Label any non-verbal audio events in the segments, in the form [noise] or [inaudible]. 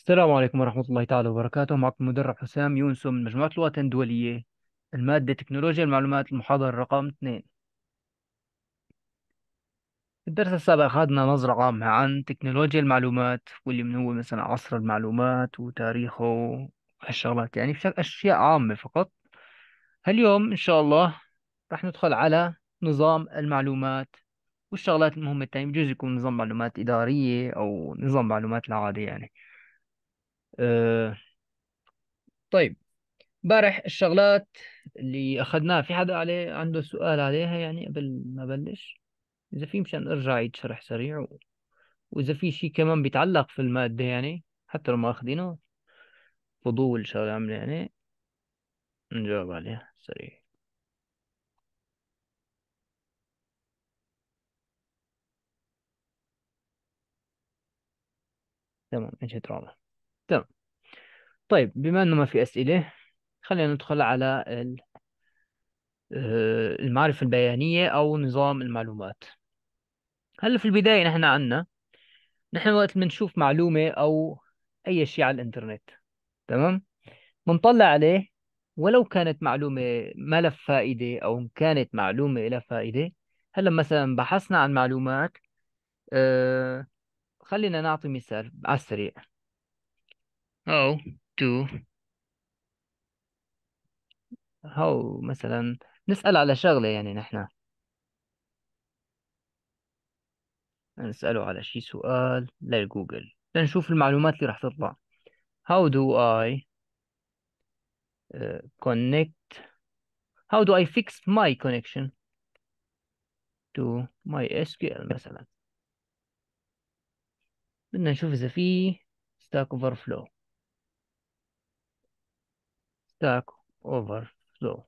السلام عليكم ورحمة الله تعالى وبركاته معكم مدرب حسام يونسو من مجموعة الوطن الدولية المادة تكنولوجيا المعلومات المحاضرة رقم 2 في الدرس السابق أخذنا نظرة عامة عن تكنولوجيا المعلومات واللي من هو مثلا عصر المعلومات وتاريخه وهالشغلات يعني أشياء عامة فقط هاليوم إن شاء الله رح ندخل على نظام المعلومات والشغلات المهمة التانية بجوز يكون نظام معلومات إدارية أو نظام معلومات العادي يعني آه، طيب امبارح الشغلات اللي اخذناها في حدا عليه عنده سؤال عليها يعني قبل ما بلش اذا في مشان ارجع اعيد شرح سريع و... واذا في شيء كمان بيتعلق في الماده يعني حتى لو ما اخذينه فضول شغله عامله يعني نجاوب عليها سريع تمام انشئ ترابط تمام طيب بما انه ما في اسئله خلينا ندخل على آه، المعرفه البيانيه او نظام المعلومات هلا في البدايه نحن عنا نحن وقت بنشوف معلومه او اي شيء على الانترنت تمام بنطلع عليه ولو كانت معلومة ما لها فائدة أو إن كانت معلومة لها فائدة هلا مثلا بحثنا عن معلومات أه خلينا نعطي مثال على السريع أو تو هاو مثلا نسأل على شغلة يعني نحن نسأله على شي سؤال للجوجل لنشوف المعلومات اللي راح تطلع هاو دو اي كونكت هاو دو اي فيكس ماي كونكشن تو ماي اس to ال مثلا بدنا نشوف إذا في ستاك اوفر فلو ستاك اوفر فلو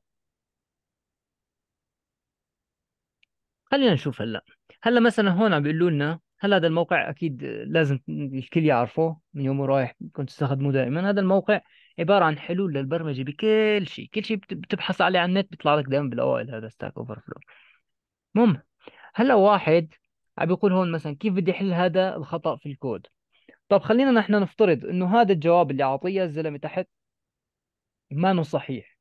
خلينا نشوف هلا هلا مثلا هون عم بيقولوا لنا هلا هذا الموقع اكيد لازم الكل يعرفه من يوم ورايح كنت تستخدمه دائما هذا الموقع عباره عن حلول للبرمجه بكل شيء كل شيء بتبحث عليه على النت بيطلع لك دائما بالاوائل هذا ستاك اوفر فلو المهم هلا واحد عم بيقول هون مثلا كيف بدي احل هذا الخطا في الكود طب خلينا نحن نفترض انه هذا الجواب اللي عطيه الزلمه تحت ما صحيح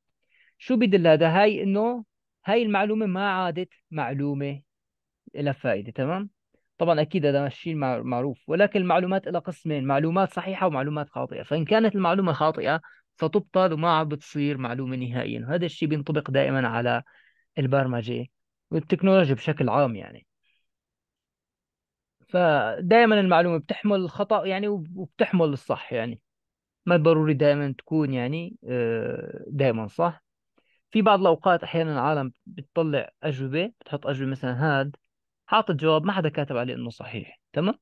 شو بدل هذا هاي انه هاي المعلومه ما عادت معلومه إلى فائده تمام طبعا اكيد هذا الشيء معروف ولكن المعلومات لها قسمين معلومات صحيحه ومعلومات خاطئه فان كانت المعلومه خاطئه فتبطل وما عم بتصير معلومه نهائيا وهذا الشيء بينطبق دائما على البرمجه والتكنولوجيا بشكل عام يعني فدائما المعلومه بتحمل الخطا يعني وبتحمل الصح يعني ما ضروري دائما تكون يعني آه، دائما صح في بعض الأوقات أحيانا العالم بتطلع أجوبة بتحط أجوبة مثلا هاد حاطط جواب ما حدا كاتب عليه إنه صحيح تمام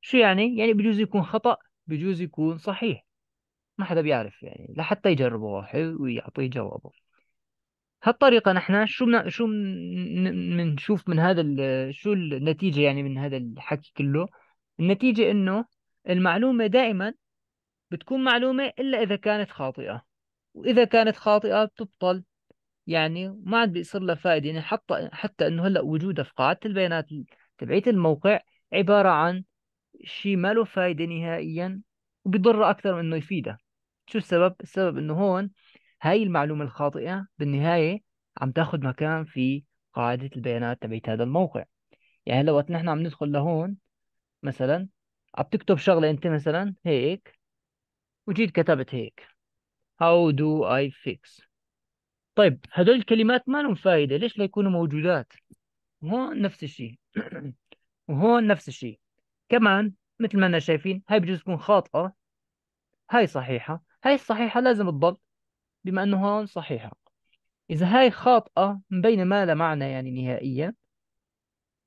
شو يعني يعني بجوز يكون خطأ بجوز يكون صحيح ما حدا بيعرف يعني لحتى يجربه واحد ويعطيه جوابه هالطريقة نحن شو من شو بنشوف من, من هذا شو النتيجة يعني من هذا الحكي كله النتيجة إنه المعلومة دائما بتكون معلومة إلا إذا كانت خاطئة وإذا كانت خاطئة بتبطل يعني ما عاد بيصير لها فائدة يعني حتى حتى إنه هلأ وجودها في قاعدة البيانات تبعية الموقع عبارة عن شيء ما له فائدة نهائيا وبيضر أكثر من إنه يفيدها شو السبب؟ السبب إنه هون هاي المعلومة الخاطئة بالنهاية عم تاخذ مكان في قاعدة البيانات تبعية هذا الموقع يعني هلا وقت نحن عم ندخل لهون مثلا عم تكتب شغلة أنت مثلا هيك وجيت كتبت هيك how do I fix طيب هدول الكلمات ما لهم فائدة ليش لا يكونوا موجودات وهون نفس الشيء [clears throat] وهون نفس الشيء كمان مثل ما انا شايفين هاي بجوز تكون خاطئة هاي صحيحة هاي الصحيحة لازم تضل بما انه هون صحيحة اذا هاي خاطئة مبينة ما لها معنى يعني نهائيا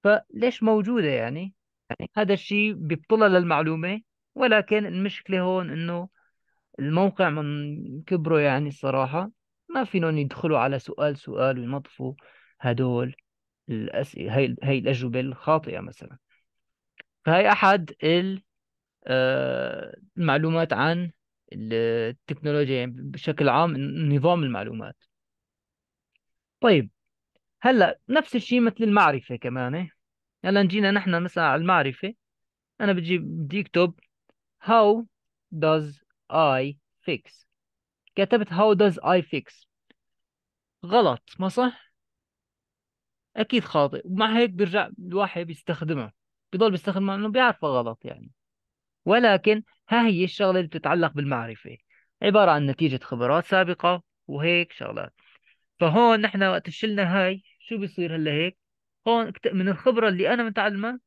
فليش موجودة يعني هذا الشيء بيبطلها للمعلومة ولكن المشكلة هون انه الموقع من كبره يعني الصراحة ما فينهم يدخلوا على سؤال سؤال وينظفوا هدول الأسئلة هي, هي الأجوبة الخاطئة مثلا فهي أحد آه، المعلومات عن التكنولوجيا يعني بشكل عام نظام المعلومات طيب هلا نفس الشيء مثل المعرفة كمان هلا إيه؟ نجينا نحن مثلا على المعرفة أنا بجيب بدي أكتب how does I fix كتبت how does I fix غلط ما صح اكيد خاطئ ومع هيك بيرجع الواحد بيستخدمها بيضل بيستخدمها لأنه بيعرفها غلط يعني ولكن ها هي الشغله اللي بتتعلق بالمعرفه عباره عن نتيجه خبرات سابقه وهيك شغلات فهون نحن وقت شلنا هاي شو بيصير هلا هيك هون من الخبره اللي انا متعلمه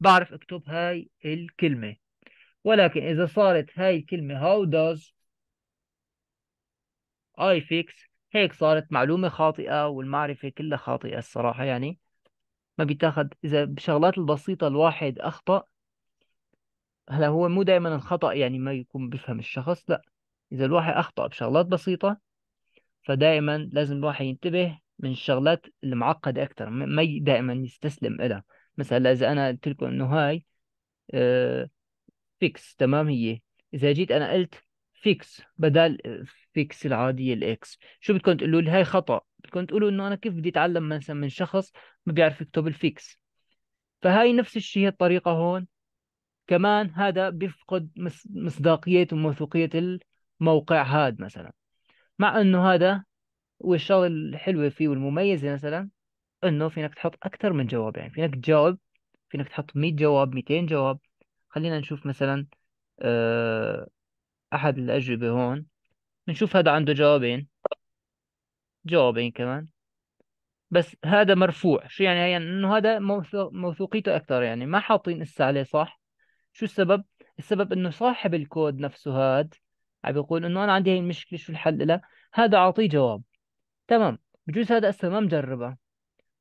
بعرف اكتب هاي الكلمه ولكن إذا صارت هاي الكلمة how does I fix هيك صارت معلومة خاطئة والمعرفة كلها خاطئة الصراحة يعني ما بيتاخد إذا بشغلات البسيطة الواحد أخطأ هلا هو مو دائما الخطأ يعني ما يكون بيفهم الشخص لا إذا الواحد أخطأ بشغلات بسيطة فدائما لازم الواحد ينتبه من الشغلات المعقدة أكثر ما دائما يستسلم إلها مثلا إذا أنا قلت لكم إنه هاي آه، فيكس تمام هي اذا جيت انا قلت فيكس بدل فيكس العادية الاكس شو بدكم تقولوا لي هاي خطأ بدكم تقولوا انه انا كيف بدي اتعلم مثلا من شخص ما بيعرف يكتب الفيكس فهاي نفس الشيء هي الطريقة هون كمان هذا بيفقد مصداقية وموثوقية الموقع هاد مثلا مع انه هذا والشغله الحلوه فيه والمميزه مثلا انه فينك تحط اكثر من جواب يعني فينك تجاوب فينك تحط 100 جواب 200 جواب خلينا نشوف مثلا آه، أحد الأجوبة هون بنشوف هذا عنده جوابين جوابين كمان بس هذا مرفوع شو يعني يعني انه هذا موثوقيته اكثر يعني ما حاطين اسا عليه صح شو السبب السبب انه صاحب الكود نفسه هاد عم بيقول انه انا عندي هي المشكله شو الحل لها هذا اعطيه جواب تمام بجوز هذا اسا ما مجربها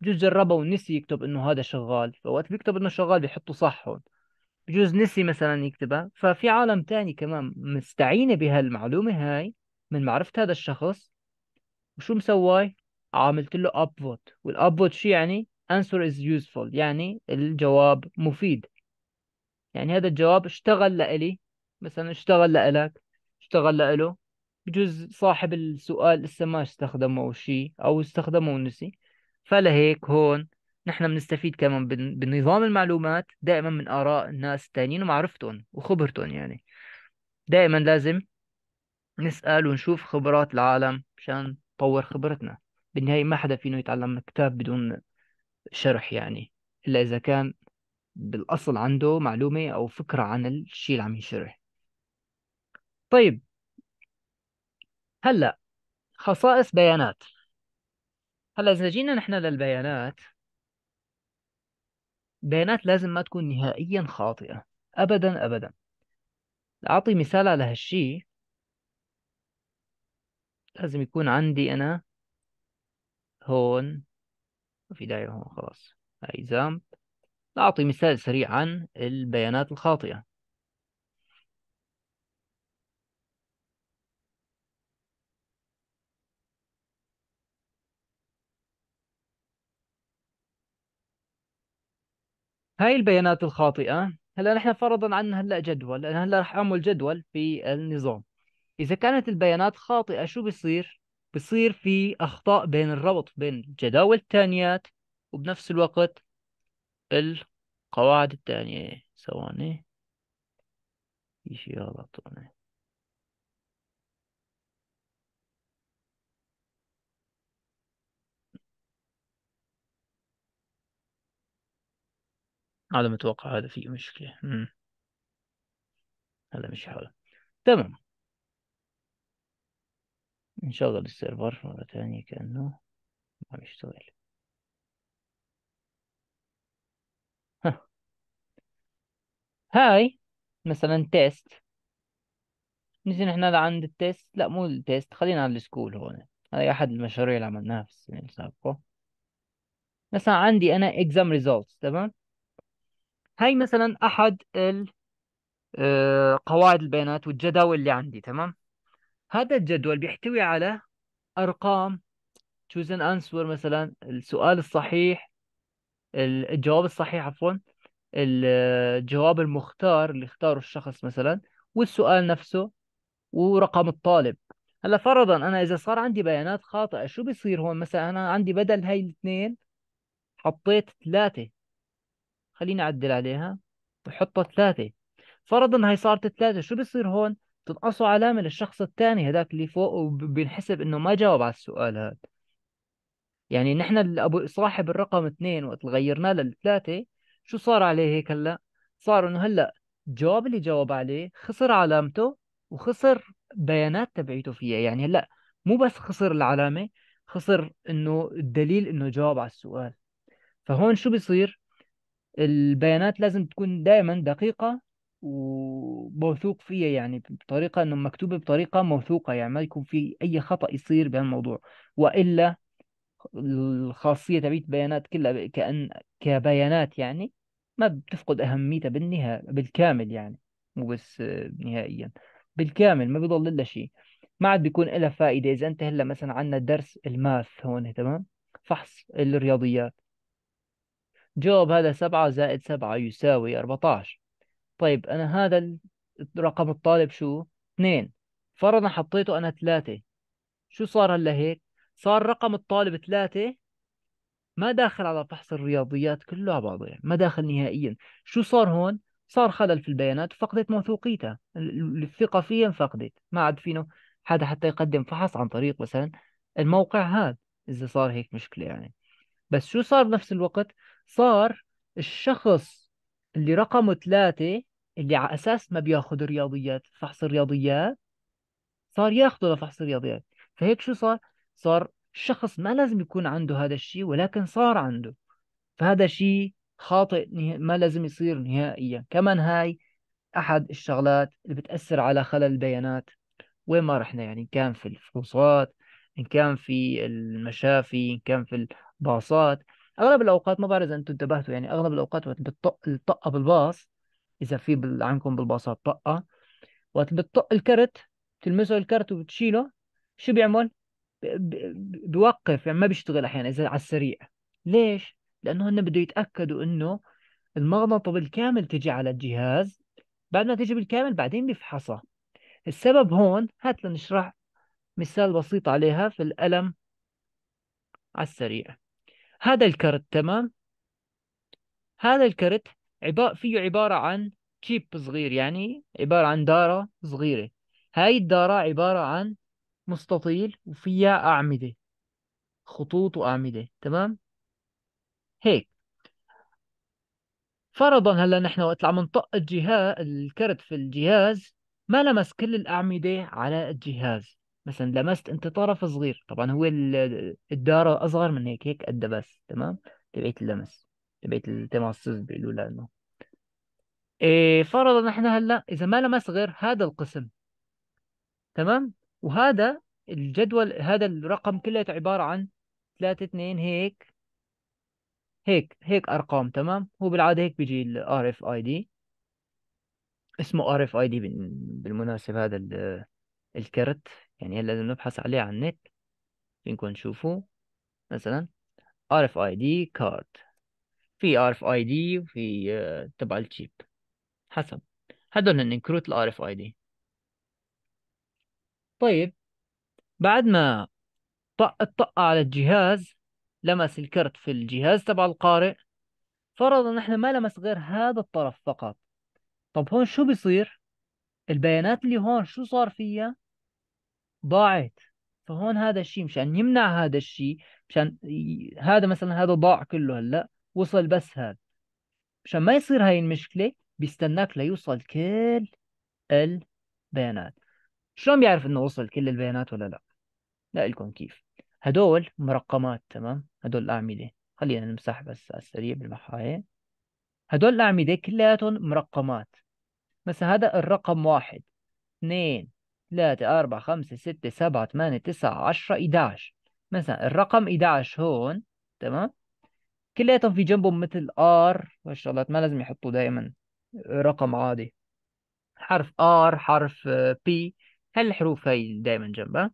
بجوز جربها ونسي يكتب انه هذا شغال فوقت بيكتب انه شغال بيحطه صح هون بجوز نسي مثلا يكتبها ففي عالم تاني كمان مستعينة بهالمعلومة هاي من معرفة هذا الشخص وشو مسواي عملت له أبوت والأبوت شو يعني answer is useful يعني الجواب مفيد يعني هذا الجواب اشتغل لإلي مثلا اشتغل لإلك اشتغل لإله بجوز صاحب السؤال لسه ما استخدمه شيء أو استخدمه ونسي فلهيك هون نحن بنستفيد كمان بنظام المعلومات دائما من آراء الناس التانيين ومعرفتهم وخبرتهم يعني دائما لازم نسأل ونشوف خبرات العالم مشان نطور خبرتنا بالنهاية ما حدا فينا يتعلم كتاب بدون شرح يعني إلا إذا كان بالأصل عنده معلومة أو فكرة عن الشيء اللي عم ينشرح طيب هلأ خصائص بيانات هلا إذا جينا نحن للبيانات بيانات لازم ما تكون نهائيا خاطئة أبدا أبدا أعطي مثال على هالشي لازم يكون عندي أنا هون في دايرة هون خلاص هاي زامب أعطي مثال سريع عن البيانات الخاطئة هاي البيانات الخاطئة هلا نحن فرضا عندنا هلا جدول انا هلا رح اعمل جدول في النظام اذا كانت البيانات خاطئة شو بصير بصير في اخطاء بين الربط بين الجداول الثانيات وبنفس الوقت القواعد الثانية ثواني في شيء غلط هون هذا متوقع هذا فيه مشكلة مم. هذا مش حاله تمام نشغل السيرفر مرة ثانية كأنه ما بيشتغل هاي مثلا تيست نجي نحن عند التيست لا مو التيست خلينا على السكول هون هاي أحد المشاريع اللي عملناها في السنة السابقة مثلا عندي أنا exam results تمام هاي مثلا احد آه، قواعد البيانات والجداول اللي عندي تمام هذا الجدول بيحتوي على ارقام choose an answer مثلا السؤال الصحيح الجواب الصحيح عفوا الجواب آه، المختار اللي اختاره الشخص مثلا والسؤال نفسه ورقم الطالب هلا فرضا انا اذا صار عندي بيانات خاطئه شو بيصير هون مثلا انا عندي بدل هاي الاثنين حطيت ثلاثه خليني أعدل عليها بحطها ثلاثة فرضا هي صارت ثلاثة شو بصير هون بتنقصوا علامة للشخص الثاني هذاك اللي فوق وبينحسب إنه ما جاوب على السؤال هذا يعني نحن أبو صاحب الرقم اثنين وقت غيرناه للثلاثة شو صار عليه هيك هلا؟ صار إنه هلا الجواب اللي جاوب عليه خسر علامته وخسر بيانات تبعيته فيها يعني هلا مو بس خسر العلامة خسر إنه الدليل إنه جاوب على السؤال فهون شو بصير البيانات لازم تكون دائما دقيقة وموثوق فيها يعني بطريقة انه مكتوبة بطريقة موثوقة يعني ما يكون في اي خطأ يصير بهالموضوع والا الخاصية تبعت بيانات كلها كأن كبيانات يعني ما بتفقد أهميتها بالنهاية بالكامل يعني مو بس نهائيا بالكامل ما بيضل إلا شيء ما عاد بيكون لها فائدة إذا أنت هلا مثلا عندنا درس الماث هون تمام فحص الرياضيات جاوب هذا سبعة زائد سبعة يساوي 14 طيب أنا هذا رقم الطالب شو؟ اثنين فرضا حطيته أنا ثلاثة شو صار هلا هيك؟ صار رقم الطالب ثلاثة ما داخل على فحص الرياضيات كله على بعضه يعني ما داخل نهائيا شو صار هون؟ صار خلل في البيانات وفقدت موثوقيتها الثقة فيها انفقدت ما عاد فينه حدا حتى يقدم فحص عن طريق مثلا الموقع هذا إذا صار هيك مشكلة يعني بس شو صار بنفس الوقت صار الشخص اللي رقمه ثلاثة اللي على أساس ما بياخد الرياضيات فحص الرياضيات صار ياخده لفحص الرياضيات فهيك شو صار صار الشخص ما لازم يكون عنده هذا الشيء ولكن صار عنده فهذا شيء خاطئ ما لازم يصير نهائيا كمان هاي أحد الشغلات اللي بتأثر على خلل البيانات وين ما رحنا يعني إن كان في الفحوصات إن كان في المشافي إن كان في باصات اغلب الاوقات ما بعرف اذا انتم انتبهتوا يعني اغلب الاوقات وقت بتطق الطقه بالباص اذا في بال... عندكم بالباصات طقه وقت بتطق الكرت تلمسه الكرت وبتشيله شو بيعمل؟ بيوقف يعني ما بيشتغل احيانا اذا على السريع ليش؟ لانه هن بده يتاكدوا انه المغنطه بالكامل تجي على الجهاز بعد ما تجي بالكامل بعدين بيفحصها السبب هون هات لنشرح مثال بسيط عليها في الالم على السريع هذا الكرت تمام هذا الكرت عبا فيه عبارة عن تشيب صغير يعني عبارة عن دارة صغيرة هاي الدارة عبارة عن مستطيل وفيها أعمدة خطوط وأعمدة تمام هيك فرضا هلا نحن وقت عم نطق الجهاز الكرت في الجهاز ما لمس كل الأعمدة على الجهاز مثلا لمست انت طرف صغير طبعا هو الدارة اصغر من هيك هيك قد بس تمام تبعت اللمس تبعت التماسس بيقولوا لها انه إيه فرضا نحن هلا اذا ما لمس غير هذا القسم تمام وهذا الجدول هذا الرقم كله عبارة عن 3 2 هيك هيك هيك ارقام تمام هو بالعاده هيك بيجي الار اف اي دي اسمه ار اف اي دي بالمناسبه هذا الكرت يعني هلا لازم نبحث عليه على النت فينكم نشوفه مثلا RFID card في RFID وفي آه، تبع الشيب حسب هدول هن كروت ال RFID طيب بعد ما طق الطقة على الجهاز لمس الكرت في الجهاز تبع القارئ فرضا نحن ما لمس غير هذا الطرف فقط طب هون شو بصير البيانات اللي هون شو صار فيها ضاعت فهون هذا الشيء مشان يمنع هذا الشيء مشان هذا مثلا هذا ضاع كله هلا وصل بس هذا مشان ما يصير هاي المشكله بيستناك ليوصل كل البيانات شلون بيعرف انه وصل كل البيانات ولا لا لا لكم كيف هدول مرقمات تمام هدول الاعمده خلينا نمسح بس على السريع بالمحاية هدول الأعمدة كلياتهم مرقمات مثلا هذا الرقم واحد اثنين 3 4 5 6 7 8 9 10 11 مثلا الرقم 11 هون تمام كلياتهم في جنبهم مثل ار والشغلات ما لازم يحطوا دائما رقم عادي حرف ار حرف بي هالحروف هي دائما جنبها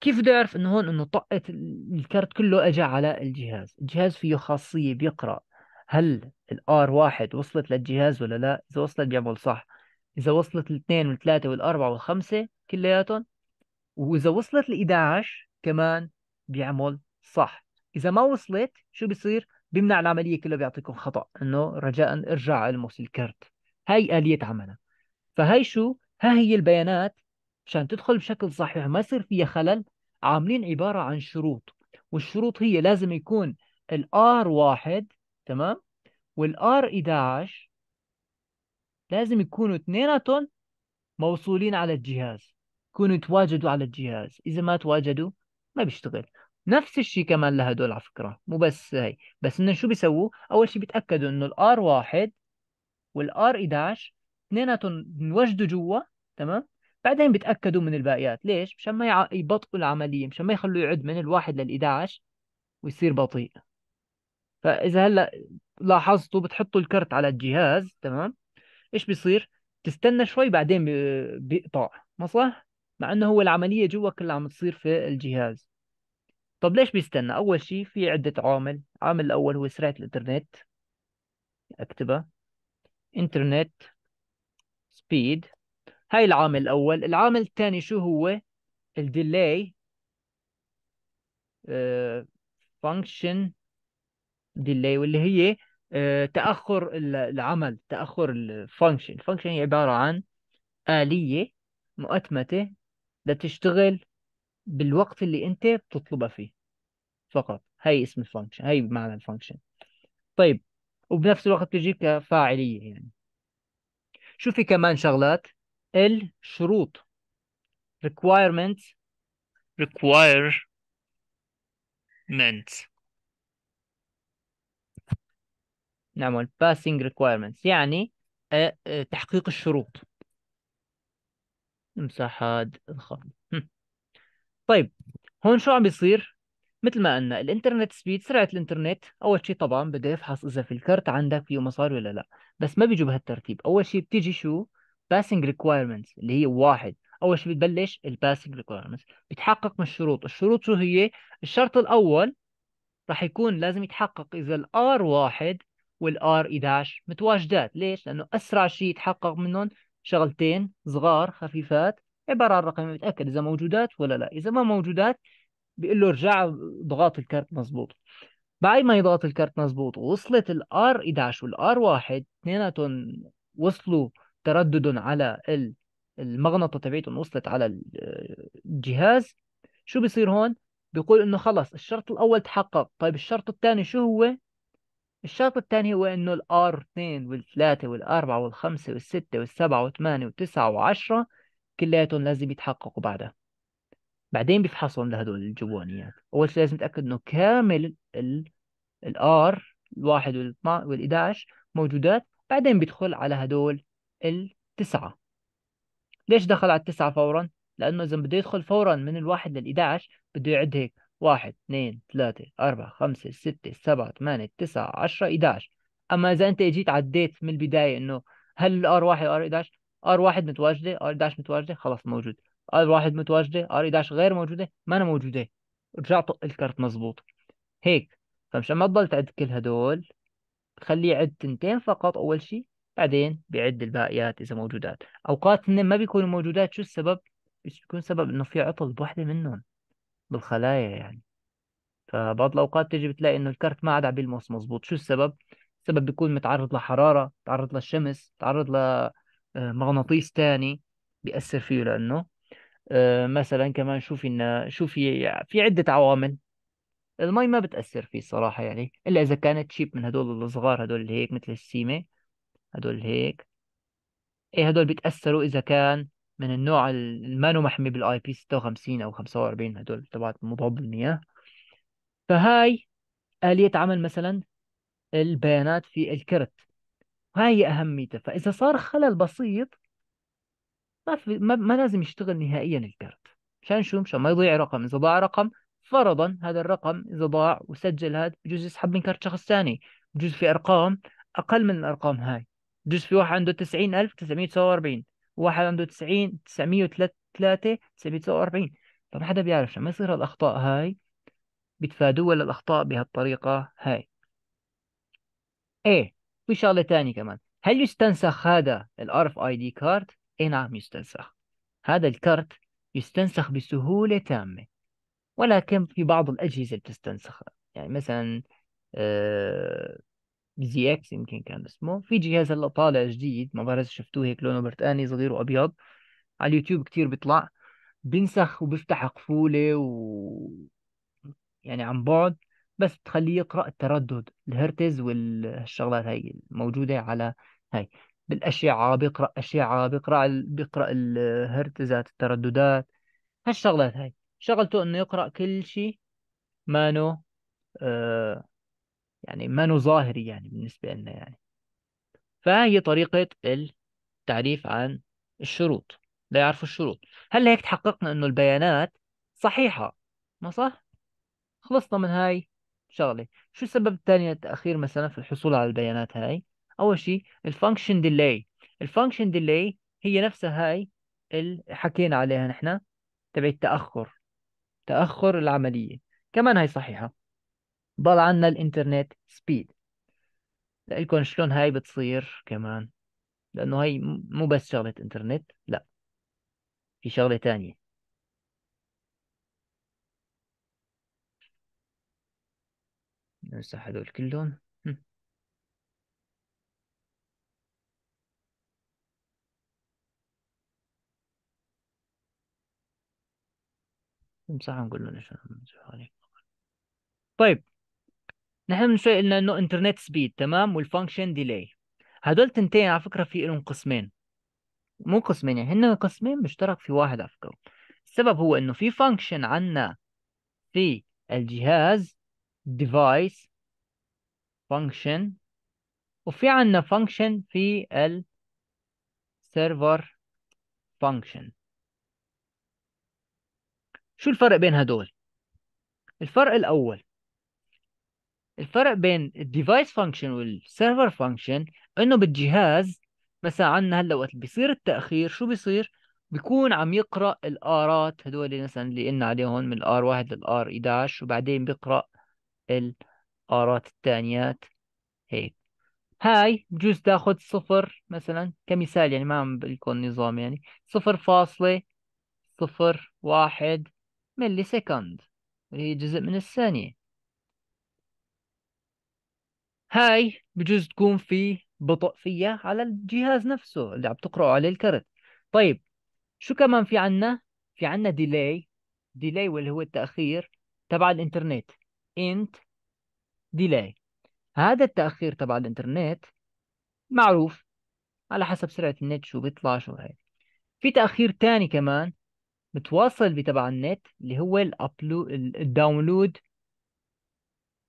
كيف بدي اعرف انه هون انه طقة الكرت كله اجى على الجهاز الجهاز فيه خاصية بيقرأ هل الار واحد وصلت للجهاز ولا لا اذا وصلت بيعمل صح إذا وصلت الاثنين والثلاثة والأربعة والخمسة كلياتهم وإذا وصلت ل 11 كمان بيعمل صح إذا ما وصلت شو بيصير؟ بيمنع العملية كلها بيعطيكم خطأ إنه رجاء ارجع المس الكرت هاي آلية عملها فهي شو؟ ها هي البيانات مشان تدخل بشكل صحيح ما يصير فيها خلل عاملين عبارة عن شروط والشروط هي لازم يكون الار واحد تمام والار 11 لازم يكونوا اثنيناتهم موصولين على الجهاز يكونوا تواجدوا على الجهاز اذا ما تواجدوا ما بيشتغل نفس الشيء كمان لهدول على فكره مو بس هي بس انه شو بيسووا اول شيء بيتاكدوا انه الار واحد والار 11 اثنيناتهم بنوجدوا جوا تمام بعدين بيتاكدوا من الباقيات ليش مشان ما يبطئوا العمليه مشان ما يخلوا يعد من الواحد لل 11 ويصير بطيء فاذا هلا لاحظتوا بتحطوا الكرت على الجهاز تمام ايش بيصير تستنى شوي بعدين بيقطع ما صح؟ مع انه هو العمليه جوا كلها عم تصير في الجهاز طب ليش بيستنى اول شيء في عده عوامل العامل الاول هو سرعه الانترنت اكتبها انترنت سبيد هاي العامل الاول العامل الثاني شو هو الديلي فانكشن آه، ديلي واللي هي آه، تاخر العمل تاخر الفانكشن الفانكشن هي عباره عن اليه مؤتمته لتشتغل بالوقت اللي انت بتطلبها فيه فقط هي اسم الفانكشن هي معنى الفانكشن طيب وبنفس الوقت تجي كفاعليه يعني شو في كمان شغلات الشروط requirements requirements نعمل passing requirements يعني آه، آه، تحقيق الشروط نمسح هاد الخط طيب هون شو عم بيصير مثل ما قلنا الانترنت سبيد سرعه الانترنت اول شيء طبعا بده يفحص اذا في الكرت عندك فيه مصاري ولا لا بس ما بيجوا بهالترتيب اول شيء بتيجي شو باسنج ريكوايرمنتس اللي هي واحد اول شيء بتبلش الباسنج ريكوايرمنتس بتحقق من الشروط الشروط شو هي الشرط الاول راح يكون لازم يتحقق اذا الار واحد والار 11 متواجدات ليش لانه اسرع شيء يتحقق منهم شغلتين صغار خفيفات عباره عن رقم بتاكد اذا موجودات ولا لا اذا ما موجودات بيقول له ارجع ضغط الكارت مزبوط بعد ما يضغط الكارت مزبوط وصلت الار 11 والار 1 اثنيناتهم وصلوا تردد على المغنطه تبعيتهم وصلت على الجهاز شو بصير هون بيقول انه خلص الشرط الاول تحقق طيب الشرط الثاني شو هو الشرط الثاني هو انه الار 2 وال3 وال4 وال5 وال6 وال7 و8 و9 و10 كلياتهم لازم يتحققوا بعدها بعدين بيفحصهم لهدول الجوانيات اول شيء لازم اتاكد انه كامل الار الواحد وال11 موجودات بعدين بيدخل على هدول التسعه ليش دخل على التسعه فورا لانه اذا بده يدخل فورا من الواحد لل11 بده يعد هيك واحد اثنين ثلاثة أربعة خمسة ستة سبعة ثمانية تسعة عشرة 11 أما إذا أنت جيت عديت من البداية إنه هل الآر واحد r 11 آر واحد متواجدة آر 11 متواجدة خلاص موجود آر واحد متواجدة آر 11 غير موجودة ما أنا موجودة رجع طق الكرت مزبوط هيك فمشان ما تضل تعد كل هدول خليه يعد تنتين فقط أول شيء بعدين بيعد الباقيات إذا موجودات أوقات هن ما بيكونوا موجودات شو السبب؟ بيكون سبب إنه في عطل بوحدة منهم بالخلايا يعني فبعض الأوقات تيجي بتلاقي إنه الكرت ما عاد عم بيلمس مظبوط شو السبب؟ السبب بيكون متعرض لحرارة متعرض للشمس متعرض لمغناطيس آه، تاني بيأثر فيه لأنه آه، مثلا كمان شو في شو في في عدة عوامل المي ما بتأثر فيه الصراحة يعني إلا إذا كانت شيب من هدول الصغار هدول اللي هيك مثل السيمة هدول هيك إيه هدول بيتأثروا إذا كان من النوع اللي ما محمي بالاي بي 56 او 45 هدول تبعت مضاد المياه فهاي آلية عمل مثلا البيانات في الكرت هاي أهميتها فإذا صار خلل بسيط ما, في ما, ما لازم يشتغل نهائيا الكرت مشان شو مشان ما يضيع رقم إذا ضاع رقم فرضا هذا الرقم إذا ضاع وسجل هذا بجوز يسحب من كرت شخص ثاني بجوز في أرقام أقل من الأرقام هاي بجوز في واحد عنده 90949 واحد عنده 90 903 949 طب حدا بيعرف لما يصير هالاخطاء هاي بيتفادوها للاخطاء بهالطريقه هاي ايه في شغله ثانيه كمان هل يستنسخ هذا الارف اي دي كارت اي نعم يستنسخ هذا الكارت يستنسخ بسهوله تامه ولكن في بعض الاجهزه بتستنسخ يعني مثلا آه، زي اكس يمكن كان اسمه في جهاز هلا طالع جديد ما بعرف شفتوه هيك لونه برتقاني صغير وابيض على اليوتيوب كتير بيطلع بنسخ وبيفتح قفولة و يعني عن بعد بس بتخليه يقرأ التردد الهرتز والشغلات هاي الموجودة على هاي بالأشعة بيقرأ أشعة بيقرأ بيقرأ الهرتزات الترددات هالشغلات هاي شغلته إنه يقرأ كل شيء مانو آه يعني ما ظاهري يعني بالنسبة لنا يعني فهي طريقة التعريف عن الشروط لا يعرفوا الشروط هل هيك تحققنا انه البيانات صحيحة ما صح خلصنا من هاي شغلة شو السبب الثاني للتأخير مثلا في الحصول على البيانات هاي أول شيء الفانكشن ديلي الفانكشن ديلي هي نفسها هاي اللي حكينا عليها نحن تبع التأخر تأخر العملية كمان هاي صحيحة ضل عنا الانترنت سبيد لكم شلون هاي بتصير كمان لأنه هاي مو بس شغلة انترنت لا في شغلة تانية نمسح هدول كلهم نمسحهم كلهم عشان طيب نحن شوي قلنا انه انترنت سبيد تمام والفانكشن ديلي هدول تنتين على فكره في لهم قسمين مو قسمين يعني هن قسمين مشترك في واحد على فكره السبب هو انه في فانكشن عنا في الجهاز ديفايس فانكشن وفي عنا فانكشن في ال فانكشن شو الفرق بين هدول الفرق الأول الفرق بين الديفايس فانكشن والسيرفر فانكشن انه بالجهاز مثلا عندنا هلا وقت بيصير التاخير شو بيصير؟ بيكون عم يقرا الارات هدول مثلا اللي قلنا عليهم من الار 1 للار 11 وبعدين بيقرا الارات الثانيات هيك هاي بجوز تاخذ صفر مثلا كمثال يعني ما عم بقول نظام يعني صفر فاصلة صفر واحد ملي سكند وهي جزء من الثانية هاي بجوز تكون في بطء فيها على الجهاز نفسه اللي عم تقرأه عليه الكرت طيب شو كمان في عنا في عنا ديلاي ديلاي واللي هو التأخير تبع الإنترنت انت ديلاي هذا التأخير تبع الإنترنت معروف على حسب سرعة النت شو بيطلع شو هيك في تأخير تاني كمان متواصل بتبع النت اللي هو الابلو الداونلود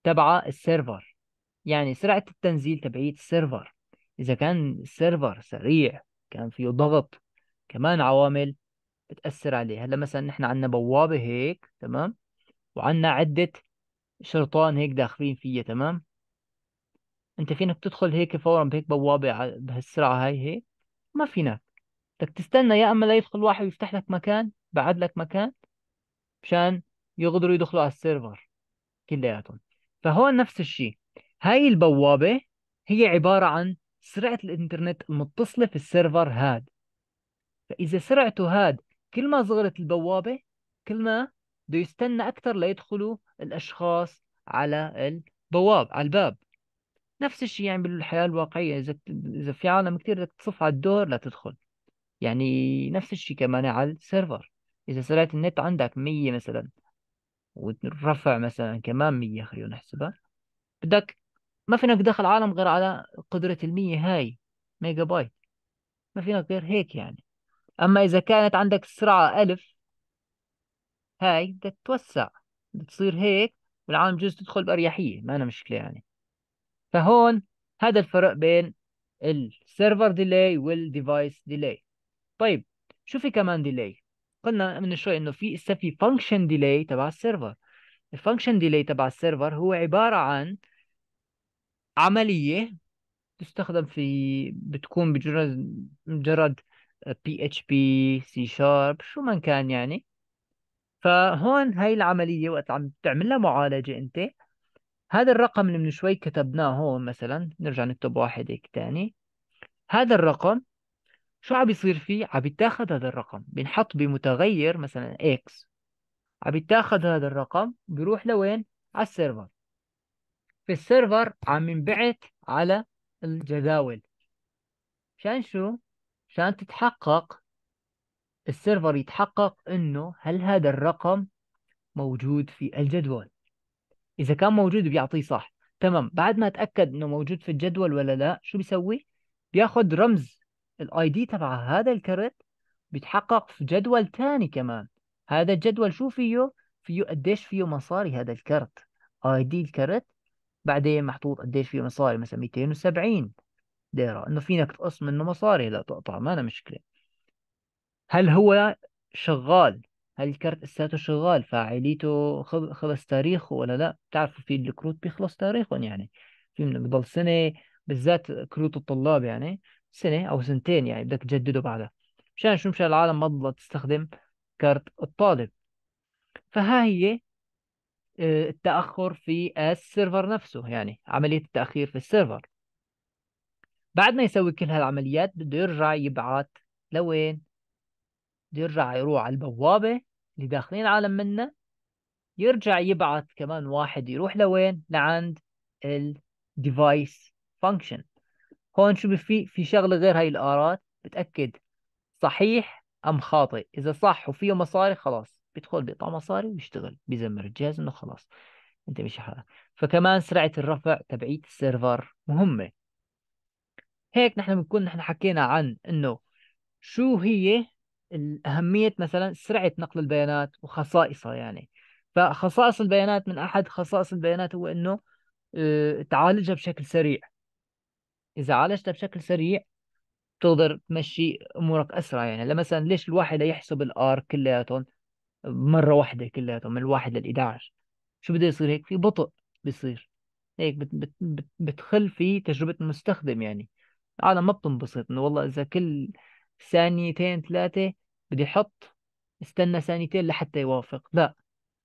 تبع السيرفر يعني سرعة التنزيل تبعية السيرفر إذا كان السيرفر سريع كان فيه ضغط كمان عوامل بتأثر عليه هلا مثلا نحن عندنا بوابة هيك تمام وعندنا عدة شرطان هيك داخلين فيها تمام انت فينك تدخل هيك فورا بهيك بوابة بهالسرعة هاي هيك ما فينك بدك تستنى يا اما لا يدخل واحد ويفتح لك مكان بعد لك مكان مشان يقدروا يدخلوا على السيرفر كلياتهم فهون نفس الشيء هاي البوابة هي عبارة عن سرعة الإنترنت المتصلة في السيرفر هاد فإذا سرعته هاد كل ما صغرت البوابة كل ما بده يستنى أكثر ليدخلوا الأشخاص على البواب على الباب نفس الشيء يعني بالحياة الواقعية إذا إذا في عالم كثير بدك تصف على الدور لتدخل يعني نفس الشيء كمان على السيرفر إذا سرعة النت عندك 100 مثلا والرفع مثلا كمان 100 خلينا نحسبها بدك ما فينك دخل عالم غير على قدرة المية هاي ميجا بايت ما فينك غير هيك يعني أما إذا كانت عندك سرعة ألف هاي تتوسع بتصير هيك والعالم بجوز تدخل بأريحية ما أنا مشكلة يعني فهون هذا الفرق بين السيرفر ديلي والديفايس ديلي طيب شو في كمان ديلي قلنا من شوي انه في هسه في فانكشن ديلي تبع السيرفر الفانكشن ديلي تبع السيرفر هو عباره عن عملية تستخدم في بتكون بجرد مجرد بي اتش بي سي شارب شو ما كان يعني فهون هاي العملية وقت عم تعمل لها معالجة انت هذا الرقم اللي من شوي كتبناه هون مثلا نرجع نكتب واحد هيك تاني هذا الرقم شو عم بيصير فيه؟ عم بيتاخذ هذا الرقم بنحط بمتغير مثلا اكس عم بيتاخذ هذا الرقم بيروح لوين؟ على السيرفر في السيرفر عم ينبعث على الجداول شان شو؟ شان تتحقق السيرفر يتحقق انه هل هذا الرقم موجود في الجدول اذا كان موجود بيعطيه صح تمام بعد ما تاكد انه موجود في الجدول ولا لا شو بيسوي بياخد رمز الاي دي تبع هذا الكرت بيتحقق في جدول تاني كمان هذا الجدول شو فيه فيه قديش فيه مصاري هذا الكرت اي دي الكرت بعدين محطوط قديش في مصاري مثلا 270 ليرة انه فينك تقص منه مصاري لا تقطع ما أنا مشكلة هل هو شغال هل الكارت لساته شغال فاعليته خلص تاريخه ولا لا بتعرفوا في الكروت بيخلص تاريخهم يعني في بضل سنة بالذات كروت الطلاب يعني سنة أو سنتين يعني بدك تجدده بعدها مشان شو مشان العالم ما تضل تستخدم كارت الطالب فها هي آه، التاخر في السيرفر نفسه يعني عمليه التاخير في السيرفر بعد ما يسوي كل هالعمليات بده يرجع يبعث لوين بده يرجع يروح على البوابه اللي داخلين عالم منا يرجع يبعث كمان واحد يروح لوين لعند الديفايس فانكشن هون شو في في شغله غير هاي الارات بتاكد صحيح ام خاطئ اذا صح وفيه مصاري خلاص بيدخل بيقطع مصاري ويشتغل بيزمر الجهاز انه خلاص انت مش حالك فكمان سرعه الرفع تبعيه السيرفر مهمه هيك نحن بنكون نحن حكينا عن انه شو هي أهمية مثلا سرعة نقل البيانات وخصائصها يعني فخصائص البيانات من أحد خصائص البيانات هو إنه آه، تعالجها بشكل سريع إذا عالجتها بشكل سريع تقدر تمشي أمورك أسرع يعني مثلا ليش الواحد يحسب الآر كلياتهم مره واحده كلياتهم من الواحد لل 11 شو بده يصير هيك في بطء بيصير هيك بت بت بت بتخل في تجربه المستخدم يعني العالم ما بتنبسط انه والله اذا كل ثانيتين ثلاثه بدي احط استنى ثانيتين لحتى يوافق لا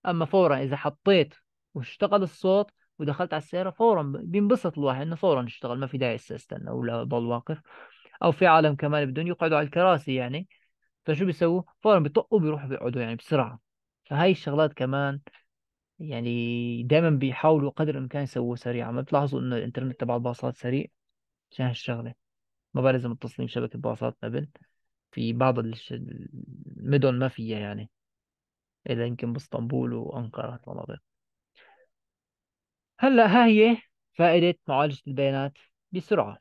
اما فورا اذا حطيت واشتغل الصوت ودخلت على السياره فورا بينبسط الواحد انه فورا اشتغل ما في داعي استنى ولا ضل واقف او في عالم كمان بدهم يقعدوا على الكراسي يعني فشو بيسووا؟ فورا بيطقوا بيروحوا بيقعدوا يعني بسرعه فهاي الشغلات كمان يعني دائما بيحاولوا قدر الامكان يسووها سريعه ما بتلاحظوا انه الانترنت تبع الباصات سريع عشان هالشغله ما بعرف اذا متصلين بشبكه باصات قبل في بعض المدن ما فيها يعني الا يمكن باسطنبول وانقره المناطق هلا ها هي فائده معالجه البيانات بسرعه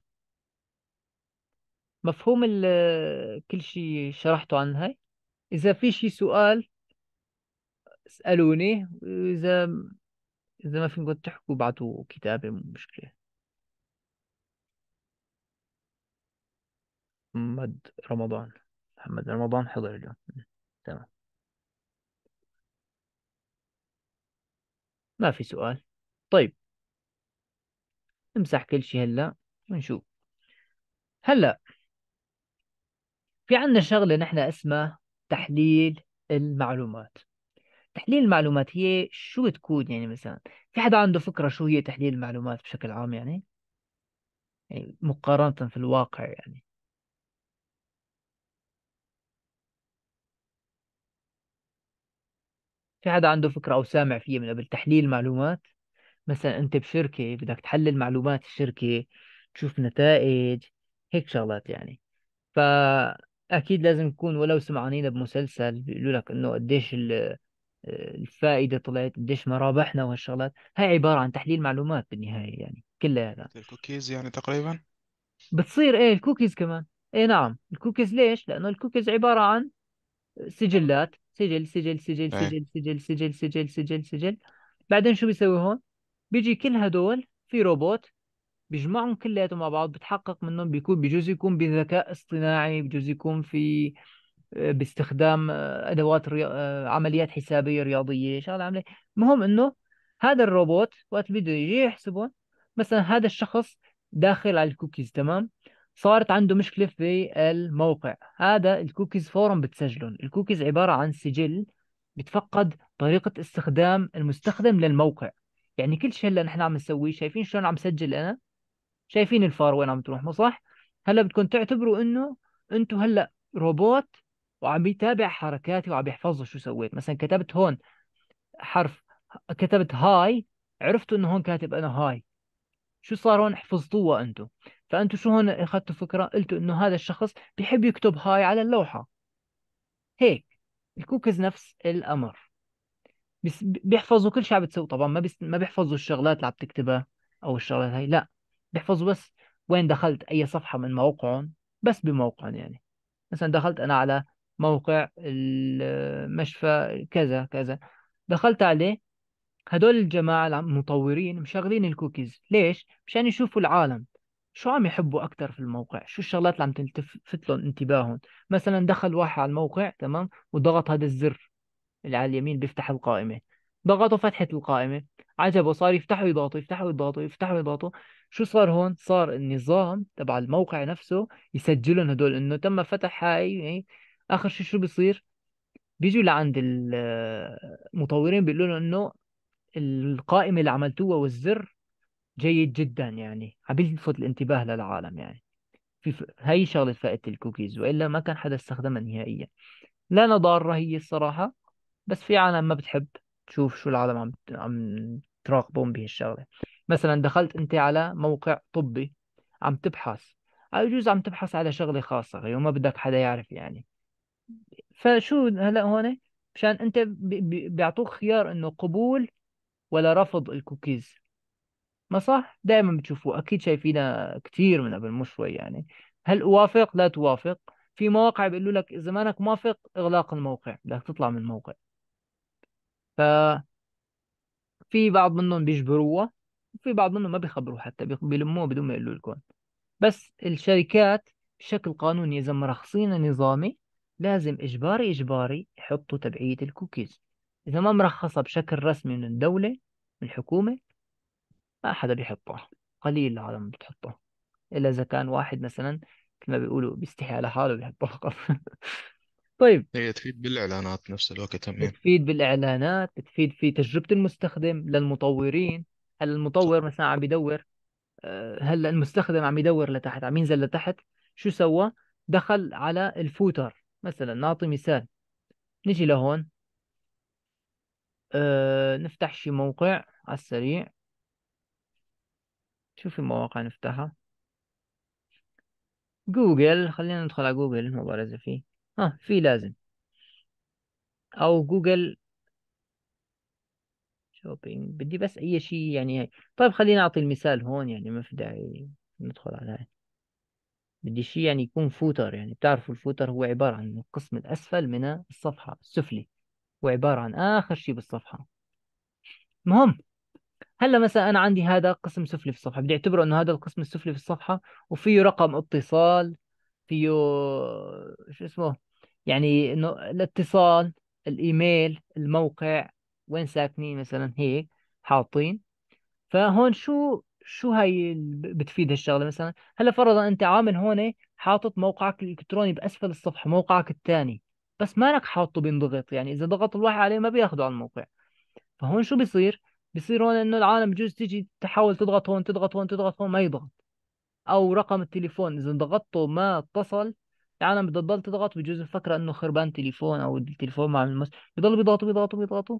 مفهوم كل شيء شرحته عن هاي إذا في شي سؤال اسألوني إذا إذا ما فيكم تحكوا بعتوا كتابة مو مشكلة محمد رمضان محمد رمضان حضر اليوم تمام ما في سؤال طيب نمسح كل شيء هلا ونشوف هلا في عندنا شغله نحن اسمها تحليل المعلومات تحليل المعلومات هي شو بتكون يعني مثلا في حدا عنده فكره شو هي تحليل المعلومات بشكل عام يعني, يعني مقارنه في الواقع يعني في حدا عنده فكره او سامع فيها من قبل تحليل معلومات مثلا انت بشركه بدك تحلل معلومات الشركه تشوف نتائج هيك شغلات يعني ف اكيد لازم يكون ولو سمعانين بمسلسل بيقولوا لك انه قديش الفائده طلعت قديش ما رابحنا وهالشغلات هاي عباره عن تحليل معلومات بالنهايه يعني كلها هذا الكوكيز يعني تقريبا بتصير ايه الكوكيز كمان ايه نعم الكوكيز ليش لانه الكوكيز عباره عن سجلات سجل سجل سجل أي. سجل سجل سجل سجل سجل سجل بعدين شو بيسوي هون بيجي كل هدول في روبوت بيجمعهم كلياتهم مع بعض بتحقق منهم بيكون بجوز يكون بذكاء اصطناعي بجوز يكون في آه، باستخدام آه، ادوات ري... آه، عمليات حسابيه رياضيه شغله عامله المهم انه هذا الروبوت وقت بده يجي يحسبهم مثلا هذا الشخص داخل على الكوكيز تمام صارت عنده مشكله في الموقع هذا الكوكيز فورا بتسجلهم الكوكيز عباره عن سجل بتفقد طريقه استخدام المستخدم للموقع يعني كل شيء اللي نحن عم نسويه شايفين شلون عم سجل انا شايفين الفار وين عم تروح مو صح هلا بدكم تعتبروا انه انتم هلا روبوت وعم بيتابع حركاتي وعم بيحفظه شو سويت مثلا كتبت هون حرف كتبت هاي عرفتوا انه هون كاتب انا هاي شو صار هون حفظتوها انتم فانتم شو هون اخذتوا فكره قلتوا انه هذا الشخص بيحب يكتب هاي على اللوحه هيك الكوكيز نفس الامر بيحفظوا كل شيء عم بتسوي طبعا ما ما بيحفظوا الشغلات اللي عم تكتبها او الشغلات هاي لا بيحفظوا بس وين دخلت اي صفحه من موقعهم بس بموقعهم يعني مثلا دخلت انا على موقع المشفى كذا كذا دخلت عليه هدول الجماعة المطورين مشغلين الكوكيز ليش؟ مشان يشوفوا العالم شو عم يحبوا أكثر في الموقع شو الشغلات اللي عم تلتفت لهم انتباههم مثلا دخل واحد على الموقع تمام وضغط هذا الزر اللي على اليمين بيفتح القائمة ضغطوا فتحت القائمة عجبه صار يفتحوا يضغطوا يفتحوا يضغطوا يفتحوا يضغطوا شو صار هون صار النظام تبع الموقع نفسه يسجلهم هدول انه تم فتح هاي يعني اخر شيء شو بيصير بيجوا لعند المطورين بيقولوا لهم انه القائمه اللي عملتوها والزر جيد جدا يعني عم بيلفت الانتباه للعالم يعني في ف... هي شغله فائده الكوكيز والا ما كان حدا استخدمها نهائيا لا ضاره هي الصراحه بس في عالم ما بتحب تشوف شو العالم عم عم تراقبون به الشغله مثلا دخلت انت على موقع طبي عم تبحث او يجوز عم تبحث على شغله خاصه وما بدك حدا يعرف يعني فشو هلا هون مشان انت بيعطوك خيار انه قبول ولا رفض الكوكيز ما صح دائما بتشوفوا اكيد شايفينها كثير من قبل مو شوي يعني هل اوافق لا توافق في مواقع بيقولوا لك اذا مانك موافق اغلاق الموقع بدك تطلع من الموقع ف في بعض منهم بيجبروها وفي بعض منهم ما بيخبروا حتى بيلموه بدون ما يقولوا لكم بس الشركات بشكل قانوني اذا مرخصينها نظامي لازم اجباري اجباري يحطوا تبعية الكوكيز اذا ما مرخصة بشكل رسمي من الدولة من الحكومة ما حدا بيحطها قليل العالم بتحطها الا اذا كان واحد مثلا كما بيقولوا بيستحي على حاله بيحطها فقط [laughs] طيب هي تفيد بالاعلانات نفس الوقت تمام تفيد بالاعلانات بتفيد في تجربه المستخدم للمطورين هل المطور مثلا عم يدور آه، هلا المستخدم عم يدور لتحت عم ينزل لتحت شو سوى دخل على الفوتر مثلا نعطي مثال نجي لهون أه نفتح شي موقع على السريع شو في مواقع نفتحها جوجل خلينا ندخل على جوجل ما فيه ها في لازم او جوجل شوبينج بدي بس اي شيء يعني طيب خليني اعطي المثال هون يعني ما في داعي ندخل على هاي بدي شيء يعني يكون فوتر يعني بتعرفوا الفوتر هو عبارة عن القسم الأسفل من الصفحة السفلي هو عبارة عن آخر شيء بالصفحة مهم هلا مثلا أنا عندي هذا قسم سفلي في الصفحة بدي أعتبره إنه هذا القسم السفلي في الصفحة وفيه رقم اتصال فيه شو اسمه يعني انه الاتصال الايميل الموقع وين ساكنين مثلا هيك حاطين فهون شو شو هي بتفيد هالشغله مثلا هلا فرضا انت عامل هون حاطط موقعك الالكتروني باسفل الصفحه موقعك الثاني بس مانك حاطه بينضغط يعني اذا ضغط الواحد عليه ما بياخده على الموقع فهون شو بيصير بيصير هون انه العالم بجوز تيجي تحاول تضغط هون تضغط هون تضغط هون ما يضغط او رقم التليفون اذا ضغطته ما اتصل العالم بتضل تضغط بجوز الفكرة انه خربان تليفون او التليفون مع المس بضل بيضغطوا بيضغطوا بيضغطوا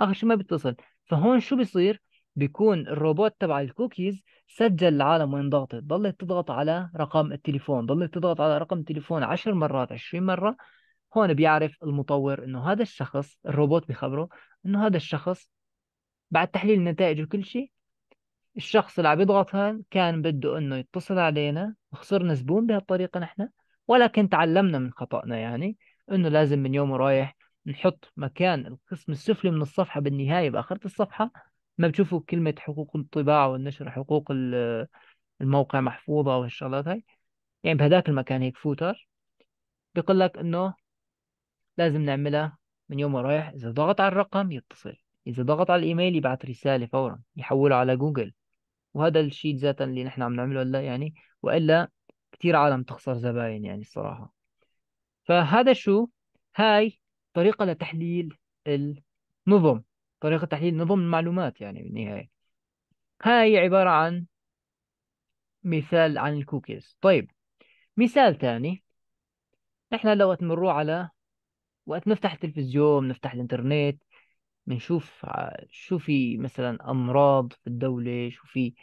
اخر شيء ما بيتصل فهون شو بيصير بيكون الروبوت تبع الكوكيز سجل العالم وين ضغطت ضلت تضغط على رقم التليفون ضلت تضغط على رقم التليفون عشر مرات عشرين مرة هون بيعرف المطور انه هذا الشخص الروبوت بخبره انه هذا الشخص بعد تحليل النتائج وكل شيء الشخص اللي عم يضغط هان كان بده انه يتصل علينا وخسرنا زبون بهالطريقه نحن ولكن تعلمنا من خطأنا يعني انه لازم من يوم ورايح نحط مكان القسم السفلي من الصفحه بالنهايه باخره الصفحه ما بتشوفوا كلمه حقوق الطباعه والنشر حقوق الموقع محفوظه وهالشغلات هاي يعني بهداك المكان هيك فوتر بيقول لك انه لازم نعملها من يوم ورايح اذا ضغط على الرقم يتصل اذا ضغط على الايميل يبعث رساله فورا يحوله على جوجل وهذا الشيء ذاتا اللي نحن عم نعمله هلا يعني والا كثير عالم تخسر زباين يعني الصراحه فهذا شو هاي طريقه لتحليل النظم طريقه تحليل نظم المعلومات يعني بالنهايه هاي عباره عن مثال عن الكوكيز طيب مثال ثاني نحن لو نمروا على وقت نفتح التلفزيون نفتح الانترنت بنشوف شو في مثلا امراض في الدوله شو في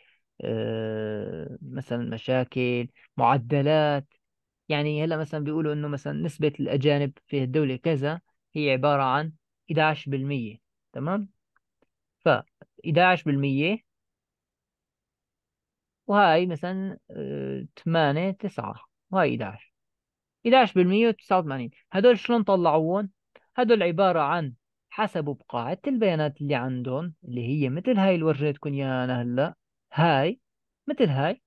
آه، مثلا مشاكل معدلات يعني هلا مثلا بيقولوا انه مثلا نسبه الاجانب في الدوله كذا هي عباره عن 11% تمام ف 11% وهاي مثلا 8 آه، 9 وهاي 11 11% و89 هدول شلون طلعوهم هدول عباره عن حسب بقاعده البيانات اللي عندهم اللي هي مثل هاي اللي وريتكم اياها أنا هلا هاي مثل هاي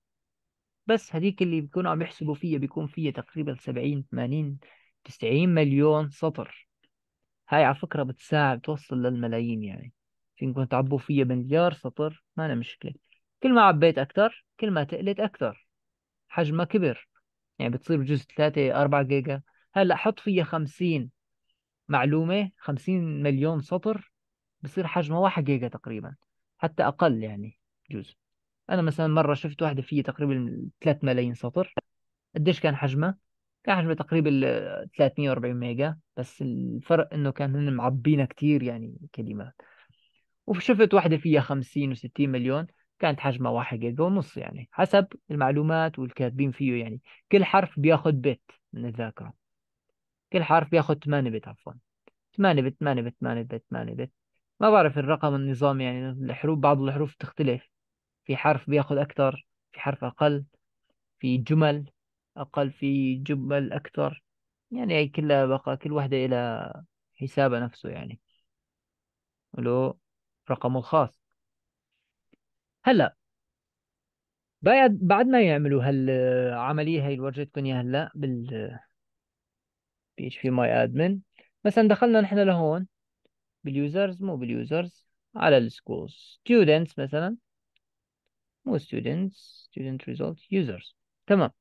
بس هذيك اللي بيكونوا عم يحسبوا فيها بيكون فيها تقريبا 70 80 90 مليون سطر هاي على فكرة بتساعد توصل للملايين يعني فيكم تعبوا فيها بمليار سطر ما أنا مشكلة كل ما عبيت اكثر كل ما تقلت اكثر حجمها كبر يعني بتصير بجزء 3 4 جيجا هلا حط فيها 50 معلومة 50 مليون سطر بصير حجمها 1 جيجا تقريبا حتى أقل يعني جزء أنا مثلا مرة شفت واحدة فيها تقريبا 3 ملايين سطر قديش كان حجمها؟ كان حجمها تقريبا 340 ميجا بس الفرق إنه كان هن معبينا كتير يعني كلمات وشفت واحدة فيها 50 و60 مليون كانت حجمها 1 جيجا ونص يعني حسب المعلومات والكاتبين فيه يعني كل حرف بياخذ بيت من الذاكرة كل حرف ياخذ 8 بت عفوا 8 بت 8 بت 8 بت 8 بت ما بعرف الرقم النظام يعني الحروف بعض الحروف تختلف في حرف بياخذ اكثر في حرف أقل في جمل أقل في جمل اكثر يعني هي كلها بقى كل واحدة إلى حسابها نفسه يعني له رقمه الخاص هلا بعد بعد ما يعملوا هالعملية هاي اللي ورجيتكم اياها هلا بال بي اتش بي ماي ادمن مثلا دخلنا نحن لهون باليوزرز مو باليوزرز على السكولز students مثلا مو students student result users تمام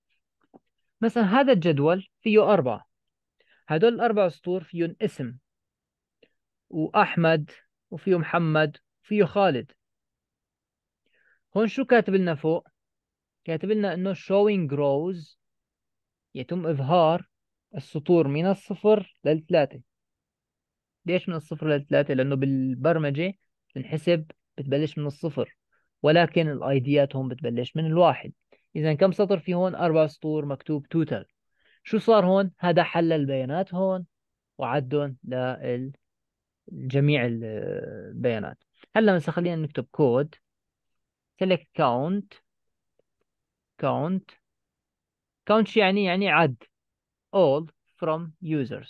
مثلا هذا الجدول فيه أربعة هدول الأربع سطور فيهم اسم وأحمد وفيه محمد وفيه خالد هون شو كاتب لنا فوق؟ كاتب لنا إنه showing grows يتم إظهار السطور من الصفر للثلاثة ليش من الصفر للثلاثة لأنه بالبرمجة بنحسب بتبلش من الصفر ولكن الايديات هون بتبلش من الواحد إذا كم سطر في هون أربع سطور مكتوب توتال شو صار هون هذا حل البيانات هون وعدهم لجميع البيانات هلا مثلا خلينا نكتب كود select count count count شو يعني يعني عد all from users.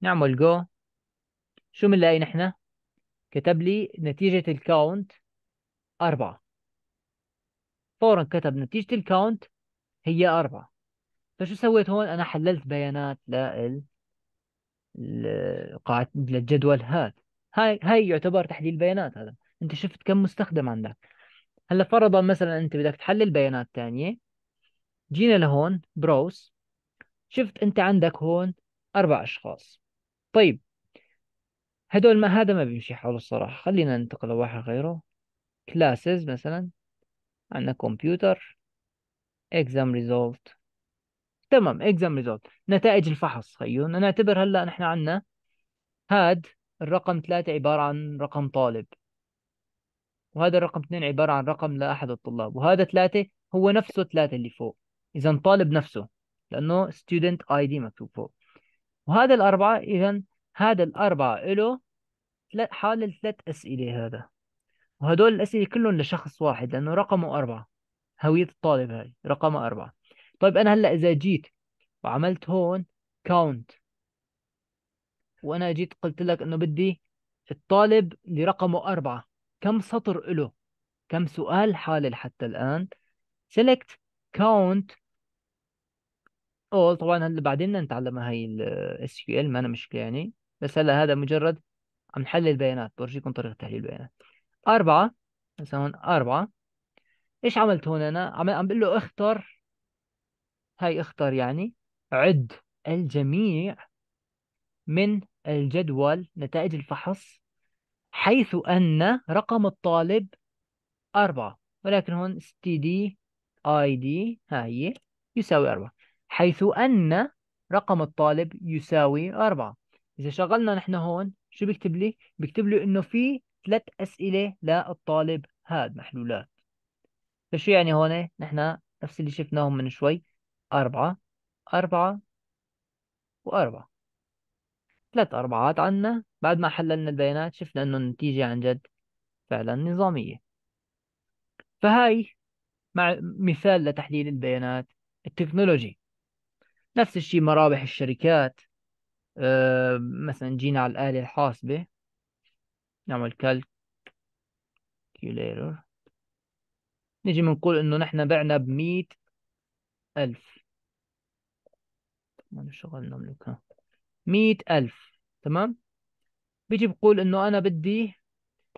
نعمل جو شو بنلاقي نحن؟ كتب لي نتيجة الكاونت أربعة فورا كتب نتيجة الكاونت هي أربعة فشو سويت هون أنا حللت بيانات لل قاعدة للجدول هذا هاي هاي يعتبر تحليل بيانات هذا أنت شفت كم مستخدم عندك هلا فرضا مثلا انت بدك تحلل بيانات تانية جينا لهون بروس شفت انت عندك هون اربع اشخاص طيب هدول ما هذا ما بيمشي حاله الصراحة خلينا ننتقل لواحد غيره كلاسز مثلا عندنا كمبيوتر exam result تمام exam result نتائج الفحص خيون نعتبر هلا نحن عندنا هاد الرقم ثلاثة عبارة عن رقم طالب وهذا الرقم اثنين عبارة عن رقم لأحد الطلاب وهذا ثلاثة هو نفسه ثلاثة اللي فوق إذا طالب نفسه لأنه student ID مكتوب فوق وهذا الأربعة إذا هذا الأربعة له حال الثلاث أسئلة هذا وهدول الأسئلة كلهم لشخص واحد لأنه رقمه أربعة هوية الطالب هاي رقمه أربعة طيب أنا هلأ إذا جيت وعملت هون كاونت وأنا جيت قلت لك إنه بدي الطالب اللي رقمه أربعة كم سطر له كم سؤال حالل حتى الآن select count all طبعا هلا بعدين نتعلم هاي ال SQL ما أنا مشكلة يعني بس هلا هذا مجرد عم نحلل بيانات بورجيكم طريقة تحليل البيانات أربعة بس هون أربعة إيش عملت هون أنا عم عم بقول له اختر هاي اختر يعني عد الجميع من الجدول نتائج الفحص حيث أن رقم الطالب أربعة ولكن هون std دي اي دي ها هي يساوي أربعة حيث أن رقم الطالب يساوي أربعة إذا شغلنا نحن هون شو بيكتب لي؟ بيكتب لي إنه في ثلاث أسئلة للطالب هاد محلولات فشو يعني هون؟ نحن نفس اللي شفناهم من شوي أربعة أربعة وأربعة ثلاث أربعات عنا بعد ما حللنا البيانات شفنا أنه النتيجة عن جد فعلا نظامية فهاي مع مثال لتحليل البيانات التكنولوجي نفس الشيء مرابح الشركات أه مثلا جينا على الآلة الحاسبة نعمل كالكيوليتر نجي بنقول انه نحن بعنا بمية ألف ما شغلنا ملكها مية ألف تمام بيجي بقول انه انا بدي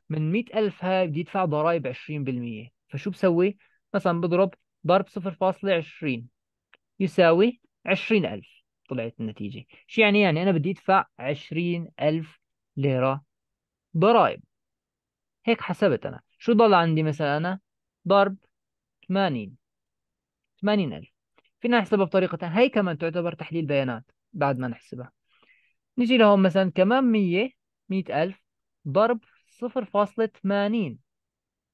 من 100000 هاي بدي ادفع ضرائب 20% فشو بسوي مثلا بضرب ضرب 0.20 يساوي 20000 طلعت النتيجة شو يعني يعني أنا بدي أدفع 20000 ليرة ضرائب هيك حسبت أنا شو ضل عندي مثلا أنا ضرب 80 80000 فينا نحسبها بطريقة هي كمان تعتبر تحليل بيانات بعد ما نحسبها نجي لهون مثلا كمان 100 مئة ألف ضرب صفر فاصلة ثمانين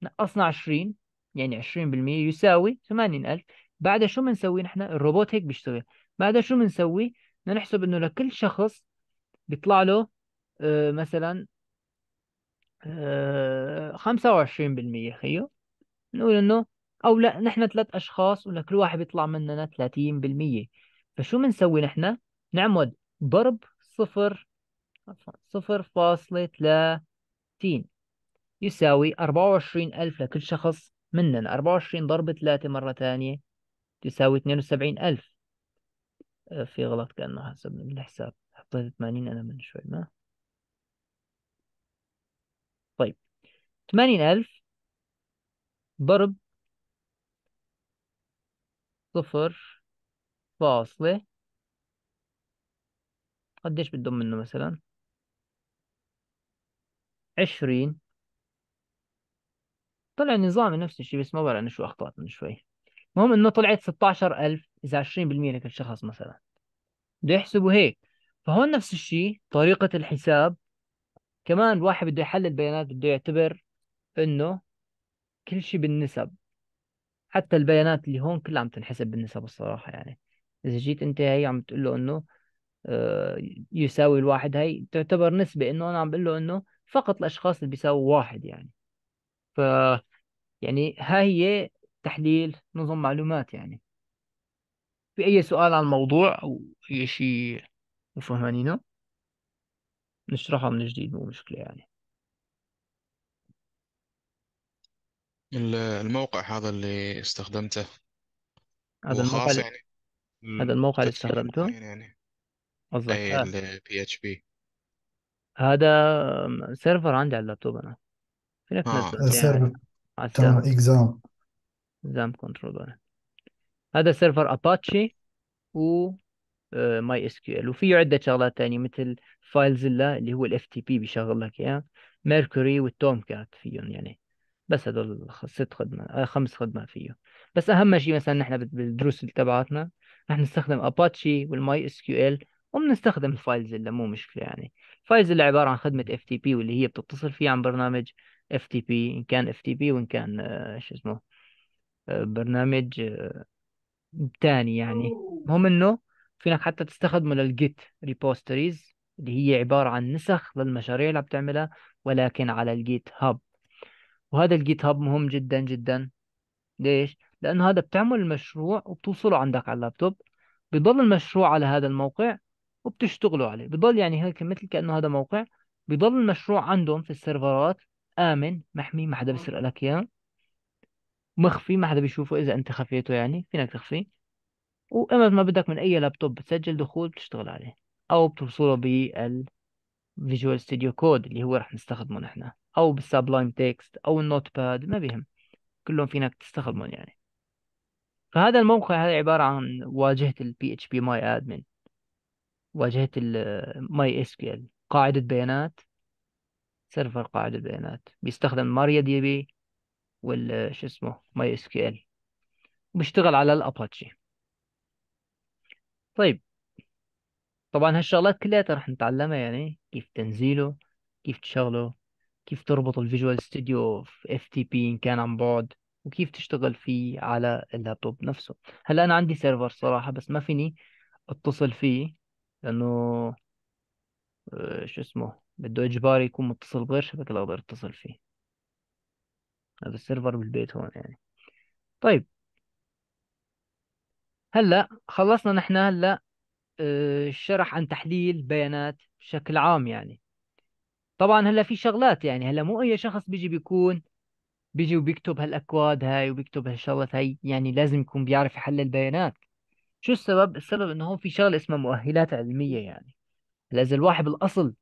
نقصنا عشرين يعني عشرين بالمية يساوي ثمانين ألف بعدها شو بنسوي نحن الروبوت هيك بيشتغل بعدها شو بنسوي نحسب إنه لكل شخص بيطلع له آه، مثلا آه، خمسة وعشرين بالمية خيو نقول إنه أو لا نحن ثلاث أشخاص ولكل واحد بيطلع مننا ثلاثين بالمية فشو بنسوي نحن نعمد ضرب صفر عفوا صفر فاصلة تلاتين يساوي أربعة وعشرين ألف لكل شخص مننا أربعة وعشرين ضرب ثلاثة مرة تانية تساوي اتنين وسبعين ألف آه، في غلط كأنه حسب الحساب حطيت ثمانين أنا من شوي ما طيب ثمانين ألف ضرب صفر فاصلة قديش بتضم منه مثلا 20 طلع نظامي نفس الشيء بس ما بعرف أنا شو أخطأت من شوي المهم إنه طلعت 16000 إذا 20% لكل شخص مثلا بده يحسبوا هيك فهون نفس الشيء طريقة الحساب كمان الواحد بده يحلل البيانات بده يعتبر إنه كل شيء بالنسب حتى البيانات اللي هون كلها عم تنحسب بالنسب الصراحة يعني إذا جيت أنت هي عم تقول له إنه آه، يساوي الواحد هي تعتبر نسبة إنه أنا عم بقول له إنه فقط الاشخاص اللي بيساووا واحد يعني ف يعني ها هي تحليل نظم معلومات يعني في اي سؤال عن الموضوع او اي شيء مو فهمانينه نشرحها من جديد مو مشكلة يعني الموقع هذا اللي استخدمته هذا الموقع يعني هذا الموقع اللي استخدمته يعني قصدك اي بي اتش آه. PHP هذا سيرفر عندي على اللابتوب أنا في نفس اه نفسه يعني السيرفر على اكزام زام كنترول هذا سيرفر أباتشي و ماي آه، اس كيو ال وفيه عدة شغلات تانية مثل فايلزilla اللي هو الاف تي بي بيشغل لك اياه ميركوري والتوم كات فيهم يعني بس هدول ست خدمة آه، خمس خدمات فيه بس أهم شيء مثلا نحن بالدروس تبعاتنا رح نستخدم أباتشي والماي اس كيو ال وبنستخدم اللي مو مشكله يعني اللي عباره عن خدمه اف تي بي واللي هي بتتصل فيه عن برنامج اف تي بي ان كان اف تي بي وان كان آه، شو اسمه آه، برنامج آه، تاني يعني المهم انه فينك حتى تستخدمه للجيت ريبوستريز اللي هي عبارة عن نسخ للمشاريع اللي بتعملها ولكن على الجيت هاب وهذا الجيت هاب مهم جدا جدا ليش؟ لأنه هذا بتعمل المشروع وبتوصله عندك على اللابتوب بيضل المشروع على هذا الموقع وبتشتغلوا عليه بضل يعني هيك مثل كأنه هذا موقع بضل المشروع عندهم في السيرفرات آمن محمي ما حدا بيسرق لك إياه مخفي ما حدا بيشوفه إذا أنت خفيته يعني فينك تخفيه وإما ما بدك من أي لابتوب بتسجل دخول بتشتغل عليه أو بتوصله فيجوال ستوديو كود اللي هو رح نستخدمه نحن أو بالسابلايم تكست أو النوت باد ما بيهم كلهم فينك تستخدمهم يعني فهذا الموقع هذا عبارة عن واجهة اتش PHP ماي Admin واجهه الماي اس كيو قاعده بيانات سيرفر قاعده بيانات بيستخدم ماريا دي بي وال شو اسمه ماي اس كيو ال بيشتغل على الاباتشي طيب طبعا هالشغلات كلياتها رح نتعلمها يعني كيف تنزيله كيف تشغله كيف تربط الفيجوال ستوديو في اف تي بي ان كان عن بعد وكيف تشتغل فيه على اللابتوب نفسه هلا انا عندي سيرفر صراحه بس ما فيني اتصل فيه لأنه آه، شو اسمه بده إجباري يكون متصل بغير شبكة اقدر أتصل فيه هذا السيرفر بالبيت هون يعني طيب هلا خلصنا نحن هلا آه، الشرح عن تحليل بيانات بشكل عام يعني طبعا هلا في شغلات يعني هلا مو اي شخص بيجي بيكون بيجي وبيكتب هالاكواد هاي وبيكتب هالشغلات هاي يعني لازم يكون بيعرف يحلل بيانات شو السبب؟ السبب انه هون في شغله اسمها مؤهلات علميه يعني هلا اذا الواحد بالاصل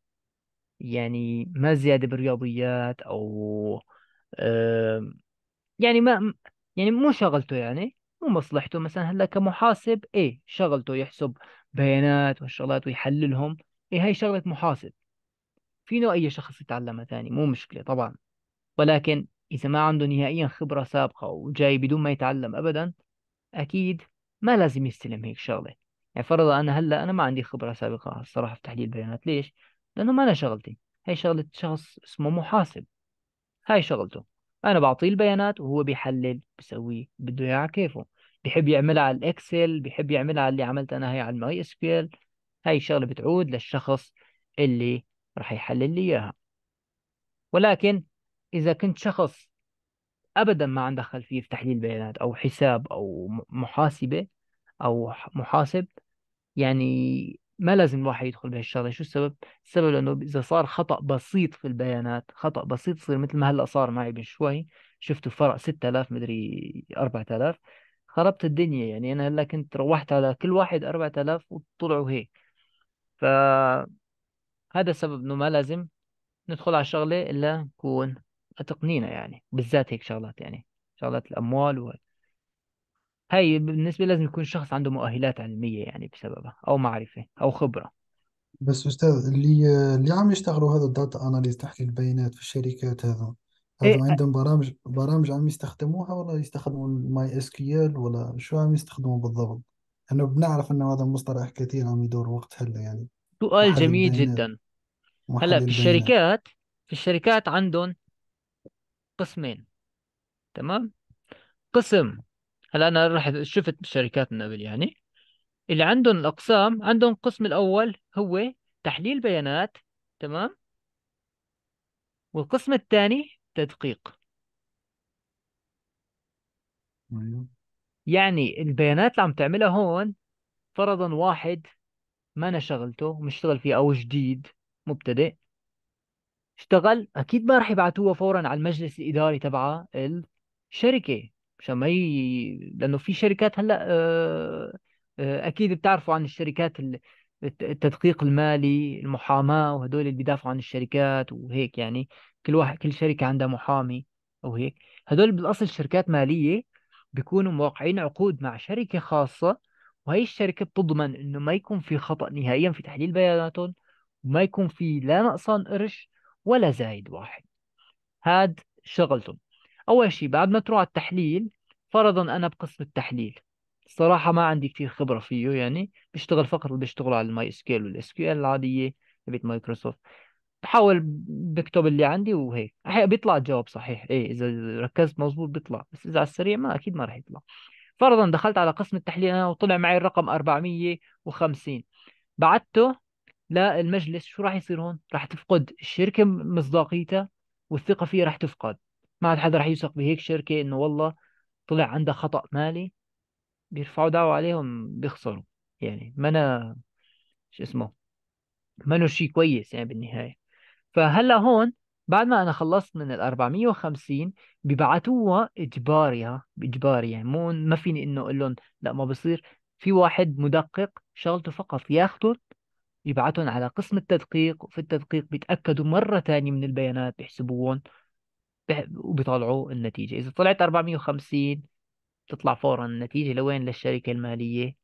يعني ما زياده بالرياضيات او يعني ما يعني مو شغلته يعني مو مصلحته مثلا هلا كمحاسب ايه شغلته يحسب بيانات وشغلات ويحللهم ايه هاي شغله محاسب فينه اي شخص يتعلمها ثاني مو مشكله طبعا ولكن اذا ما عنده نهائيا خبره سابقه وجاي بدون ما يتعلم ابدا اكيد ما لازم يستلم هيك شغله يعني فرضا انا هلا انا ما عندي خبره سابقه الصراحه في تحليل البيانات ليش لانه ما انا شغلتي هي شغله شخص اسمه محاسب هاي شغلته انا بعطيه البيانات وهو بيحلل بسوي بده اياها على كيفه بحب يعملها على الاكسل بحب يعملها على اللي عملت انا هي على الماي اس كيو ال هاي الشغله بتعود للشخص اللي راح يحلل لي اياها ولكن اذا كنت شخص ابدا ما عندك خلفيه في تحليل بيانات او حساب او محاسبه او محاسب يعني ما لازم الواحد يدخل بهالشغله شو السبب السبب لانه اذا صار خطا بسيط في البيانات خطا بسيط يصير مثل ما هلا صار معي من شوي شفته فرق 6000 مدري 4000 خربت الدنيا يعني انا هلا كنت روحت على كل واحد 4000 وطلعوا هيك ف هذا السبب انه ما لازم ندخل على الشغله الا نكون تقنينا يعني بالذات هيك شغلات يعني شغلات الاموال و هاي بالنسبه لازم يكون الشخص عنده مؤهلات علميه يعني بسببها او معرفه او خبره بس استاذ اللي اللي عم يشتغلوا هذا الداتا اناليز تحليل البيانات في الشركات هذا هذا إيه عندهم برامج برامج عم يستخدموها ولا يستخدموا الماي اس كيو ال ولا شو عم يستخدموا بالضبط؟ انه بنعرف انه هذا مصطلح كثير عم يدور وقت هلا يعني سؤال محلل جميل البيانات جدا محلل هلا في بيانات الشركات في الشركات عندهم قسمين تمام قسم هلا انا راح شفت شركات من قبل يعني اللي عندهم الاقسام عندهم القسم الاول هو تحليل بيانات تمام والقسم الثاني تدقيق أيوه. يعني البيانات اللي عم تعملها هون فرضا واحد ما انا شغلته مشتغل فيه او جديد مبتدئ اشتغل اكيد ما راح يبعتوها فورا على المجلس الاداري تبع الشركه مشان ما ي... لانه في شركات هلا آه، آه، اكيد بتعرفوا عن الشركات التدقيق المالي المحاماه وهدول اللي بيدافعوا عن الشركات وهيك يعني كل واحد كل شركه عندها محامي او هيك هدول بالاصل شركات ماليه بيكونوا موقعين عقود مع شركه خاصه وهي الشركه بتضمن انه ما يكون في خطا نهائيا في تحليل بياناتهم وما يكون في لا نقصان قرش ولا زائد واحد هاد شغلتهم أول شيء بعد ما تروح التحليل فرضا أنا بقسم التحليل الصراحة ما عندي كتير خبرة فيه يعني بشتغل فقط اللي بشتغل على الماي اس كيل والاس كيو ال العادية تبعت مايكروسوفت بحاول بكتب اللي عندي وهيك احيانا بيطلع الجواب صحيح ايه اذا ركزت مزبوط بيطلع بس اذا على السريع ما اكيد ما راح يطلع فرضا دخلت على قسم التحليل انا وطلع معي الرقم 450 بعته لا المجلس شو راح يصير هون راح تفقد الشركة مصداقيتها والثقة فيها راح تفقد ما عاد حدا راح يوثق بهيك شركة انه والله طلع عندها خطأ مالي بيرفعوا دعوة عليهم بيخسروا يعني ما انا شو اسمه ما انه شيء كويس يعني بالنهاية فهلا هون بعد ما انا خلصت من ال 450 ببعتوها اجباري اجباري يعني مو ما فيني انه اقول لهم لا ما بصير في واحد مدقق شغلته فقط ياخذه يبعتهم على قسم التدقيق وفي التدقيق بيتأكدوا مرة ثانية من البيانات بيحسبوهم وبيطلعوا النتيجة إذا طلعت 450 تطلع فورا النتيجة لوين للشركة المالية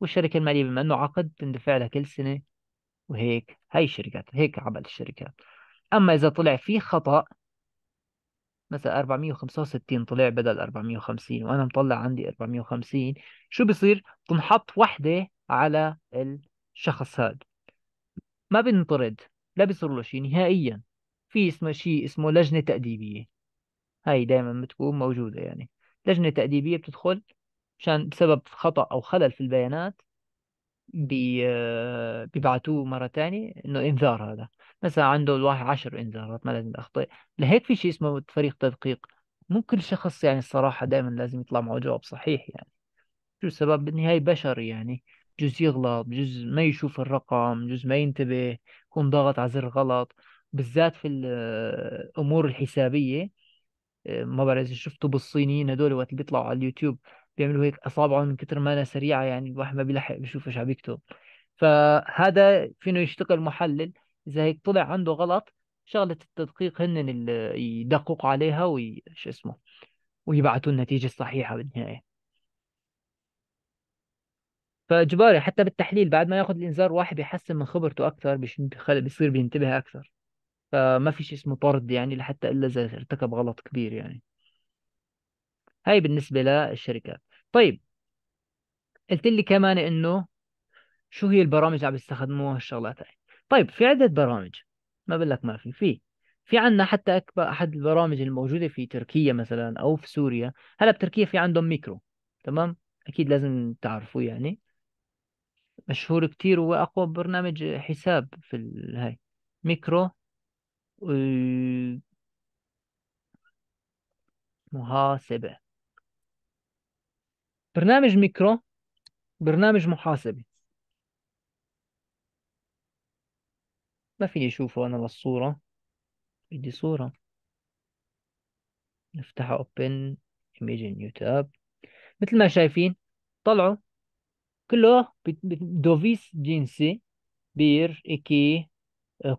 والشركة المالية بما أنه عقد تندفع لها كل سنة وهيك هاي الشركات هيك عمل الشركات أما إذا طلع في خطأ مثلا 465 طلع بدل 450 وأنا مطلع عندي 450 شو بصير؟ تنحط وحدة على الشخص هذا ما بنطرد لا بيصير له شيء نهائيا في اسمه شيء اسمه لجنة تأديبية هاي دائما بتكون موجودة يعني لجنة تأديبية بتدخل مشان بسبب خطأ أو خلل في البيانات بي آه، بيبعتوه مرة تانية إنه إنذار هذا مثلا عنده الواحد عشر إنذارات ما لازم أخطئ لهيك في شيء اسمه فريق تدقيق مو كل شخص يعني الصراحة دائما لازم يطلع معه جواب صحيح يعني شو السبب بالنهاية بشر يعني جزء يغلط جزء ما يشوف الرقم جزء ما ينتبه يكون ضاغط على زر غلط بالذات في الأمور آه، الحسابية آه، ما بعرف إذا شفتوا بالصينيين هدول وقت بيطلعوا على اليوتيوب بيعملوا هيك أصابعهم من كتر ما أنا سريعة يعني الواحد ما بيلحق بيشوف إيش عم يكتب فهذا فينه يشتغل محلل إذا هيك طلع عنده غلط شغلة التدقيق هن يدققوا عليها وش اسمه ويبعثوا النتيجة الصحيحة بالنهاية فاجباري حتى بالتحليل بعد ما ياخذ الانذار واحد بيحسن من خبرته اكثر بيصير بينتبه اكثر فما في شيء اسمه طرد يعني لحتى الا اذا ارتكب غلط كبير يعني هاي بالنسبه للشركات طيب قلت لي كمان انه شو هي البرامج اللي عم يستخدموها الشغلات هاي طيب في عده برامج ما بقول لك ما في في في عندنا حتى اكبر احد البرامج الموجوده في تركيا مثلا او في سوريا هلا بتركيا في عندهم ميكرو تمام اكيد لازم تعرفوا يعني مشهور كتير هو أقوى برنامج حساب في ال- هاي ميكرو و- آه، محاسبة برنامج ميكرو برنامج محاسبة ما فيني أشوفه أنا للصورة بدي صورة نفتحه open image new tab مثل ما شايفين طلعوا Klo dovis cinsi bir, iki,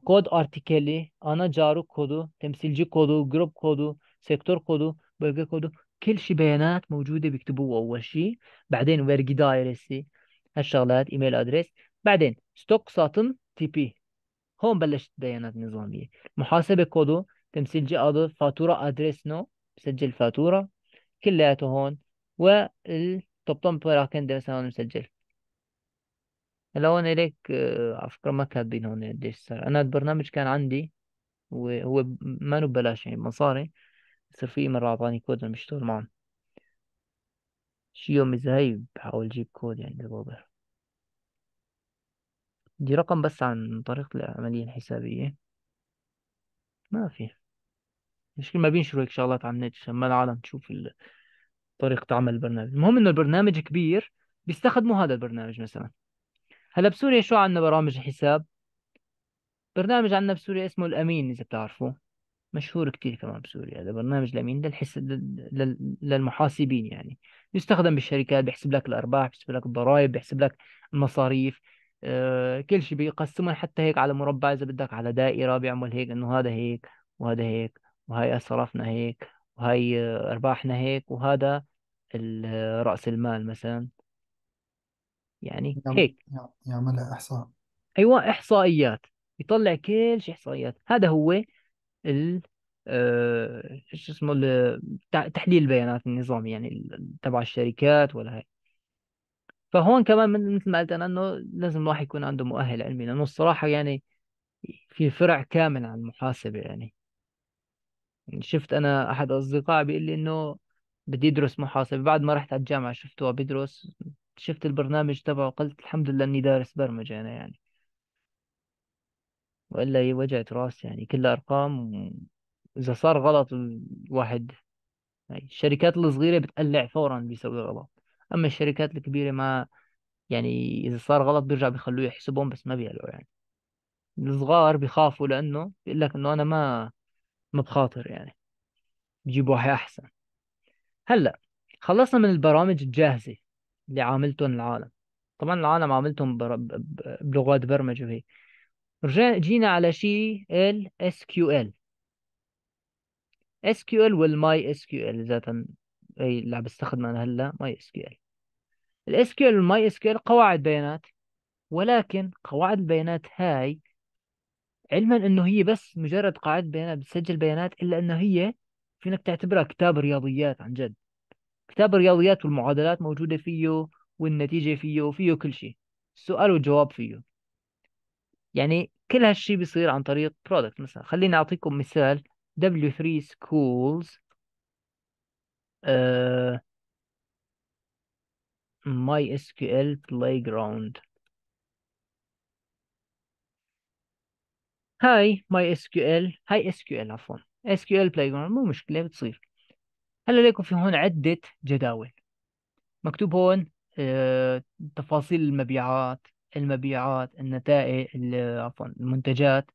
kod artikeli, ana caru kodu, temsilci kodu, grup kodu, sektör kodu, bölge kodu. كل شي بيانات موجودة بيكتبوها أول شي بعدين ورقي دايرسي هالشغلات إيميل أدريس بعدين ستوك ساتن تي بي هون بلشت بيانات نظامية محاسبة كودو تمسجل أضف فاتورة أدريس نو بسجل فاتورة كلياته هون والتبطن براكن مثلا مسجل هلا هون انا ليك آه، افكار ما كاتبين هون قديش صار انا البرنامج كان عندي وهو ما ببلاش يعني مصاري صار في مرة اعطاني كود انا بشتغل معهم شي يوم اذا هي بحاول اجيب كود يعني للوضع دي رقم بس عن طريقة العملية الحسابية ما في مشكلة ما بينشروا هيك شغلات على النت عشان ما العالم تشوف ال- طريقة عمل البرنامج المهم انه البرنامج كبير بيستخدموا هذا البرنامج مثلا هلا بسوريا شو عندنا برامج حساب برنامج عندنا بسوريا اسمه الأمين إذا بتعرفوه مشهور كتير كمان بسوريا هذا برنامج الأمين للحس... لل... للمحاسبين يعني يستخدم بالشركات بيحسب لك الأرباح بيحسب لك الضرائب بيحسب لك المصاريف آه... كل شيء بيقسمهم حتى هيك على مربع إذا بدك على دائرة بيعمل هيك إنه هذا هيك وهذا هيك وهي أسرافنا هيك وهي آه، أرباحنا هيك وهذا آه، رأس المال مثلا يعني هيك يعملها إحصاء ايوه احصائيات يطلع كل شيء احصائيات هذا هو ال آه، شو اسمه تحليل البيانات النظامي يعني تبع الشركات ولا هاي فهون كمان من- مثل ما قلت انا انه لازم الواحد يكون عنده مؤهل علمي لانه الصراحه يعني في فرع كامل عن المحاسبه يعني يعني شفت انا احد اصدقائي بيقول لي انه بدي ادرس محاسبه بعد ما رحت على الجامعه شفته بيدرس شفت البرنامج تبعه قلت الحمد لله اني دارس برمجة انا يعني والا هي وجعت راس يعني كلها ارقام اذا صار غلط الواحد يعني الشركات الصغيرة بتقلع فورا بيسوي غلط اما الشركات الكبيرة ما يعني اذا صار غلط بيرجع بيخلوه يحسبهم بس ما بيقلعوا يعني الصغار بيخافوا لانه بيقول لك انه انا ما ما بخاطر يعني بجيب واحد احسن هلا خلصنا من البرامج الجاهزة اللي عاملتهم العالم طبعا العالم عاملتهم بلغات برمجه وهيك رجع جينا على شيء ال اس كيو ال اس كيو ال والماي اس كيو ال ذاتا اي اللي عم بستخدمها انا هلا ماي اس كيو ال الاس كيو ال والماي اس كيو ال قواعد بيانات ولكن قواعد البيانات هاي علما انه هي بس مجرد قاعده بيانات بتسجل بيانات الا انه هي فينك تعتبرها كتاب رياضيات عن جد كتاب الرياضيات والمعادلات موجودة فيه والنتيجة فيه وفيه كل شيء السؤال والجواب فيه يعني كل هالشيء بيصير عن طريق برودكت مثلا خليني أعطيكم مثال W3 schools ال آه، MySQL Playground هاي MySQL هاي SQL عفوا SQL Playground مو مشكلة بتصير هل لديكم في هون عدة جداول مكتوب هون آه، تفاصيل المبيعات المبيعات النتائج عفوا المنتجات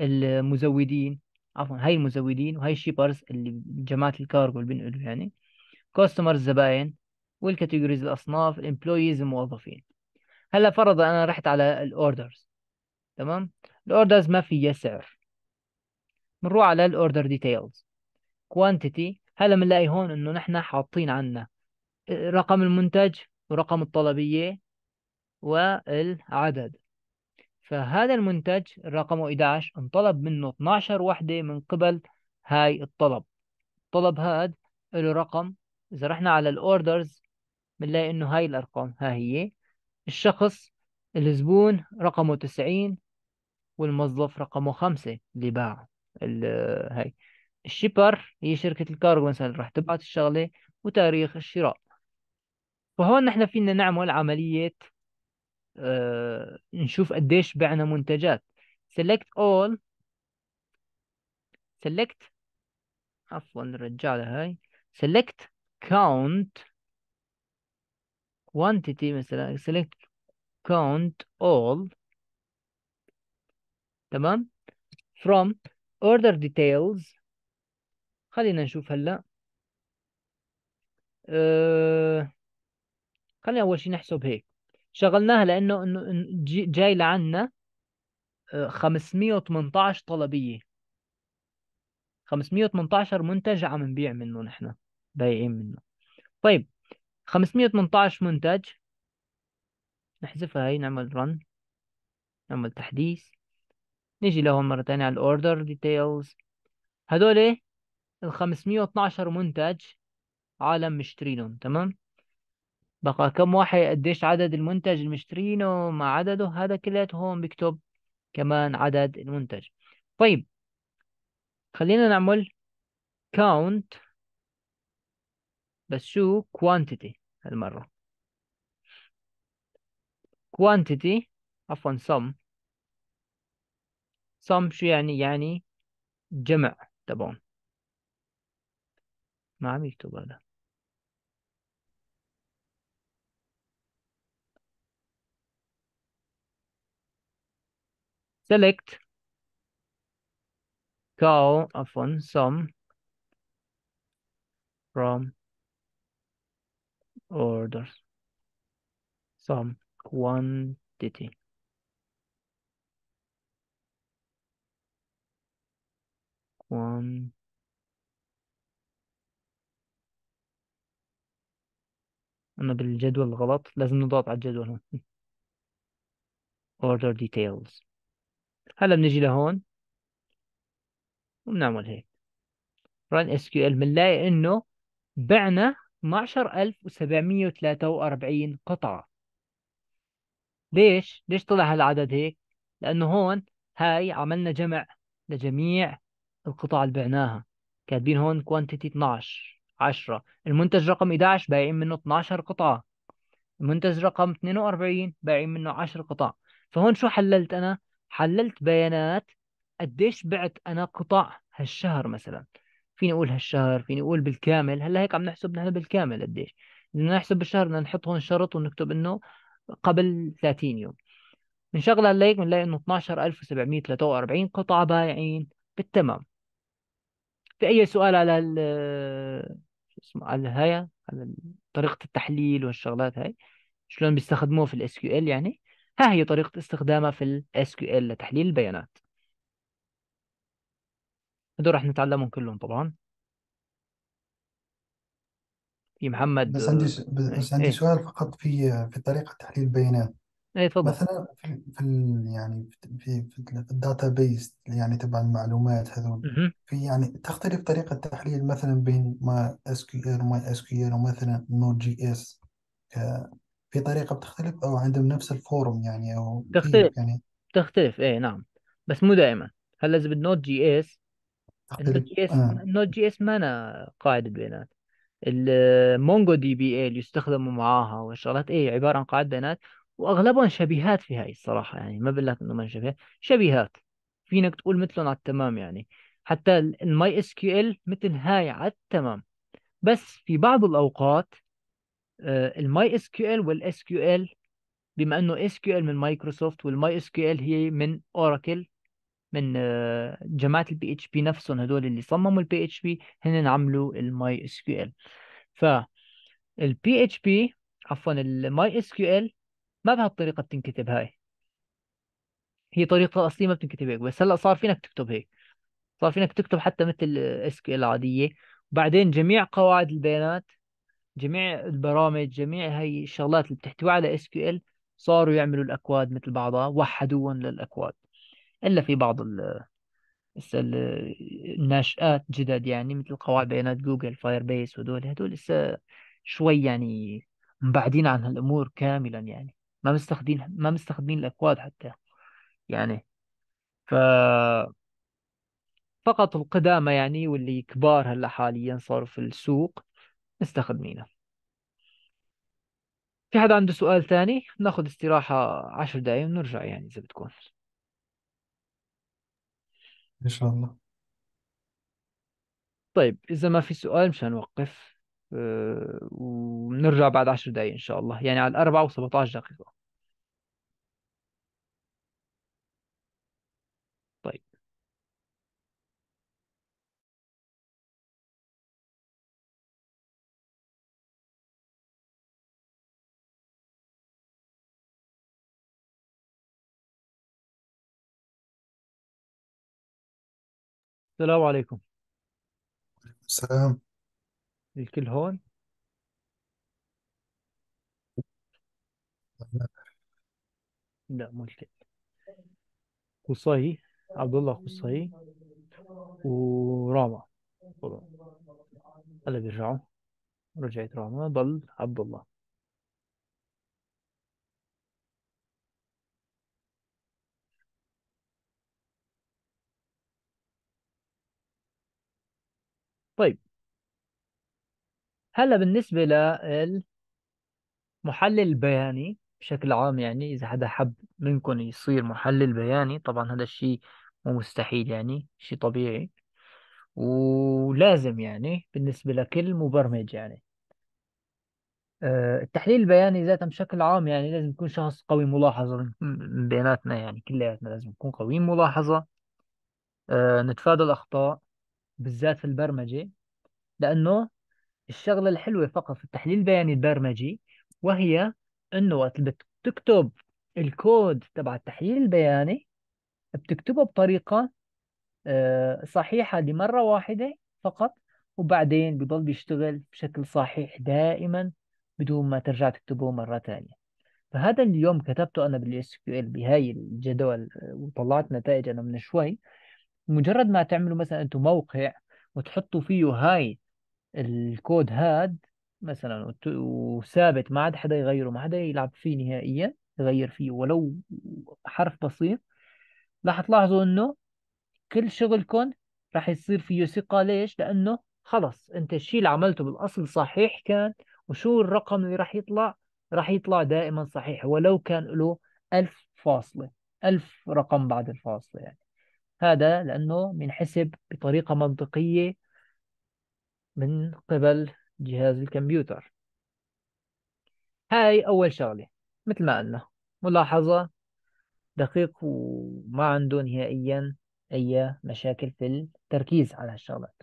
المزودين عفوا هاي المزودين وهي الشيبرز اللي جماعة الكارغو اللي بنقلوا يعني كاستمرز الزباين والكاتيجوريز الأصناف الامبلويز الموظفين هلا فرضا أنا رحت على الأوردرز تمام الأوردرز ما فيها سعر بنروح على الأوردر ديتيلز كوانتيتي هلا بنلاقي هون انه نحن حاطين عنا رقم المنتج ورقم الطلبية والعدد فهذا المنتج رقمه 11 انطلب منه 12 وحدة من قبل هاي الطلب الطلب هاد له رقم إذا رحنا على الأوردرز بنلاقي إنه هاي الأرقام ها هي الشخص الزبون رقمه 90 والموظف رقمه 5 اللي باع هاي الشيبر هي شركة الكارغو مثلا راح تبعت الشغلة وتاريخ الشراء فهون نحن فينا نعمل عملية آه نشوف قديش بعنا منتجات select all select عفوا نرجع لهاي select count quantity مثلا select count all تمام from order details خلينا نشوف هلا أه خلينا أول شيء نحسب هيك شغلناها لأنه إنه جاي لعنا 518 أه، طلبية 518 منتج عم نبيع منه نحن بايعين منه طيب 518 منتج نحذفها هي نعمل رن نعمل تحديث نيجي لهون مرة تانية على الأوردر ديتيلز هدول إيه؟ ال 512 منتج عالم مشترينهم تمام بقى كم واحد قديش عدد المنتج اللي مشترينه مع عدده هذا كلياته هون بكتب كمان عدد المنتج طيب خلينا نعمل count بس شو quantity هالمرة quantity عفوا sum sum شو يعني يعني جمع تبعون ما عم يكتب select call a phone sum from orders some quantity quantity أنا بالجدول غلط لازم نضغط على الجدول هون order details هلا بنجي لهون وبنعمل هيك run SQL بنلاقي إنه بعنا 12743 قطعة ليش؟ ليش طلع هالعدد هيك؟ لأنه هون هاي عملنا جمع لجميع القطع اللي بعناها كاتبين هون quantity 12 10 المنتج رقم 11 بايعين منه 12 قطعة المنتج رقم 42 بايعين منه 10 قطع فهون شو حللت أنا؟ حللت بيانات قديش بعت أنا قطع هالشهر مثلا فيني أقول هالشهر فيني أقول بالكامل هلا هيك عم نحسب نحن بالكامل قديش بدنا نحسب بالشهر بدنا نحط هون شرط ونكتب إنه قبل 30 يوم شغلة هيك بنلاقي إنه 12743 قطعة بايعين بالتمام في أي سؤال على اسمه على هاي على طريقة التحليل والشغلات هاي شلون بيستخدموها في الاس كيو ال يعني ها هي طريقة استخدامها في الاس كيو ال لتحليل البيانات هدول راح نتعلمهم كلهم طبعا في محمد بس عندي آه، بس عندي إيه؟ سؤال فقط في آه، في طريقة تحليل البيانات اي تفضل مثلا في, في يعني في في, الداتا بيس يعني تبع المعلومات هذول في يعني تختلف طريقة تحليل مثلا بين ما اس كيو ال وما اس كيو ال ومثلا نود جي اس في طريقة بتختلف أو عندهم نفس الفورم يعني أو كيف تختلف يعني تختلف اي نعم بس مو دائما هلا اذا بالنوت جي اس النوت تختلف جي اس آه. النوت جي اس ما أنا قاعدة بيانات المونجو دي بي اي اللي يستخدموا معاها والشغلات ايه عبارة عن قاعدة بيانات واغلبهم شبيهات في هاي الصراحه يعني ما بقول لك انه ما شبيهات شبيهات فينك تقول مثلهم على التمام يعني حتى الماي اس كيو ال مثل هاي على التمام بس في بعض الاوقات آه، الماي اس كيو ال والاس كيو ال بما انه اس كيو ال من مايكروسوفت والماي اس كيو ال هي من اوراكل من آه، جماعه البي اتش بي نفسهم هدول اللي صمموا البي اتش بي هن عملوا الماي اس كيو ال ف البي اتش بي عفوا الماي اس كيو ال ما بهالطريقه بتنكتب هاي هي طريقه اصليه ما بتنكتب هيك بس هلا صار فينك تكتب هيك صار فينك تكتب حتى مثل اس كيو ال عاديه وبعدين جميع قواعد البيانات جميع البرامج جميع هاي الشغلات اللي بتحتوي على اس كيو ال صاروا يعملوا الاكواد مثل بعضها وحدوهم للاكواد الا في بعض ال لسه الناشئات جدد يعني مثل قواعد بيانات جوجل فاير بيس هدول هدول لسه شوي يعني مبعدين عن هالامور كاملا يعني ما مستخدمين ما مستخدمين الأكواد حتى يعني ف فقط القدامى يعني واللي كبار هلا حاليا صاروا في السوق مستخدمينه في حدا عنده سؤال ثاني ناخذ استراحة عشر دقايق ونرجع يعني إذا بتكون إن شاء الله طيب إذا ما في سؤال مشان نوقف ونرجع بعد 10 دقايق ان شاء الله يعني على الأربعة و17 دقيقة طيب السلام عليكم السلام الكل هون لا مو الكل قصي عبد الله قصي وراما هلا بيرجعوا رجعت راما ضل عبد الله طيب هلا بالنسبة للمحلل البياني بشكل عام يعني إذا حدا حب منكم يصير محلل بياني طبعا هذا الشيء مو مستحيل يعني شيء طبيعي ولازم يعني بالنسبة لكل مبرمج يعني آه، التحليل البياني ذاتا بشكل عام يعني لازم يكون شخص قوي ملاحظة من بياناتنا يعني كلياتنا لازم نكون قويين ملاحظة آه، نتفادى الأخطاء بالذات في البرمجة لأنه الشغلة الحلوة فقط في التحليل البياني البرمجي وهي انه وقت بتكتب الكود تبع التحليل البياني بتكتبه بطريقة آه، صحيحة لمرة واحدة فقط وبعدين بضل بيشتغل بشكل صحيح دائما بدون ما ترجع تكتبه مرة ثانية فهذا اليوم كتبته أنا بالاس كيو ال بهاي الجدول آه، وطلعت نتائج أنا من شوي مجرد ما تعملوا مثلا أنتم موقع وتحطوا فيه هاي الكود هاد مثلا وثابت ما عاد حدا يغيره ما حدا يلعب فيه نهائيا يغير فيه ولو حرف بسيط راح تلاحظوا انه كل شغلكم راح يصير فيه ثقة ليش؟ لأنه خلص أنت الشيء اللي عملته بالأصل صحيح كان وشو الرقم اللي راح يطلع؟ راح يطلع دائما صحيح ولو كان له ألف فاصلة ألف رقم بعد الفاصلة يعني هذا لأنه بنحسب بطريقة منطقية من قبل جهاز الكمبيوتر هاي أول شغلة مثل ما قلنا ملاحظة دقيق وما عنده نهائيا أي مشاكل في التركيز على هالشغلات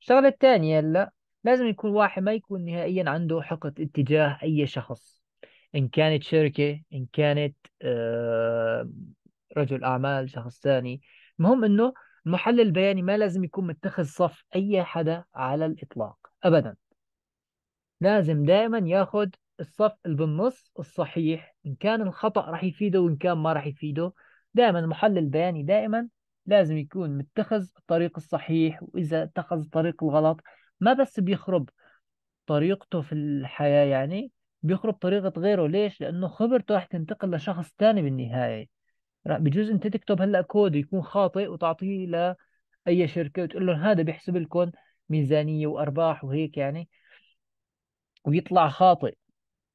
الشغلة الثانية هلا لازم يكون واحد ما يكون نهائيا عنده حقد اتجاه أي شخص إن كانت شركة إن كانت آه، رجل أعمال شخص ثاني المهم إنه المحلل البياني ما لازم يكون متخذ صف أي حدا على الإطلاق أبدا لازم دائما ياخد الصف اللي بالنص الصحيح إن كان الخطأ راح يفيده وإن كان ما راح يفيده دائما المحلل البياني دائما لازم يكون متخذ الطريق الصحيح وإذا اتخذ الطريق الغلط ما بس بيخرب طريقته في الحياة يعني بيخرب طريقة غيره ليش؟ لأنه خبرته راح تنتقل لشخص تاني بالنهاية لا بجوز انت تكتب هلا كود يكون خاطئ وتعطيه لاي شركه وتقول لهم هذا بيحسب لكم ميزانيه وارباح وهيك يعني ويطلع خاطئ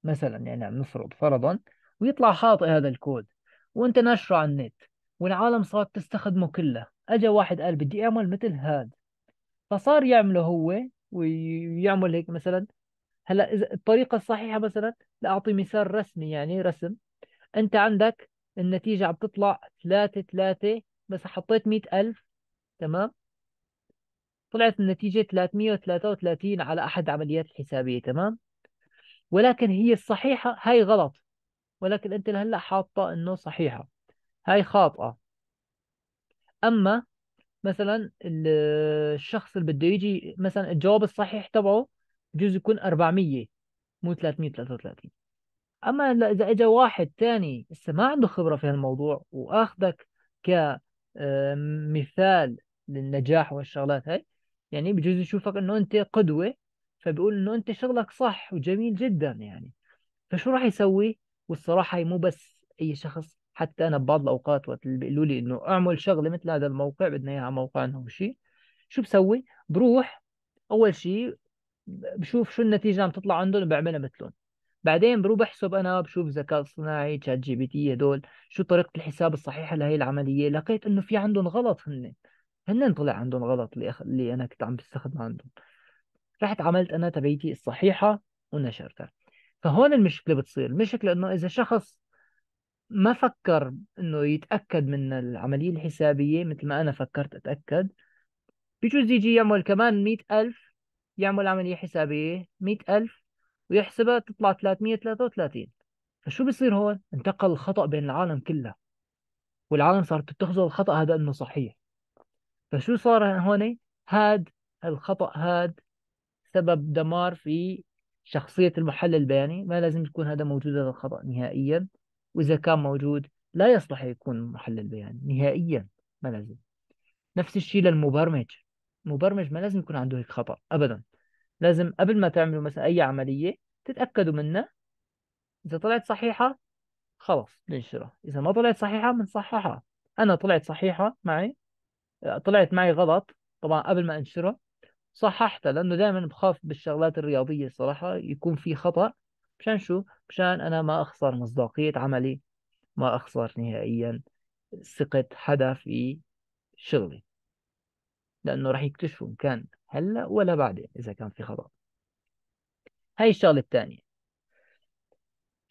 مثلا يعني عم نفرض فرضا ويطلع خاطئ هذا الكود وانت ناشره على النت والعالم صارت تستخدمه كله اجى واحد قال بدي اعمل مثل هذا فصار يعمله هو ويعمل هيك مثلا هلا اذا الطريقه الصحيحه مثلا لاعطي مثال رسمي يعني رسم انت عندك النتيجة عم تطلع 3 3 بس حطيت 100000 تمام طلعت النتيجة 333 على أحد عمليات الحسابية تمام ولكن هي الصحيحة هاي غلط ولكن أنت لهلا حاطة إنه صحيحة هاي خاطئة أما مثلا الشخص اللي بده يجي مثلا الجواب الصحيح تبعه بجوز يكون 400 مو 333 اما اذا اجى واحد تاني لسه ما عنده خبره في هالموضوع واخذك كمثال آه، للنجاح والشغلات هاي يعني بجوز يشوفك انه انت قدوه فبيقول انه انت شغلك صح وجميل جدا يعني فشو راح يسوي والصراحه هي مو بس اي شخص حتى انا ببعض الاوقات وقت اللي بيقولوا لي انه اعمل شغله مثل هذا الموقع بدنا اياها على موقعنا وشي شو بسوي بروح اول شيء بشوف شو النتيجه عم تطلع عندهم وبعملها مثلهم بعدين بروح بحسب انا بشوف ذكاء اصطناعي تشات جي بي تي هدول شو طريقه الحساب الصحيحه لهي العمليه لقيت انه في عندهم غلط هن هن طلع عندهم غلط اللي, أخ... اللي انا كنت عم بستخدم عندهم رحت عملت انا تبعيتي الصحيحه ونشرتها فهون المشكله بتصير المشكله انه اذا شخص ما فكر انه يتاكد من العمليه الحسابيه مثل ما انا فكرت اتاكد بجوز يجي يعمل كمان مئة ألف يعمل عملية حسابية مئة ألف ويحسبها تطلع 333 فشو بصير هون؟ انتقل الخطأ بين العالم كلها والعالم صارت تتخذ الخطأ هذا انه صحيح فشو صار هون؟ هاد الخطأ هاد سبب دمار في شخصية المحلل البياني ما لازم يكون هذا موجود هذا الخطأ نهائيا وإذا كان موجود لا يصلح يكون محلل بياني نهائيا ما لازم نفس الشيء للمبرمج المبرمج ما لازم يكون عنده هيك خطأ أبدا لازم قبل ما تعملوا مثلا اي عمليه تتاكدوا منها اذا طلعت صحيحه خلص بنشرها اذا ما طلعت صحيحه بنصححها انا طلعت صحيحه معي آه، طلعت معي غلط طبعا قبل ما انشرها صححتها لانه دائما بخاف بالشغلات الرياضيه الصراحه يكون في خطا مشان شو مشان انا ما اخسر مصداقيه عملي ما اخسر نهائيا ثقه حدا في شغلي لانه راح يكتشفوا ان كان هلا ولا بعدين اذا كان في خطا هاي الشغله الثانيه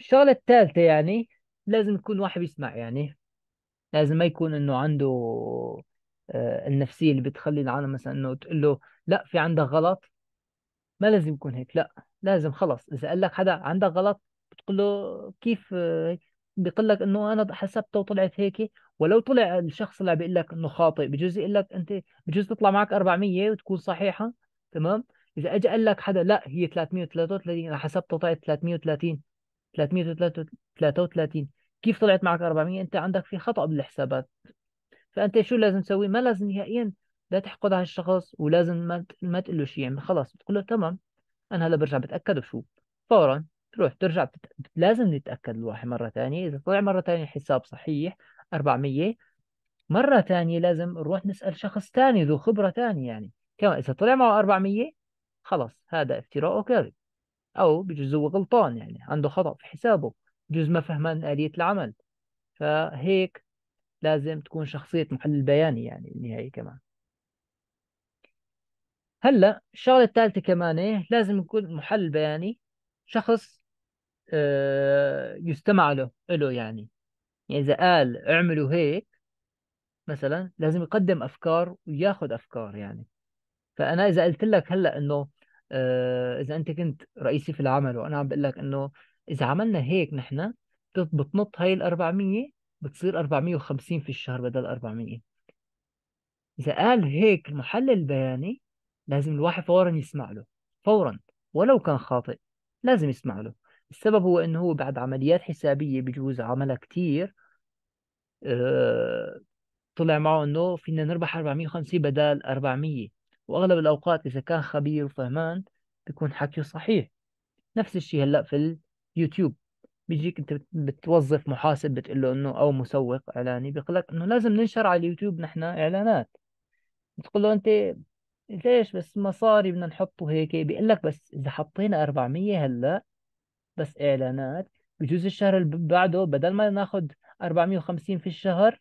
الشغله الثالثه يعني لازم يكون واحد بيسمع يعني لازم ما يكون انه عنده آه، النفسيه اللي بتخلي العالم مثلا انه تقول له لا في عندك غلط ما لازم يكون هيك لا لازم خلص اذا قال لك حدا عندك غلط بتقول له كيف هيك آه، بيقول لك انه انا حسبته وطلعت هيك ولو طلع الشخص اللي بيقول لك انه خاطئ بجوز يقول لك انت بجوز تطلع معك 400 وتكون صحيحه تمام اذا اجى قال لك حدا لا هي 333 انا حسبته طلعت 330 333 كيف طلعت معك 400 انت عندك في خطا بالحسابات فانت شو لازم تسوي ما لازم نهائيا لا تحقد على الشخص ولازم ما ما تقول له شيء يعني خلص بتقول له تمام انا هلا برجع بتاكد وشوف فورا تروح ترجع بت... لازم نتأكد الواحد مرة ثانية إذا طلع مرة ثانية الحساب صحيح 400 مرة ثانية لازم نروح نسأل شخص ثاني ذو خبرة ثانية يعني كمان إذا طلع معه 400 خلص هذا افتراء كاذب أو بجوز هو غلطان يعني عنده خطأ في حسابه بجوز ما فهمان آلية العمل فهيك لازم تكون شخصية محلل بياني يعني بالنهاية كمان هلا الشغلة الثالثة كمان إيه، لازم يكون محلل بياني شخص آه، يستمع له له يعني. يعني إذا قال اعملوا هيك مثلا لازم يقدم أفكار وياخذ أفكار يعني فأنا إذا قلت لك هلأ إنه آه، إذا أنت كنت رئيسي في العمل وأنا عم بقول لك إنه إذا عملنا هيك نحن بتنط هاي ال 400 بتصير 450 في الشهر بدل 400 إذا قال هيك المحلل البياني لازم الواحد فورا يسمع له فورا ولو كان خاطئ لازم يسمع له السبب هو انه هو بعد عمليات حسابيه بجوز عملها كتير آه، طلع معه انه فينا نربح 450 بدل 400 واغلب الاوقات اذا كان خبير وفهمان بيكون حكيه صحيح نفس الشيء هلا في اليوتيوب بيجيك انت بتوظف محاسب بتقول له انه او مسوق اعلاني بيقول لك انه لازم ننشر على اليوتيوب نحن اعلانات بتقول له انت ليش بس مصاري بدنا نحطه هيك بيقول لك بس اذا حطينا 400 هلا بس اعلانات بجوز الشهر اللي بعده بدل ما ناخذ 450 في الشهر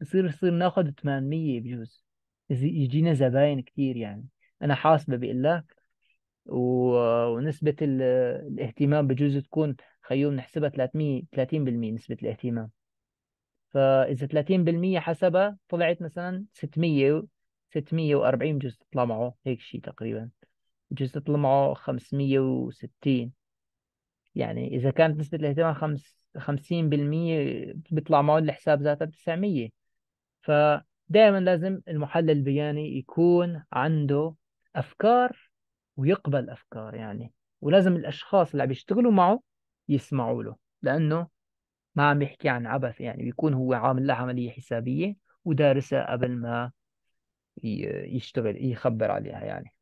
يصير يصير ناخذ 800 بجوز يجينا زباين كثير يعني انا حاسبه بقول لك و- ونسبة ال- الاهتمام بجوز تكون خيوم نحسبها 300 30% نسبة الاهتمام فإذا 30% حسبها طلعت مثلا 600 و- 640 بجوز تطلع معه هيك شيء تقريبا بجوز تطلع معه 560 يعني اذا كانت نسبه الاهتمام خمس 50% بيطلع معه الحساب ذاته 900 فدائما لازم المحلل البياني يكون عنده افكار ويقبل افكار يعني ولازم الاشخاص اللي عم يشتغلوا معه يسمعوا له لانه ما عم يحكي عن عبث يعني بيكون هو عامل لها عمليه حسابيه ودارسها قبل ما يشتغل يخبر عليها يعني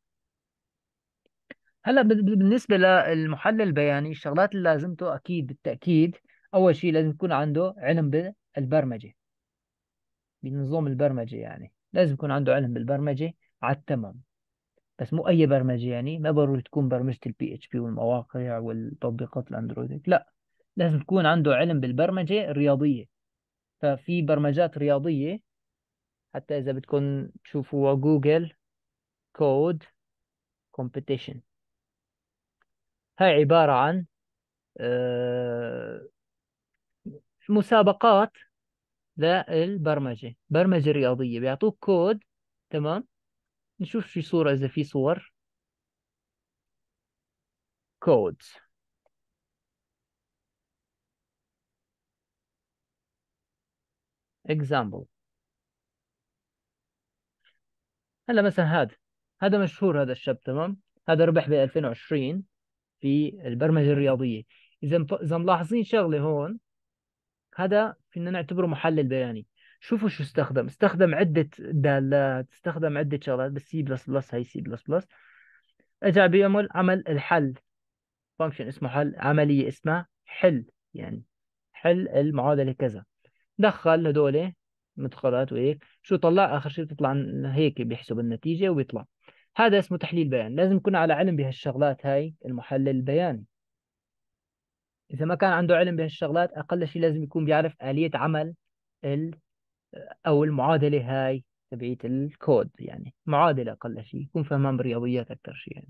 هلا بالنسبة للمحلل البياني الشغلات اللي لازمته أكيد بالتأكيد أول شيء لازم يكون عنده علم بالبرمجة بنظام البرمجة يعني لازم يكون عنده علم بالبرمجة على التمام بس مو أي برمجة يعني ما ضروري تكون برمجة البي اتش بي والمواقع والتطبيقات الأندرويد لا لازم يكون عنده علم بالبرمجة الرياضية ففي برمجات رياضية حتى إذا بدكم تشوفوها جوجل كود كومبيتيشن هاي عبارة عن آه، مسابقات للبرمجة برمجة رياضية بيعطوك كود تمام نشوف في صورة إذا في صور كود example هلا مثلا هذا هذا مشهور هذا الشاب تمام هذا ربح ب 2020 في البرمجه الرياضيه اذا اذا ملاحظين شغله هون هذا فينا نعتبره محلل بياني شوفوا شو استخدم استخدم عده دالات استخدم عده شغلات بالسي بلس بلس هي سي بلس بلس اجى بيعمل عمل الحل فانكشن اسمه حل عمليه اسمها حل يعني حل المعادله كذا دخل هدول مدخلات وهيك شو طلع اخر شيء بتطلع هيك بيحسب النتيجه وبيطلع هذا اسمه تحليل بيان لازم يكون على علم بهالشغلات هاي المحلل البياني إذا ما كان عنده علم بهالشغلات أقل شيء لازم يكون بيعرف آلية عمل ال أو المعادلة هاي تبعية الكود يعني معادلة أقل شيء يكون فهمان بالرياضيات أكثر شيء يعني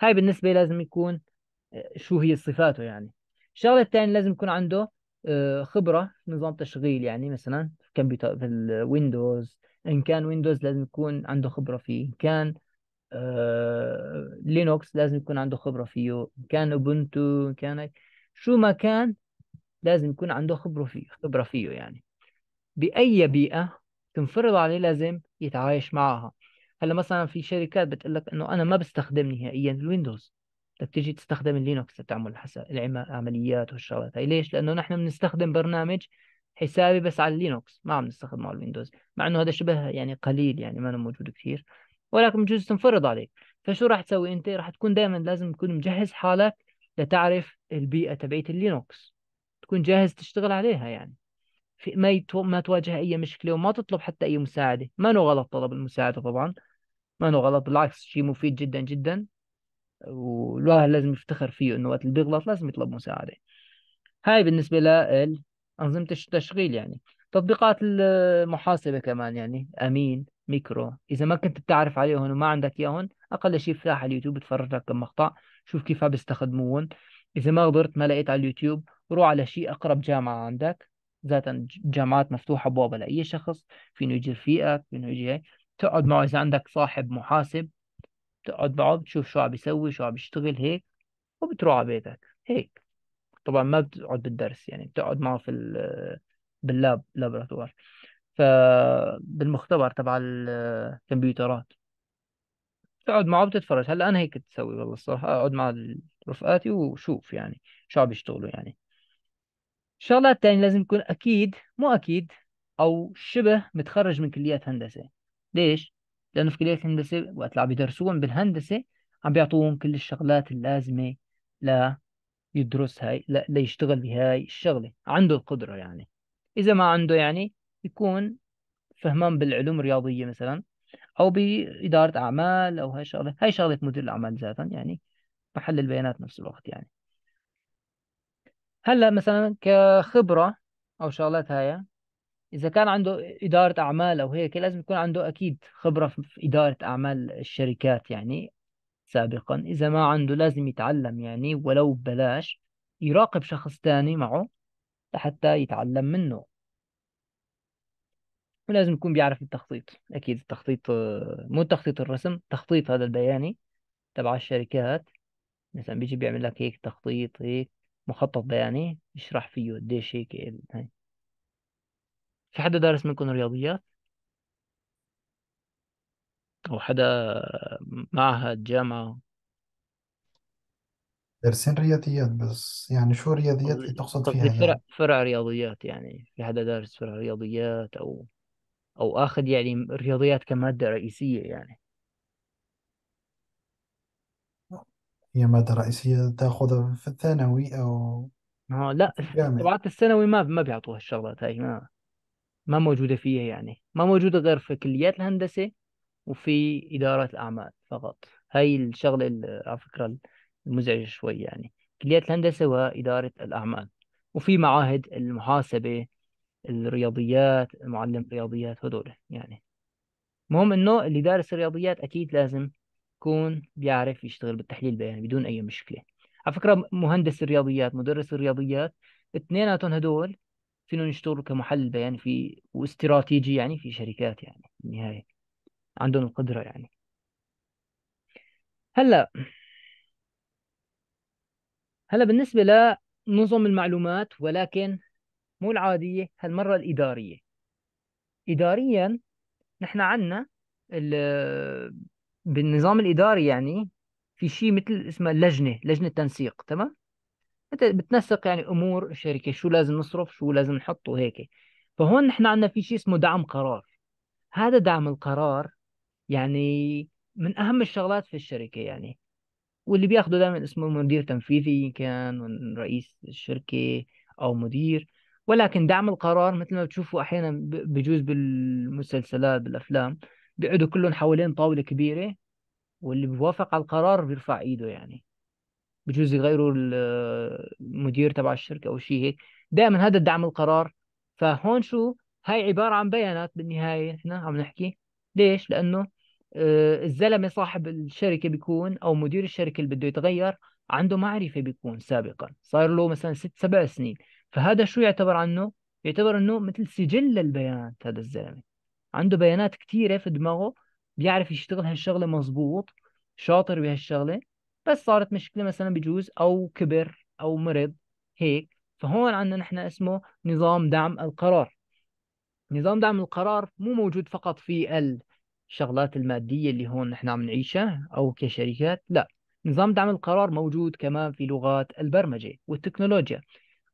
هاي بالنسبة لازم يكون آه، شو هي صفاته يعني الشغلة الثانية لازم يكون عنده آه، خبرة نظام تشغيل يعني مثلا في الكمبيوتر في الويندوز إن كان ويندوز لازم يكون عنده خبرة فيه إن كان آه، لينوكس لازم يكون عنده خبرة فيه كان أوبونتو كان شو ما كان لازم يكون عنده خبرة فيه خبرة فيه يعني بأي بيئة تنفرض عليه لازم يتعايش معها هلا مثلا في شركات بتقول لك انه انا ما بستخدم نهائيا الويندوز بدك طيب تيجي تستخدم اللينوكس لتعمل العمليات والشغلات هي ليش؟ لانه نحن بنستخدم برنامج حسابي بس على اللينوكس ما عم نستخدمه على الويندوز مع انه هذا شبه يعني قليل يعني ما موجود كثير ولكن بجوز تنفرض عليك فشو راح تسوي انت راح تكون دائما لازم تكون مجهز حالك لتعرف البيئه تبعت اللينوكس تكون جاهز تشتغل عليها يعني في ما يتو... ما تواجه اي مشكله وما تطلب حتى اي مساعده ما نو غلط طلب المساعده طبعا ما نو غلط بالعكس شيء مفيد جدا جدا والواحد لازم يفتخر فيه انه وقت اللي بيغلط لازم يطلب مساعده هاي بالنسبه لأنظمة التشغيل يعني تطبيقات المحاسبة كمان يعني أمين ميكرو اذا ما كنت بتعرف عليهم وما عندك اياهم اقل شيء افتح على اليوتيوب اتفرج لك كم مقطع شوف كيف بيستخدموهم اذا ما قدرت ما لقيت على اليوتيوب روح على شيء اقرب جامعه عندك ذاتا جامعات مفتوحه ابوابها لاي شخص فينه يجي رفيقك فينه يجي هي تقعد معه اذا عندك صاحب محاسب تقعد معه بتشوف شو عم بيسوي شو عم بيشتغل هيك وبتروح على بيتك هيك طبعا ما بتقعد بالدرس يعني بتقعد معه في باللاب لابراتوار بالمختبر تبع الكمبيوترات تقعد معه بتتفرج هلا انا هيك تسوي والله الصراحه اقعد مع رفقاتي وشوف يعني شو عم بيشتغلوا يعني الشغلات الثانية لازم يكون اكيد مو اكيد او شبه متخرج من كليات هندسه ليش لانه في كليات هندسه وقت اللي عم يدرسوهم بالهندسه عم بيعطوهم كل الشغلات اللازمه لا يدرس هاي لا ليشتغل بهاي الشغله عنده القدره يعني اذا ما عنده يعني يكون فهمان بالعلوم الرياضيه مثلا او باداره اعمال او هاي الشغله هاي شغله مدير الاعمال ذاتا يعني محل البيانات نفس الوقت يعني هلا مثلا كخبره او شغلات هاي اذا كان عنده اداره اعمال او هيك لازم يكون عنده اكيد خبره في اداره اعمال الشركات يعني سابقا اذا ما عنده لازم يتعلم يعني ولو ببلاش يراقب شخص تاني معه لحتى يتعلم منه ولازم يكون بيعرف التخطيط اكيد التخطيط آه، مو تخطيط الرسم تخطيط هذا البياني تبع الشركات مثلا بيجي بيعمل لك هيك تخطيط هيك مخطط بياني يشرح فيه قديش هيك هاي في حدا دارس منكم رياضيات او حدا معهد جامعة دارسين رياضيات بس يعني شو رياضيات اللي تقصد قصدي فيها فرع يعني فرع رياضيات يعني في حدا دارس فرع رياضيات او او اخذ يعني الرياضيات كماده رئيسيه يعني هي مادة رئيسية تاخذها في الثانوي أو ها لا في الجامعة طبعات الثانوي ما ما بيعطوها الشغلات هاي ما ما موجوده فيها يعني ما موجوده غير في كليات الهندسه وفي اداره الاعمال فقط هاي الشغله على فكره المزعجه شوي يعني كليات الهندسه واداره الاعمال وفي معاهد المحاسبه الرياضيات معلم الرياضيات هدول يعني المهم انه اللي دارس الرياضيات اكيد لازم يكون بيعرف يشتغل بالتحليل البياني بدون اي مشكله على فكره مهندس الرياضيات مدرس الرياضيات اثنيناتهم هدول فينهم يشتغلوا كمحلل بياني في واستراتيجي يعني في شركات يعني بالنهايه عندهم القدره يعني هلا هلا بالنسبه لنظم المعلومات ولكن مو العادية هالمرة الإدارية إداريا نحن عنا بالنظام الإداري يعني في شيء مثل اسمه لجنة لجنة تنسيق تمام انت بتنسق يعني امور الشركه شو لازم نصرف شو لازم نحط وهيك فهون نحن عنا في شيء اسمه دعم قرار هذا دعم القرار يعني من اهم الشغلات في الشركه يعني واللي بياخده دائما اسمه مدير تنفيذي كان رئيس الشركه او مدير ولكن دعم القرار مثل ما بتشوفوا احيانا بجوز بالمسلسلات بالافلام بيقعدوا كلهم حوالين طاوله كبيره واللي بيوافق على القرار بيرفع ايده يعني بجوز يغيروا المدير تبع الشركه او شيء هيك دائما هذا دعم القرار فهون شو هاي عباره عن بيانات بالنهايه نحن عم نحكي ليش لانه آه، الزلمه صاحب الشركه بيكون او مدير الشركه اللي بده يتغير عنده معرفه بيكون سابقا صار له مثلا ست سبع سنين فهذا شو يعتبر عنه؟ يعتبر انه مثل سجل للبيانات هذا الزلمه عنده بيانات كثيره في دماغه بيعرف يشتغل هالشغله مضبوط شاطر بهالشغله بس صارت مشكله مثلا بجوز او كبر او مرض هيك فهون عندنا نحن اسمه نظام دعم القرار نظام دعم القرار مو موجود فقط في الشغلات المادية اللي هون نحن عم نعيشها أو كشركات لا نظام دعم القرار موجود كمان في لغات البرمجة والتكنولوجيا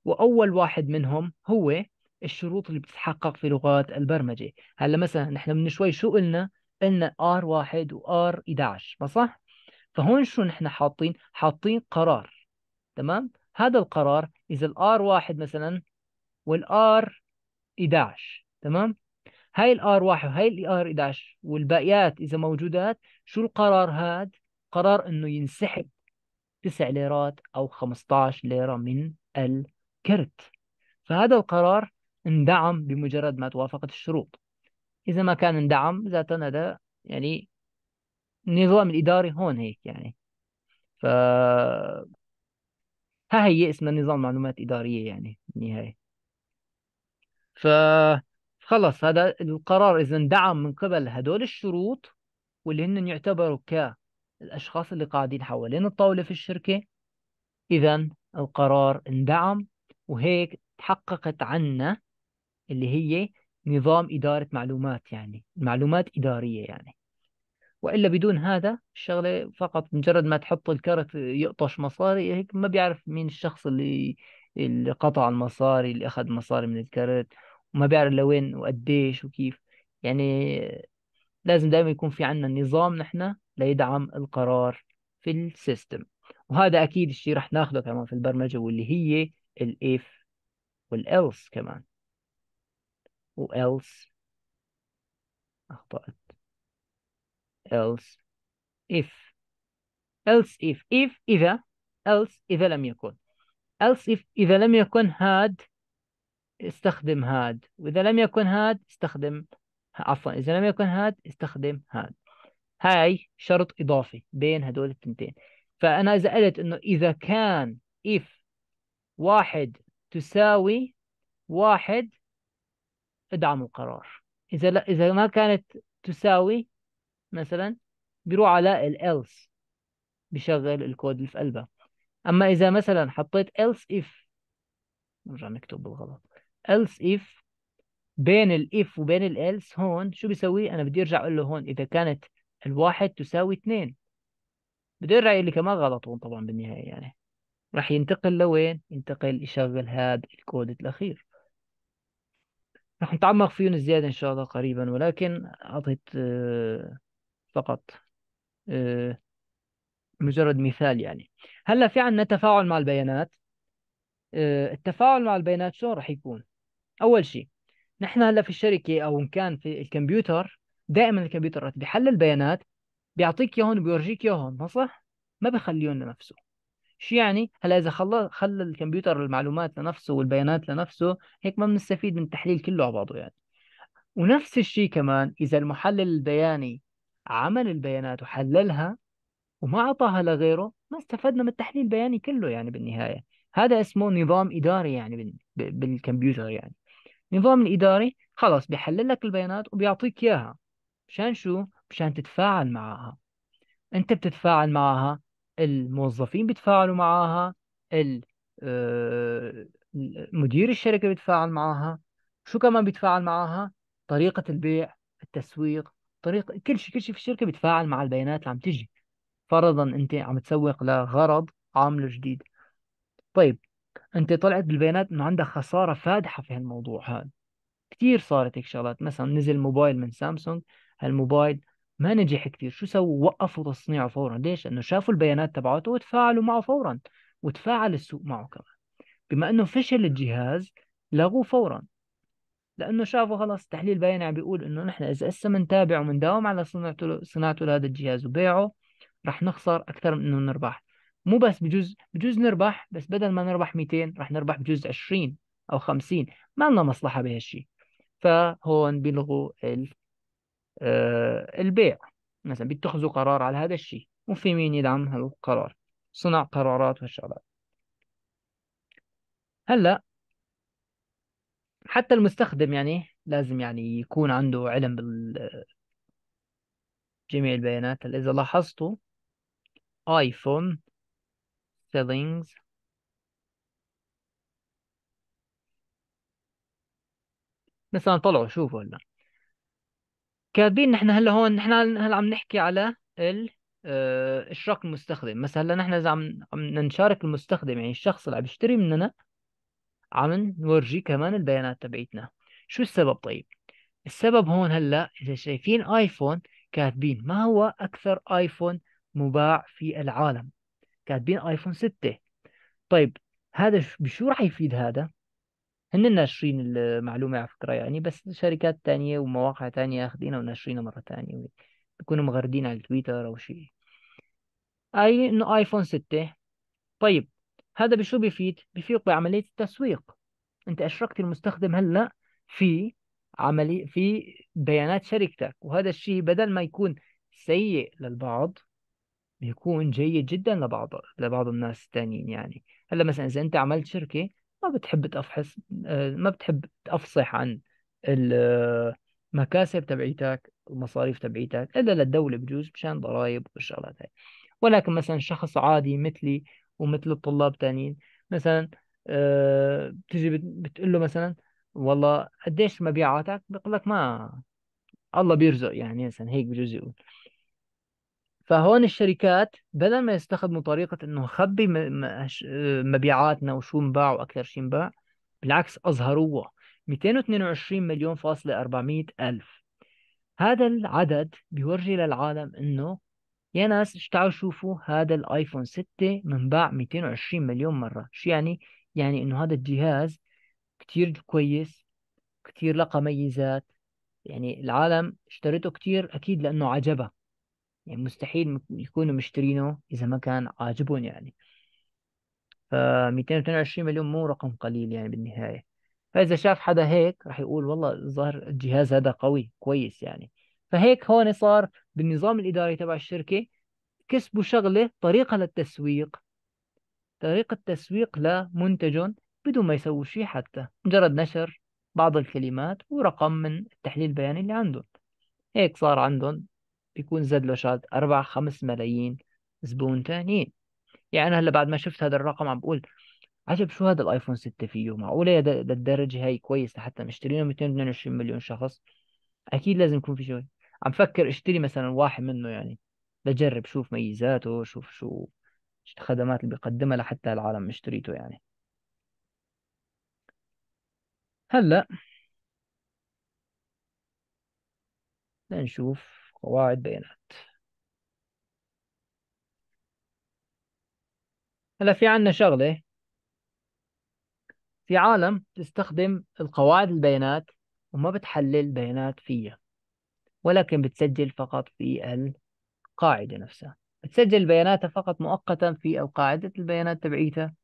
واول واحد منهم هو الشروط اللي بتتحقق في لغات البرمجه هلا مثلا نحن من شوي شو قلنا قلنا R1 وآر 11 ما صح؟ فهون شو نحن حاطين؟ حاطين قرار تمام؟ هذا القرار إذا الآر واحد مثلا والآر 11 تمام؟ هاي الآر واحد وهاي الآر 11 والباقيات إذا موجودات شو القرار هاد؟ قرار إنه ينسحب 9 ليرات أو 15 ليرة من ال كرت فهذا القرار اندعم بمجرد ما توافقت الشروط إذا ما كان اندعم ذاتا هذا يعني النظام الإداري هون هيك يعني ف ها هي اسمها نظام معلومات إدارية يعني بالنهاية ف خلص هذا القرار إذا اندعم من قبل هدول الشروط واللي هن يعتبروا كالأشخاص اللي قاعدين حوالين الطاولة في الشركة إذا القرار اندعم وهيك تحققت عنا اللي هي نظام إدارة معلومات يعني معلومات إدارية يعني وإلا بدون هذا الشغلة فقط مجرد ما تحط الكرت يقطش مصاري هيك ما بيعرف مين الشخص اللي اللي قطع المصاري اللي أخذ مصاري من الكرت وما بيعرف لوين وقديش وكيف يعني لازم دائما يكون في عنا نظام نحن ليدعم القرار في السيستم وهذا أكيد الشيء رح ناخده كمان في البرمجة واللي هي ال if وال else كمان و else أخطأت else if else if if إذا else إذا لم يكن else if إذا لم يكن had استخدم had وإذا لم يكن had استخدم عفوا إذا لم يكن had استخدم had هاي شرط إضافي بين هدول التنتين فأنا إذا قلت إنه إذا كان if واحد تساوي واحد ادعم القرار إذا لا إذا ما كانت تساوي مثلا بيروح على الالس بيشغل الكود اللي في قلبها أما إذا مثلا حطيت else if نرجع نكتب بالغلط else if بين الاف وبين الالس هون شو بيسوي أنا بدي أرجع أقول له هون إذا كانت الواحد تساوي اثنين بدي أرجع اللي كمان غلط هون طبعا بالنهاية يعني راح ينتقل لوين ينتقل يشغل هذا الكود الأخير راح نتعمق فيه زيادة إن شاء الله قريبا ولكن أعطيت آه، فقط آه، مجرد مثال يعني هلا في عندنا تفاعل مع البيانات آه، التفاعل مع البيانات شلون راح يكون أول شيء نحن هلا في الشركة أو إن كان في الكمبيوتر دائما الكمبيوتر بيحلل البيانات بيعطيك اياهم وبيورجيك اياهم صح ما بخليهم لنفسه شو يعني هلا اذا خلى خلى الكمبيوتر المعلومات لنفسه والبيانات لنفسه هيك ما بنستفيد من التحليل كله على بعضه يعني ونفس الشيء كمان اذا المحلل البياني عمل البيانات وحللها وما اعطاها لغيره ما استفدنا من التحليل البياني كله يعني بالنهايه هذا اسمه نظام اداري يعني بالكمبيوتر يعني نظام الاداري خلص بيحلل لك البيانات وبيعطيك اياها مشان شو مشان تتفاعل معها انت بتتفاعل معها الموظفين بيتفاعلوا معاها آه، مدير الشركة بيتفاعل معاها شو كمان بيتفاعل معاها طريقة البيع التسويق طريقة كل شيء كل شيء في الشركة بيتفاعل مع البيانات اللي عم تجي فرضا أنت عم تسوق لغرض عامل جديد طيب أنت طلعت بالبيانات إنه عندك خسارة فادحة في هالموضوع هذا كثير صارت هيك شغلات مثلا نزل موبايل من سامسونج هالموبايل ما نجح كثير شو سووا وقفوا تصنيعه فورا ليش لانه شافوا البيانات تبعته وتفاعلوا معه فورا وتفاعل السوق معه كمان بما انه فشل الجهاز لغوه فورا لانه شافوا خلاص تحليل بياني عم بيقول انه نحن اذا هسه بنتابع وبنداوم على صناعته صناعته لهذا الجهاز وبيعه رح نخسر اكثر من انه نربح مو بس بجوز بجوز نربح بس بدل ما نربح 200 رح نربح بجوز 20 او 50 ما لنا مصلحه بهالشيء فهون بيلغوا آه، البيع مثلا بيتخذوا قرار على هذا الشيء وفي مين يدعم هالقرار صنع قرارات والشغلات هلا حتى المستخدم يعني لازم يعني يكون عنده علم بال جميع البيانات إذا لاحظتوا iPhone settings مثلا طلعوا شوفوا هلا كاتبين نحن هلا هون نحن هلا عم نحكي على ال آه، اشراك المستخدم مثلا هلا نحن اذا عم عم نشارك المستخدم يعني الشخص اللي عم يشتري مننا عم نورجيه كمان البيانات تبعيتنا شو السبب طيب السبب هون هلا اذا شايفين ايفون كاتبين ما هو اكثر ايفون مباع في العالم كاتبين ايفون 6 طيب هذا بشو رح يفيد هذا هن ناشرين المعلومة على فكرة يعني بس شركات تانية ومواقع تانية اخذينها وناشرينها مرة تانية بيكونوا مغردين على تويتر أو شيء أي إنه آيفون 6 طيب هذا بشو بيفيد؟ بيفيد بعملية التسويق أنت أشركت المستخدم هلأ في عملي في بيانات شركتك وهذا الشيء بدل ما يكون سيء للبعض بيكون جيد جدا لبعض لبعض الناس الثانيين يعني هلا مثلا اذا انت عملت شركه ما بتحب تفحص آه، ما بتحب تفصح عن المكاسب آه، تبعيتك المصاريف تبعيتك الا للدوله بجوز مشان ضرائب والشغلات هاي ولكن مثلا شخص عادي مثلي ومثل الطلاب تانيين مثلا آه، بتجي بتقول له مثلا والله قديش مبيعاتك بيقول لك ما الله بيرزق يعني مثلا هيك بجوز يقول فهون الشركات بدل ما يستخدموا طريقة إنه نخبي مبيعاتنا وشو نباع وأكثر شيء نباع بالعكس أظهروه 222 مليون فاصلة 400 ألف هذا العدد بيورجي للعالم إنه يا ناس اشتعوا شوفوا هذا الآيفون 6 منباع 220 مليون مرة شو يعني؟ يعني إنه هذا الجهاز كتير كويس كتير لقى ميزات يعني العالم اشترته كتير أكيد لأنه عجبها يعني مستحيل يكونوا مشترينه اذا ما كان عاجبهم يعني ف 222 مليون مو رقم قليل يعني بالنهايه فاذا شاف حدا هيك راح يقول والله الظاهر الجهاز هذا قوي كويس يعني فهيك هون صار بالنظام الاداري تبع الشركه كسبوا شغله طريقه للتسويق طريقه تسويق لمنتجهم بدون ما يسووا شيء حتى مجرد نشر بعض الكلمات ورقم من التحليل البياني اللي عندهم هيك صار عندهم بيكون زاد له شاد 4 5 ملايين زبون تانيين يعني انا هلا بعد ما شفت هذا الرقم عم بقول عجب شو هذا الايفون 6 فيه معقوله للدرجه هاي كويس لحتى مشترينه 222 مليون شخص اكيد لازم يكون في شوي عم فكر اشتري مثلا واحد منه يعني لجرب شوف ميزاته شوف شو الخدمات اللي بيقدمها لحتى العالم اشتريته يعني هلا لنشوف قواعد بيانات هلا في عنا شغلة في عالم تستخدم القواعد البيانات وما بتحلل بيانات فيها ولكن بتسجل فقط في القاعدة نفسها بتسجل بياناتها فقط مؤقتا في القاعدة قاعدة البيانات تبعيتها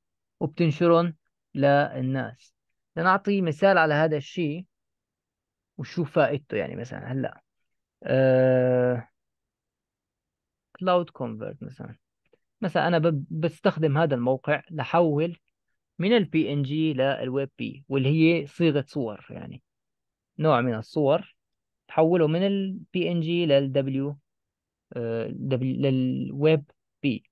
وبتنشرهم للناس لنعطي مثال على هذا الشيء وشو فائدته يعني مثلا هلا كلاود آه، كونفرت مثلا مثلا انا بستخدم هذا الموقع لحول من البي ان جي للويب بي واللي هي صيغه صور يعني نوع من الصور تحوله من البي ان جي للدبليو للويب بي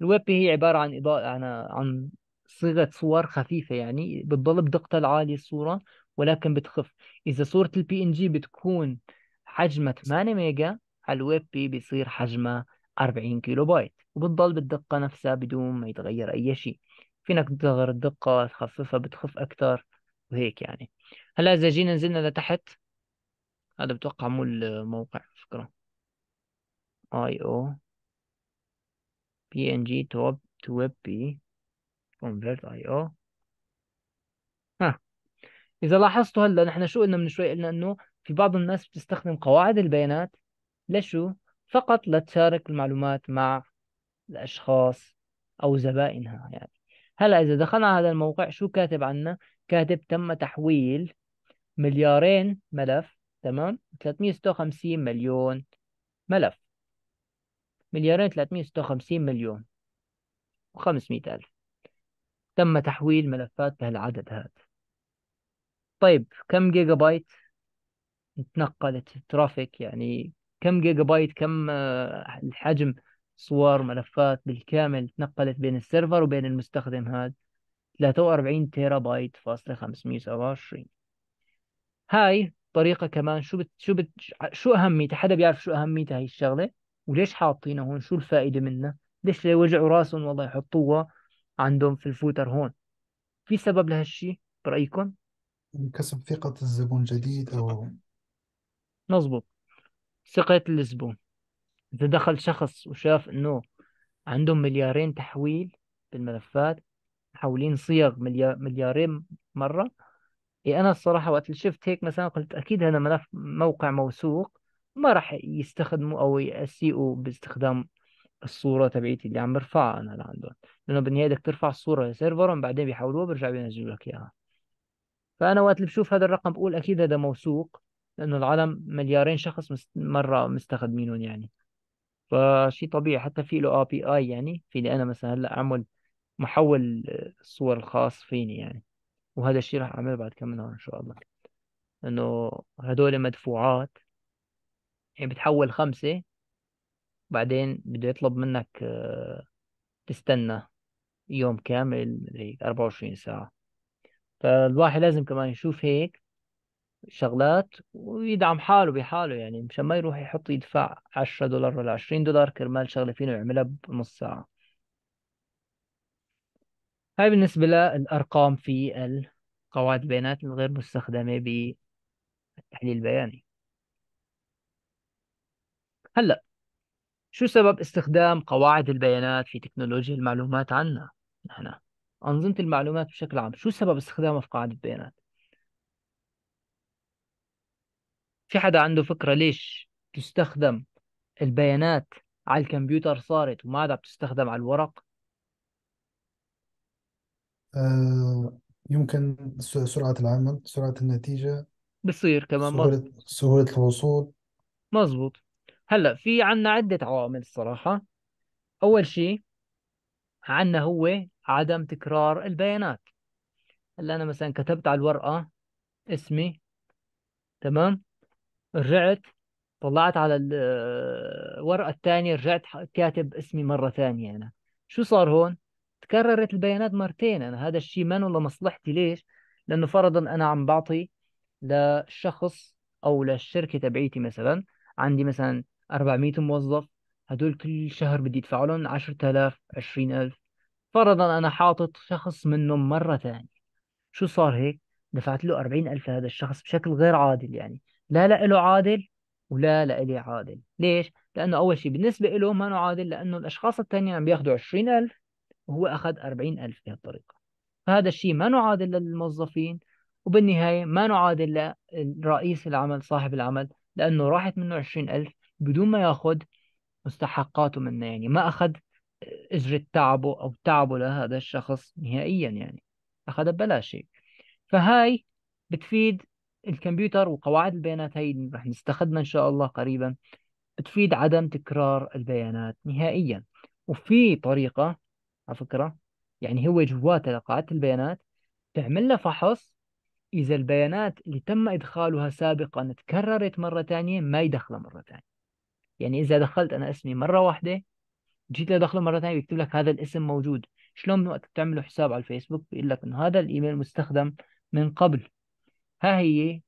الويب بي هي عباره عن اضاءه عن عن صيغه صور خفيفه يعني بتضل بدقتها العاليه الصوره ولكن بتخف اذا صوره البي ان جي بتكون حجمه 8 ميجا على الويب بي بيصير حجمه 40 كيلو بايت وبتضل بالدقة نفسها بدون ما يتغير أي شيء فينك تغير الدقة تخففها بتخف أكثر وهيك يعني هلا إذا جينا نزلنا لتحت هذا بتوقع مو الموقع فكرة اي او بي ان جي توب تو ويب بي كونفرت اي او ها اذا لاحظتوا هلا نحن شو قلنا من شوي قلنا انه في بعض الناس بتستخدم قواعد البيانات لشو؟ فقط لتشارك المعلومات مع الأشخاص أو زبائنها يعني هلا إذا دخلنا على هذا الموقع شو كاتب عنا؟ كاتب تم تحويل مليارين ملف تمام 356 مليون ملف مليارين 356 مليون و500 ألف تم تحويل ملفات بهالعدد هذا طيب كم جيجا بايت تنقلت الترافيك يعني كم جيجا بايت كم آه، الحجم صور ملفات بالكامل تنقلت بين السيرفر وبين المستخدم هذا 43 تيرا بايت فاصلة 527 هاي طريقة كمان شو بت شو بت شو أهميتها حدا بيعرف شو أهميتها هاي الشغلة وليش حاطينها هون شو الفائدة منها ليش يوجعوا راسهم والله يحطوها عندهم في الفوتر هون في سبب لهالشي برأيكم؟ كسب ثقة الزبون جديد أو نظبط ثقة الزبون إذا دخل شخص وشاف إنه عندهم مليارين تحويل بالملفات محولين صيغ مليار مليارين مرة إيه أنا الصراحة وقت اللي شفت هيك مثلا قلت أكيد هذا ملف موقع موثوق ما راح يستخدموا أو يسيئوا باستخدام الصورة تبعيتي اللي عم برفعها أنا لعندهم لأنه بالنهاية بدك ترفع الصورة لسيرفرهم بعدين بيحولوها بيرجعوا بينزلوا لك إياها فأنا وقت اللي بشوف هذا الرقم بقول أكيد هذا موثوق لأنه العالم مليارين شخص مرة مستخدمينهم يعني فشي طبيعي حتى في له اي بي اي يعني فيني انا مثلا هلا اعمل محول الصور الخاص فيني يعني وهذا الشيء راح اعمله بعد كم نهار ان شاء الله انه هدول مدفوعات يعني بتحول خمسة بعدين بده يطلب منك آه، تستنى يوم كامل 24 ساعة فالواحد لازم كمان يشوف هيك شغلات ويدعم حاله بحاله يعني مشان ما يروح يحط يدفع 10 دولار ولا 20 دولار كرمال شغله فينا يعملها بنص ساعه هاي بالنسبه للارقام في قواعد البيانات الغير مستخدمه بالتحليل البياني هلا شو سبب استخدام قواعد البيانات في تكنولوجيا المعلومات عنا نحن أنظمة المعلومات بشكل عام شو سبب استخدامها في قواعد البيانات في حدا عنده فكرة ليش تستخدم البيانات على الكمبيوتر صارت وما عاد عم تستخدم على الورق آه، يمكن سرعة العمل سرعة النتيجة بصير كمان مظبوط سهولة سهولة الوصول مظبوط هلا في عنا عدة عوامل الصراحة أول شيء عنا هو عدم تكرار البيانات هلا أنا مثلا كتبت على الورقة اسمي تمام رجعت طلعت على الورقة آه، الثانية رجعت كاتب اسمي مرة ثانية أنا شو صار هون؟ تكررت البيانات مرتين أنا هذا الشيء ما لمصلحتي ليش؟ لأنه فرضا أنا عم بعطي لشخص أو للشركة تبعيتي مثلا عندي مثلا 400 موظف هدول كل شهر بدي أدفع لهم 10000 20000 فرضا أنا حاطط شخص منهم مرة ثانية شو صار هيك؟ دفعت له 40000 لهذا الشخص بشكل غير عادل يعني لا لا له عادل ولا لا لي عادل ليش؟ لأنه أول شيء بالنسبة له ما عادل لأنه الأشخاص الثانيين عم بياخذوا 20000 وهو أخذ 40000 بهالطريقة فهذا الشيء ما عادل للموظفين وبالنهاية ما عادل لرئيس العمل صاحب العمل لأنه راحت منه 20000 بدون ما ياخذ مستحقاته منه يعني ما أخذ أجرة تعبه أو تعبه لهذا الشخص نهائيا يعني أخذها ببلاش شيء فهاي بتفيد الكمبيوتر وقواعد البيانات هي رح نستخدمها إن شاء الله قريبا بتفيد عدم تكرار البيانات نهائيا وفي طريقة على فكرة يعني هو جواتها لقاعدة البيانات تعمل لها فحص إذا البيانات اللي تم إدخالها سابقا تكررت مرة ثانية ما يدخلها مرة ثانية يعني إذا دخلت أنا اسمي مرة واحدة جيت لدخله مرة ثانية بيكتب لك هذا الاسم موجود شلون من وقت بتعمله حساب على الفيسبوك بيقول لك إنه هذا الإيميل مستخدم من قبل ها هي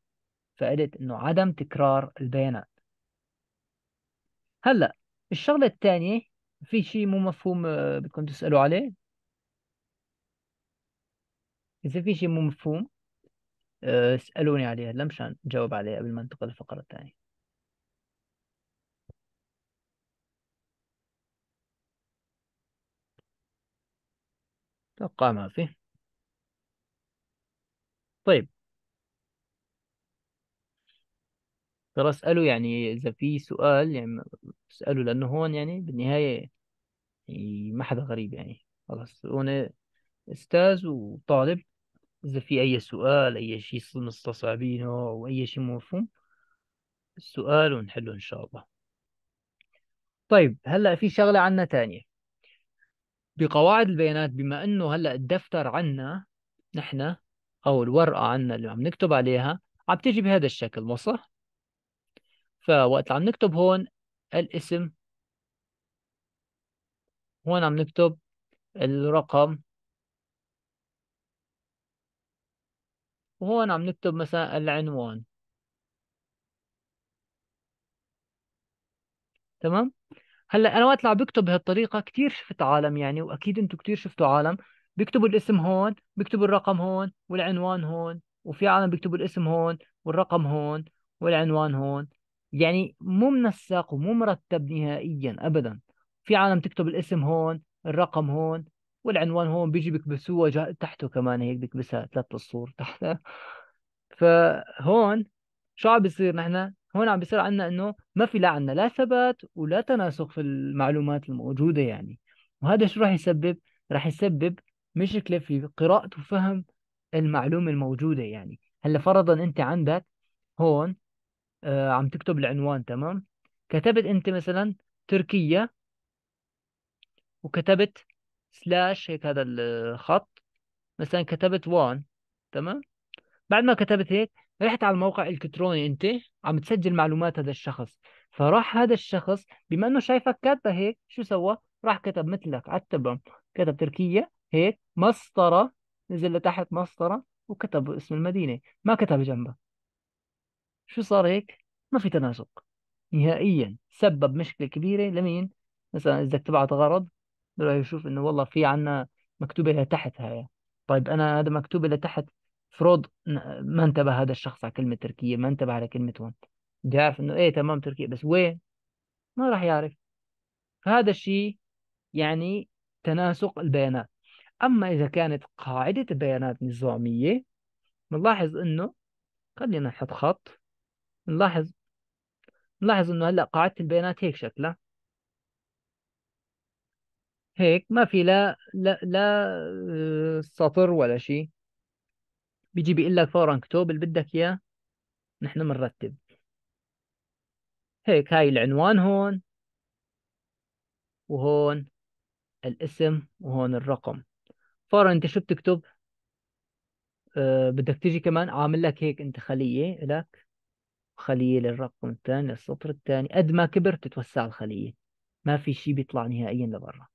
فائدة إنه عدم تكرار البيانات هلا الشغلة الثانية في شيء مو مفهوم آه، بدكم تسألوا عليه إذا في شيء مو مفهوم آه، اسألوني عليه هلا مشان جاوب عليه قبل ما ننتقل للفقرة الثانية اتوقع ما في طيب اساله يعني إذا في سؤال يعني اساله لأنه هون يعني بالنهاية يعني ما حدا غريب يعني خلص هون أستاذ وطالب إذا في أي سؤال أي شيء مستصعبينه أو أي شيء مفهوم السؤال ونحله إن شاء الله طيب هلأ في شغلة عنا تانية بقواعد البيانات بما إنه هلأ الدفتر عنا نحن أو الورقة عنا اللي عم نكتب عليها عم تيجي بهذا الشكل مو صح؟ فوقت عم نكتب هون الاسم هون عم نكتب الرقم وهون عم نكتب مثلا العنوان تمام هلا انا وقت اللي عم بكتب بهالطريقه كثير شفت عالم يعني واكيد انتم كثير شفتوا عالم بيكتبوا الاسم هون بيكتبوا الرقم هون والعنوان هون وفي عالم بيكتبوا الاسم هون والرقم هون والعنوان هون يعني مو منسق ومو مرتب نهائيا ابدا في عالم تكتب الاسم هون الرقم هون والعنوان هون بيجي بيكبسوها تحته كمان هيك بيكبسها ثلاث الصور [laughs] تحتها فهون شو عم بيصير نحن هون عم بيصير عندنا انه ما في لا عندنا لا ثبات ولا تناسق في المعلومات الموجوده يعني وهذا شو راح يسبب راح يسبب مشكله في قراءه وفهم المعلومه الموجوده يعني هلا فرضا انت عندك هون آه، عم تكتب العنوان تمام كتبت انت مثلا تركيا وكتبت سلاش هيك هذا الخط مثلا كتبت وان تمام بعد ما كتبت هيك رحت على الموقع الالكتروني انت عم تسجل معلومات هذا الشخص فراح هذا الشخص بما انه شايفك كاتبه هيك شو سوى راح كتب مثلك على التبع كتب تركيا هيك مسطره نزل لتحت مسطره وكتب اسم المدينه ما كتب جنبك شو صار هيك؟ ما في تناسق نهائيا سبب مشكله كبيره لمين؟ مثلا اذا تبعت غرض بروح يشوف انه والله في عنا مكتوبه لتحت هاي طيب انا هذا مكتوبه لتحت فرض ما انتبه هذا الشخص على كلمه تركيه ما انتبه على كلمه هون بدي اعرف انه ايه تمام تركيه بس وين؟ ما راح يعرف فهذا الشيء يعني تناسق البيانات اما اذا كانت قاعده بيانات نظاميه بنلاحظ انه خلينا نحط خط نلاحظ نلاحظ انه هلا قاعدة البيانات هيك شكلها هيك ما في لا لا لا آه، سطر ولا شيء بيجي بيقول لك فورا اكتب اللي بدك اياه نحن بنرتب هيك هاي العنوان هون وهون الاسم وهون الرقم فورا انت شو بتكتب أه بدك تيجي كمان عامل لك هيك انت خلية لك خلية للرقم الثاني للسطر الثاني قد ما كبر تتوسع الخلية ما في شيء بيطلع نهائيا لبرا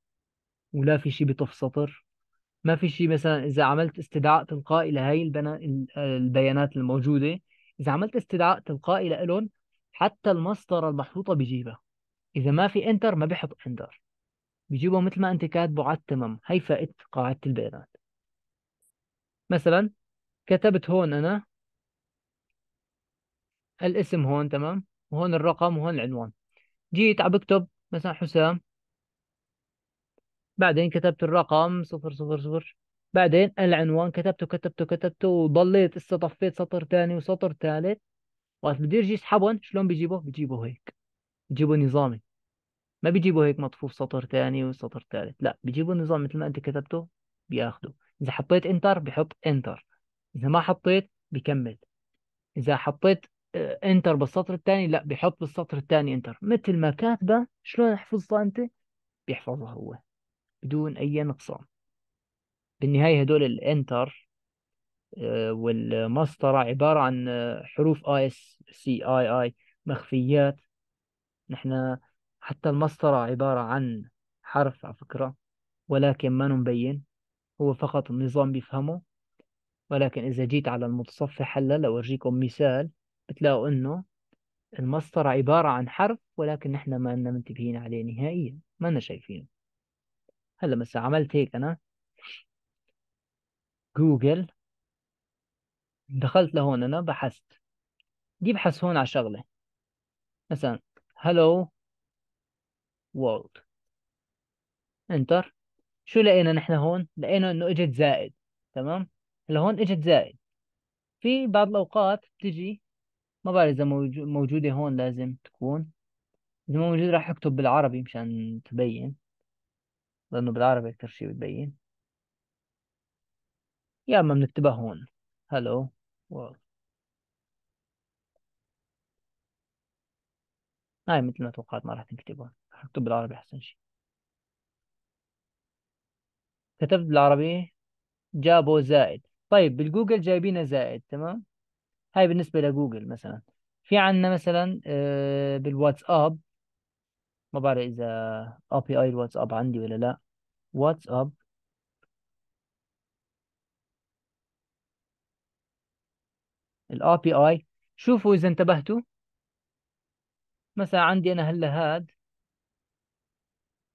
ولا في شيء بيطف سطر ما في شيء مثلا إذا عملت استدعاء تلقائي لهي البنا... البيانات الموجودة إذا عملت استدعاء تلقائي لإلهم حتى المسطرة المحطوطة بجيبها إذا ما في انتر ما بيحط انتر بيجيبه مثل ما أنت كاتبه على التمام هي فائدة قاعدة البيانات مثلا كتبت هون أنا الاسم هون تمام وهون الرقم وهون العنوان جيت عم بكتب مثلا حسام بعدين كتبت الرقم صفر صفر صفر بعدين العنوان كتبته كتبته كتبته وضليت استطفيت سطر ثاني وسطر ثالث وقت بدي ارجع اسحبهم شلون بجيبه بيجيبوا هيك بيجيبوا نظامي ما بيجيبوا هيك مطفوف سطر ثاني وسطر ثالث لا بيجيبوا نظام مثل ما انت كتبته بياخذوا اذا حطيت انتر بحط انتر اذا ما حطيت بكمل اذا حطيت آه، انتر بالسطر الثاني لا بيحط بالسطر الثاني انتر مثل ما كاتبه شلون حفظتها انت بيحفظها هو بدون اي نقصان بالنهايه هدول الانتر آه، والمسطرة عبارة عن آه، حروف اي اس سي اي اي مخفيات نحن حتى المسطرة عبارة عن حرف على فكرة ولكن ما مبين هو فقط النظام بيفهمه ولكن إذا جيت على المتصفح هلا لأورجيكم مثال بتلاقوا انه المسطرة عبارة عن حرف ولكن نحن ما لنا منتبهين عليه نهائيا ما لنا شايفينه هلا مثلا عملت هيك أنا جوجل دخلت لهون أنا بحثت دي بحث هون على شغلة مثلا هالو وورلد انتر شو لقينا نحن هون لقينا انه اجت زائد تمام هلا هون اجت زائد في بعض الاوقات بتجي ما بعرف اذا موجوده هون لازم تكون اذا ما موجوده راح اكتب بالعربي مشان تبين لانه بالعربي اكثر شيء بتبين يا اما بنكتبها هون هلو وورلد هاي مثل ما توقعت ما راح تنكتبها راح اكتب بالعربي احسن شيء كتبت بالعربي جابوا زائد طيب بالجوجل جايبينه زائد تمام هاي بالنسبة لجوجل مثلا في عنا مثلا آه، بالواتساب ما بعرف إذا اي بي اي الواتساب عندي ولا لا واتساب الاي بي اي شوفوا إذا انتبهتوا مثلا عندي أنا هلا هاد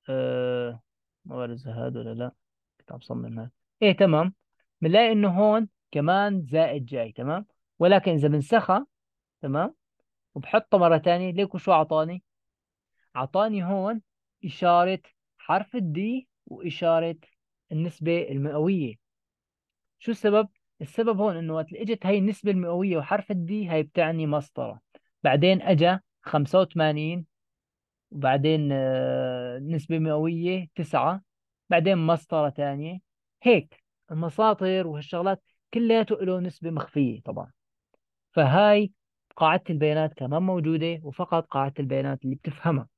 آه، ما بعرف إذا هاد ولا لا كنت عم صمم هاد إيه تمام بنلاقي إنه هون كمان زائد جاي تمام ولكن إذا بنسخها تمام وبحطه مرة تانية ليكو شو أعطاني أعطاني هون إشارة حرف الدي وإشارة النسبة المئوية شو السبب؟ السبب هون إنه وقت إجت هاي النسبة المئوية وحرف الدي هاي بتعني مسطرة بعدين أجا 85 وبعدين آه، نسبة مئوية 9 بعدين مسطرة ثانية هيك المساطر وهالشغلات كلياته له نسبة مخفية طبعا فهاي قاعدة البيانات كمان موجودة وفقط قاعدة البيانات اللي بتفهمها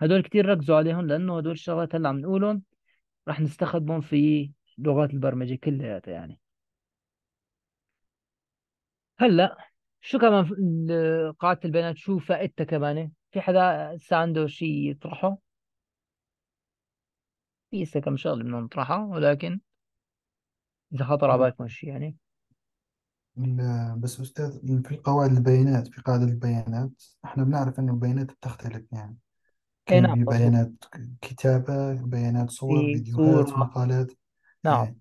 هدول كتير ركزوا عليهم لأنه هدول الشغلات هلا عم نقولهم رح نستخدمهم في لغات البرمجة كلياتها يعني هلا شو كمان قاعدة البيانات شو فائدتها كمان في حدا لسه عنده شيء يطرحه في لسه كم شغلة بدنا نطرحها ولكن إذا خطر على بالكم شيء يعني بس أستاذ في قواعد البيانات في قاعدة البيانات احنا بنعرف أن البيانات تختلف يعني أي كان نعم مظبوط بيانات كتابة بيانات صور إيه، فيديوهات صورة مقالات نعم إيه.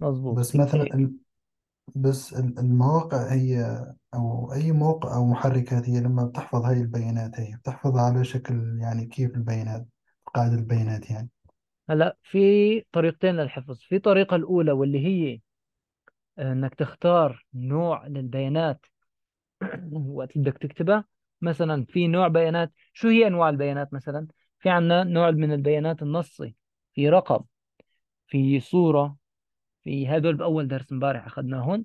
مظبوط بس في مثلا إيه. ال- بس المواقع هي أو أي موقع أو محركات هي لما بتحفظ هاي البيانات هي بتحفظها على شكل يعني كيف البيانات قاعدة البيانات يعني هلا في طريقتين للحفظ في طريقة الأولى واللي هي انك تختار نوع للبيانات [clears throat] وقت بدك تكتبها مثلا في نوع بيانات شو هي انواع البيانات مثلا في عندنا نوع من البيانات النصي في رقم في صورة في هذول بأول درس امبارح اخذناهم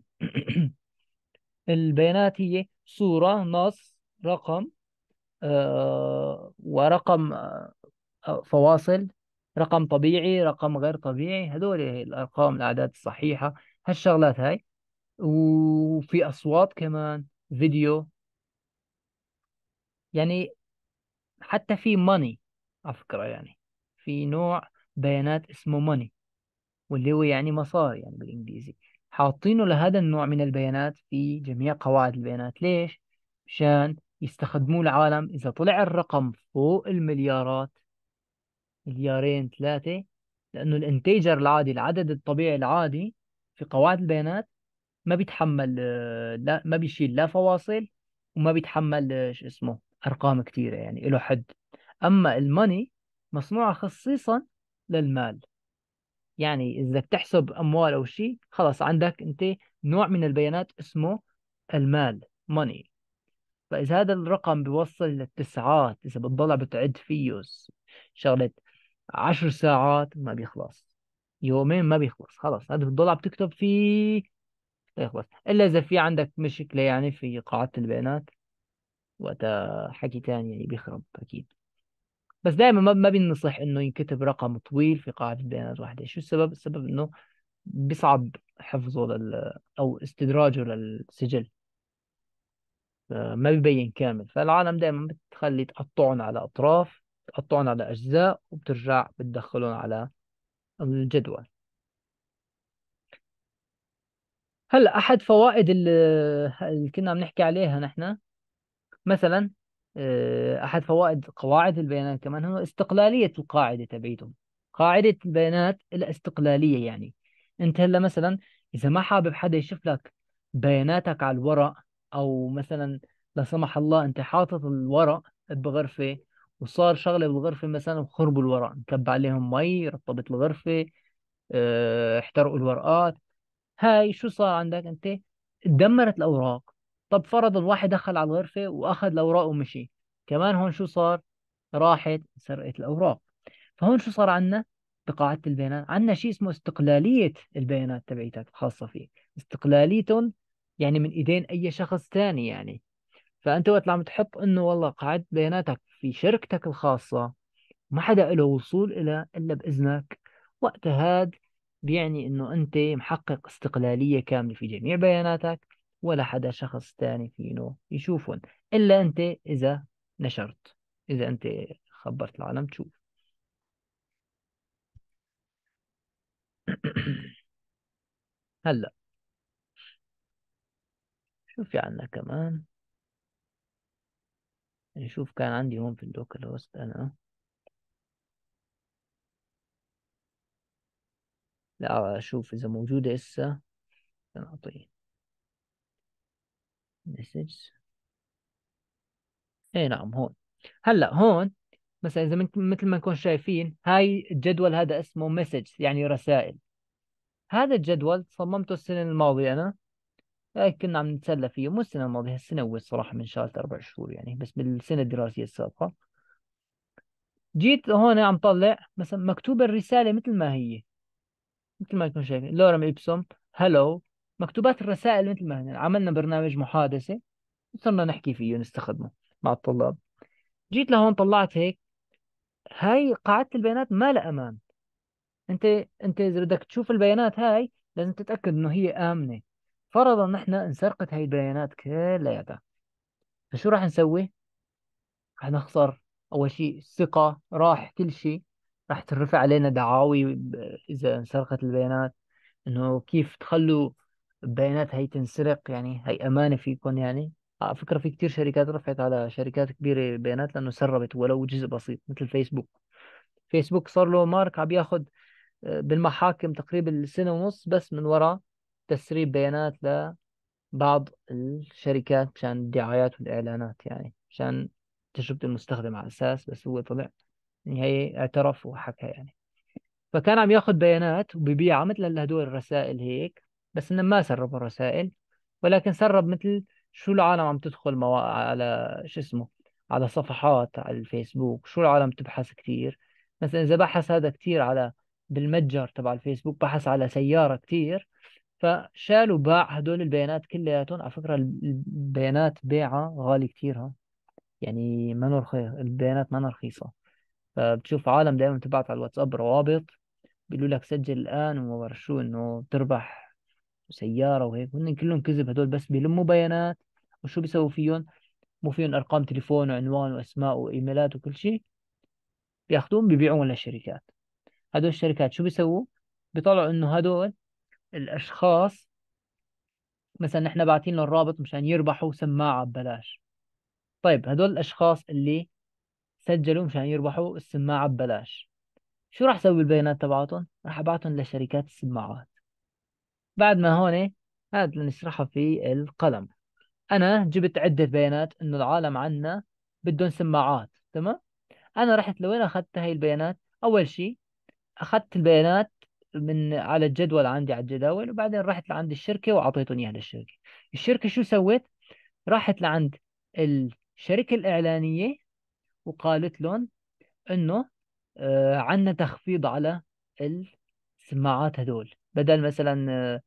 [clears throat] البيانات هي صورة نص رقم آه ورقم آه فواصل رقم طبيعي رقم غير طبيعي هذول هي الأرقام الأعداد الصحيحة هالشغلات هاي وفي أصوات كمان فيديو يعني حتى في ماني على يعني في نوع بيانات اسمه ماني واللي هو يعني مصاري يعني بالإنجليزي حاطينه لهذا النوع من البيانات في جميع قواعد البيانات ليش؟ مشان يستخدموه العالم إذا طلع الرقم فوق المليارات مليارين ثلاثة لأنه الانتيجر العادي العدد الطبيعي العادي في قواعد البيانات ما بيتحمل لا ما بيشيل لا فواصل وما بيتحمل شو اسمه ارقام كثيره يعني له حد اما الماني مصنوعه خصيصا للمال يعني اذا بدك تحسب اموال او شيء خلص عندك انت نوع من البيانات اسمه المال ماني فاذا هذا الرقم بيوصل للتسعات اذا بتضل بتعد فيه شغله عشر ساعات ما بيخلص يومين ما بيخلص خلاص بتضل عم بتكتب فيه يخلص الا اذا في عندك مشكله يعني في قاعده البيانات وقتها حكي تاني يعني بيخرب اكيد بس دائما ما ما بينصح انه ينكتب رقم طويل في قاعده بيانات واحده شو السبب السبب انه بيصعب حفظه لل او استدراجه للسجل ما بيبين كامل فالعالم دائما بتخلي تقطعهم على اطراف تقطعهم على اجزاء وبترجع بتدخلهم على الجدول هلا احد فوائد اللي كنا عم نحكي عليها نحن مثلا آه، احد فوائد قواعد البيانات كمان هو استقلاليه القاعده تبعيتهم قاعده البيانات الاستقلاليه يعني انت هلا مثلا اذا ما حابب حدا يشوف لك بياناتك على الورق او مثلا لا سمح الله انت حاطط الورق بغرفه وصار شغله بالغرفه مثلا خربوا الورق انكب عليهم مي رطبت الغرفه اه احترقوا الورقات هاي شو صار عندك انت دمرت الاوراق طب فرضا واحد دخل على الغرفه واخذ الاوراق ومشي كمان هون شو صار راحت سرقت الاوراق فهون شو صار عندنا بقاعدة البيانات عندنا شيء اسمه استقلالية البيانات تبعيتك الخاصة فيك استقلالية يعني من ايدين اي شخص ثاني يعني فانت وقت عم تحط انه والله قاعد بياناتك في شركتك الخاصه ما حدا له وصول إلى الا باذنك وقت هاد بيعني انه انت محقق استقلاليه كامله في جميع بياناتك ولا حدا شخص ثاني فينه يشوفهم الا انت اذا نشرت اذا انت خبرت العالم تشوف [clears throat] هلا شو في عنا كمان نشوف كان عندي هون في اللوكال هوست انا لا أشوف إذا موجودة إسا أعطيه مسج اي نعم هون هلا هون مثلا إذا مثل ما نكون شايفين هاي الجدول هذا اسمه مسج يعني رسائل هذا الجدول صممته السنة الماضية أنا كنا عم نتسلى فيه مو السنه الماضيه هالسنه الصراحه من شهر اربع شهور يعني بس بالسنه الدراسيه السابقه جيت هون عم طلع مثلا مكتوبه الرساله مثل ما هي مثل ما انتم شايفين لورم ايبسوم هلو مكتوبات الرسائل مثل ما هي يعني عملنا برنامج محادثه صرنا نحكي فيه ونستخدمه مع الطلاب جيت لهون طلعت هيك هاي قاعده البيانات ما لها امان انت انت اذا بدك تشوف البيانات هاي لازم تتاكد انه هي امنه فرضا نحن احنا انسرقت هاي البيانات كلياتها فشو راح نسوي؟ راح نخسر اول شيء الثقه راح كل شيء راح ترفع علينا دعاوي اذا انسرقت البيانات انه كيف تخلوا البيانات هي تنسرق يعني هي امانه فيكم يعني على فكره في كتير شركات رفعت على شركات كبيره بيانات لانه سربت ولو جزء بسيط مثل فيسبوك فيسبوك صار له مارك عم ياخذ آه، بالمحاكم تقريبا سنه ونص بس من وراء تسريب بيانات لبعض الشركات مشان الدعايات والإعلانات يعني مشان تجربة المستخدم على أساس بس هو طلع نهاية اعترف وحكى يعني فكان عم ياخذ بيانات وببيعها مثل هدول الرسائل هيك بس انه ما سرب الرسائل ولكن سرب مثل شو العالم عم تدخل موا... على شو اسمه على صفحات على الفيسبوك شو العالم تبحث كتير مثلا اذا بحث هذا كتير على بالمتجر تبع الفيسبوك بحث على سيارة كتير فشال وباع هدول البيانات كلياتهم على فكرة البيانات بيعها غالي كتير ها يعني ما رخيص البيانات ما رخيصة فبتشوف عالم دائما تبعت على الواتساب روابط بيقولوا لك سجل الآن وما بعرف شو إنه تربح سيارة وهيك هن كلهم كذب هدول بس بيلموا بيانات وشو بيسووا فيهم مو فيهم أرقام تليفون وعنوان وأسماء وإيميلات وكل شيء بياخذوهم بيبيعوهم للشركات هدول الشركات شو بيسووا بيطلعوا إنه هدول الاشخاص مثلا نحن باعتين لهم الرابط مشان يربحوا سماعه ببلاش طيب هدول الاشخاص اللي سجلوا مشان يربحوا السماعه ببلاش شو راح اسوي البيانات تبعتهم راح ابعتهم لشركات السماعات بعد ما هون هذا نشرحها في القلم انا جبت عده بيانات انه العالم عنا بدهم سماعات تمام انا رحت لوين اخذت هاي البيانات اول شيء اخذت البيانات من على الجدول عندي على الجداول وبعدين رحت لعند الشركه واعطيتهم اياها للشركه الشركه شو سوت راحت لعند الشركه الاعلانيه وقالت لهم انه آه عندنا تخفيض على السماعات هدول بدل مثلا آه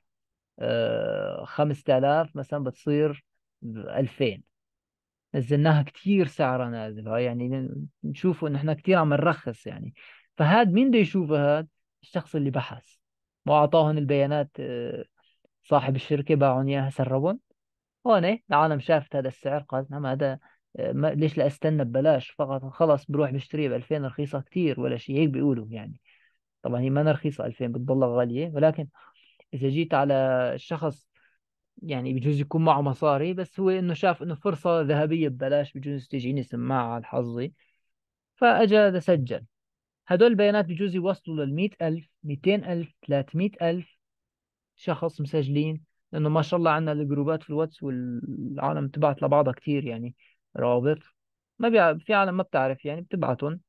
آه 5000 مثلا بتصير 2000 نزلناها كثير سعرها نازل يعني نشوفه ان احنا كثير عم نرخص يعني فهاد مين بده يشوفه هاد الشخص اللي بحث اعطاهم البيانات آه، صاحب الشركة باعون إياها سربون هون إيه، العالم شافت هذا السعر قالت نعم هذا آه، ما ليش لا استنى ببلاش فقط خلص بروح بشتريه ب 2000 رخيصة كثير ولا شيء هيك بيقولوا يعني طبعا هي ما رخيصة 2000 بتضلها غالية ولكن إذا جيت على شخص يعني بجوز يكون معه مصاري بس هو إنه شاف إنه فرصة ذهبية ببلاش بجوز تجيني سماعة على حظي فأجا سجل هدول البيانات بجوز يوصلوا لل 100000 200000 300000 شخص مسجلين لانه ما شاء الله عندنا الجروبات في الواتس والعالم تبعت لبعضها كثير يعني روابط ما بيع... في عالم ما بتعرف يعني بتبعتهم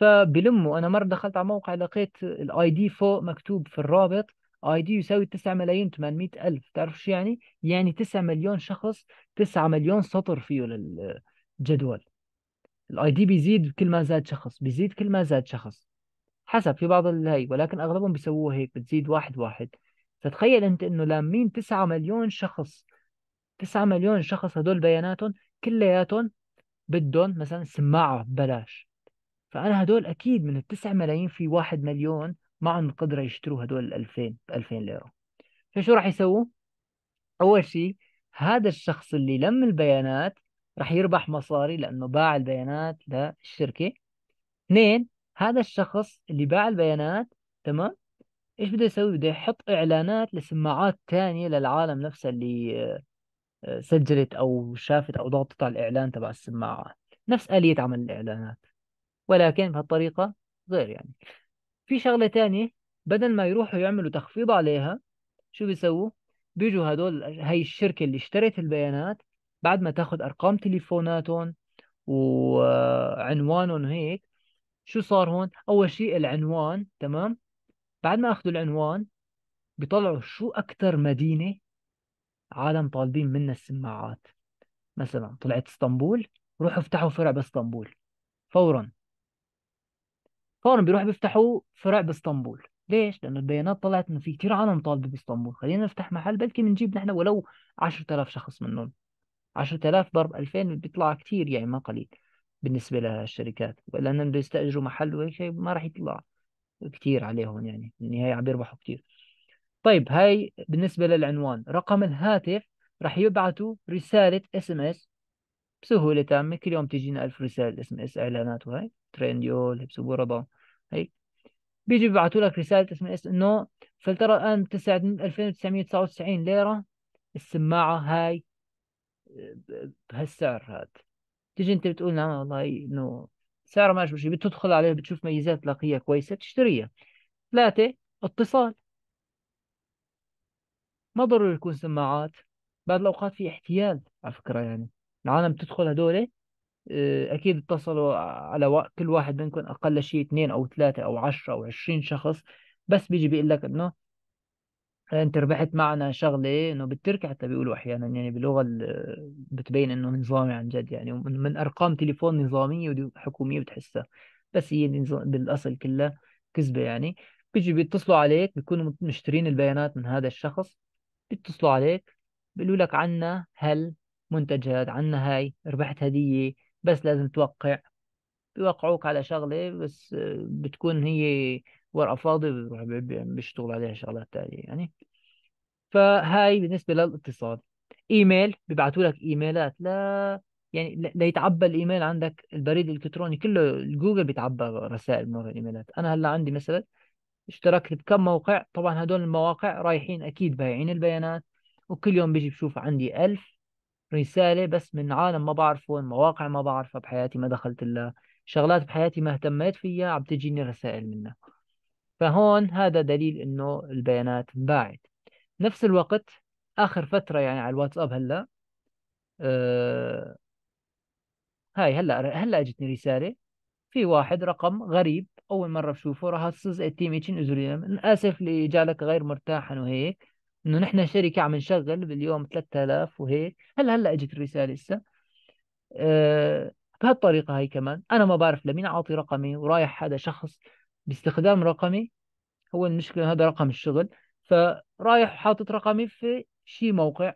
فبلموا انا مره دخلت على موقع لقيت الاي دي فوق مكتوب في الرابط اي دي يساوي 9 ملايين 800 الف بتعرف شو يعني يعني 9 مليون شخص 9 مليون سطر فيه للجدول الاي دي بيزيد كل ما زاد شخص بيزيد كل ما زاد شخص حسب في بعض الهي ولكن اغلبهم بيسووه هيك بتزيد واحد واحد فتخيل انت انه لامين 9 مليون شخص 9 مليون شخص هدول بياناتهم كلياتهم بدهم مثلا سماعه ببلاش فانا هدول اكيد من ال 9 ملايين في 1 مليون معهم القدره يشتروا هدول ال 2000 ب 2000 ليره فشو راح يسووا؟ اول شيء هذا الشخص اللي لم البيانات راح يربح مصاري لانه باع البيانات للشركه اثنين هذا الشخص اللي باع البيانات تمام ايش بده يسوي بده يحط اعلانات لسماعات تانية للعالم نفسها اللي آه، سجلت او شافت او ضغطت على الاعلان تبع السماعات نفس اليه عمل الاعلانات ولكن بهالطريقه غير يعني في شغله تانية بدل ما يروحوا يعملوا تخفيض عليها شو بيسووا بيجوا هدول هاي الشركه اللي اشترت البيانات بعد ما تاخذ ارقام تليفوناتهم وعنوانهم هيك شو صار هون اول شيء العنوان تمام بعد ما اخذوا العنوان بيطلعوا شو اكثر مدينه عالم طالبين منا السماعات مثلا طلعت اسطنبول روحوا افتحوا فرع باسطنبول فورا فورا بيروحوا بيفتحوا فرع باسطنبول ليش؟ لأنه البيانات طلعت إنه في كثير عالم طالبة باسطنبول، خلينا نفتح محل بلكي بنجيب نحن ولو 10000 شخص منهم، 10000 ضرب 2000 بيطلع كتير يعني ما قليل بالنسبة للشركات لأنهم بده يستأجروا محل وهيك شيء ما راح يطلع كتير عليهم يعني بالنهاية عم بيربحوا كتير طيب هاي بالنسبة للعنوان رقم الهاتف راح يبعثوا رسالة اس ام اس بسهولة تامة كل يوم تجينا ألف رسالة اس ام اس إعلانات وهي ترند يول هبسبوا هي بيجي بيبعثوا لك رسالة اس ام اس إنه فلترة الآن 9999 ليرة السماعة هاي بهالسعر هذا تيجي انت بتقول نعم والله انه سعره ما شيء بتدخل عليه بتشوف ميزات تلاقيها كويسه تشتريها ثلاثه اتصال ما ضروري يكون سماعات بعض الاوقات في احتيال على فكره يعني العالم تدخل هدول آه، اكيد اتصلوا على كل واحد منكم اقل شيء اثنين او ثلاثه او عشرة او عشرين شخص بس بيجي بيقول لك انه انت ربحت معنا شغله انه بالتركي حتى بيقولوا احيانا يعني باللغه بتبين انه نظامي عن جد يعني من ارقام تليفون نظاميه وحكوميه بتحسها بس هي بالاصل كلها كذبه يعني بيجي بيتصلوا عليك بيكونوا مشترين البيانات من هذا الشخص بيتصلوا عليك بيقولوا لك عنا هل منتجات عنا هاي ربحت هديه بس لازم توقع بيوقعوك على شغله بس بتكون هي ورقه فاضيه بيروح بيشتغل عليها شغلات تانية يعني فهاي بالنسبه للاتصال ايميل بيبعتوا لك ايميلات لا يعني ليتعبى الايميل عندك البريد الالكتروني كله جوجل بيتعبى رسائل من الايميلات انا هلا عندي مثلا اشتركت بكم موقع طبعا هدول المواقع رايحين اكيد بايعين البيانات وكل يوم بيجي بشوف عندي ألف رسالة بس من عالم ما بعرفه مواقع ما بعرفها بحياتي ما دخلت إلا شغلات بحياتي ما اهتميت فيها عم تجيني رسائل منها فهون هذا دليل انه البيانات انباعت نفس الوقت اخر فتره يعني على الواتساب هلا أه هاي هلا هلا اجتني رساله في واحد رقم غريب اول مره بشوفه راح تصز التيميتشن ازوريم اسف اللي جالك غير مرتاحا وهيك انه نحن شركه عم نشغل باليوم 3000 وهيك هلا هلا اجت الرساله لسه أه بهالطريقه هي كمان انا ما بعرف لمين عاطي رقمي ورايح هذا شخص باستخدام رقمي هو المشكلة هذا رقم الشغل فرايح حاطط رقمي في شي موقع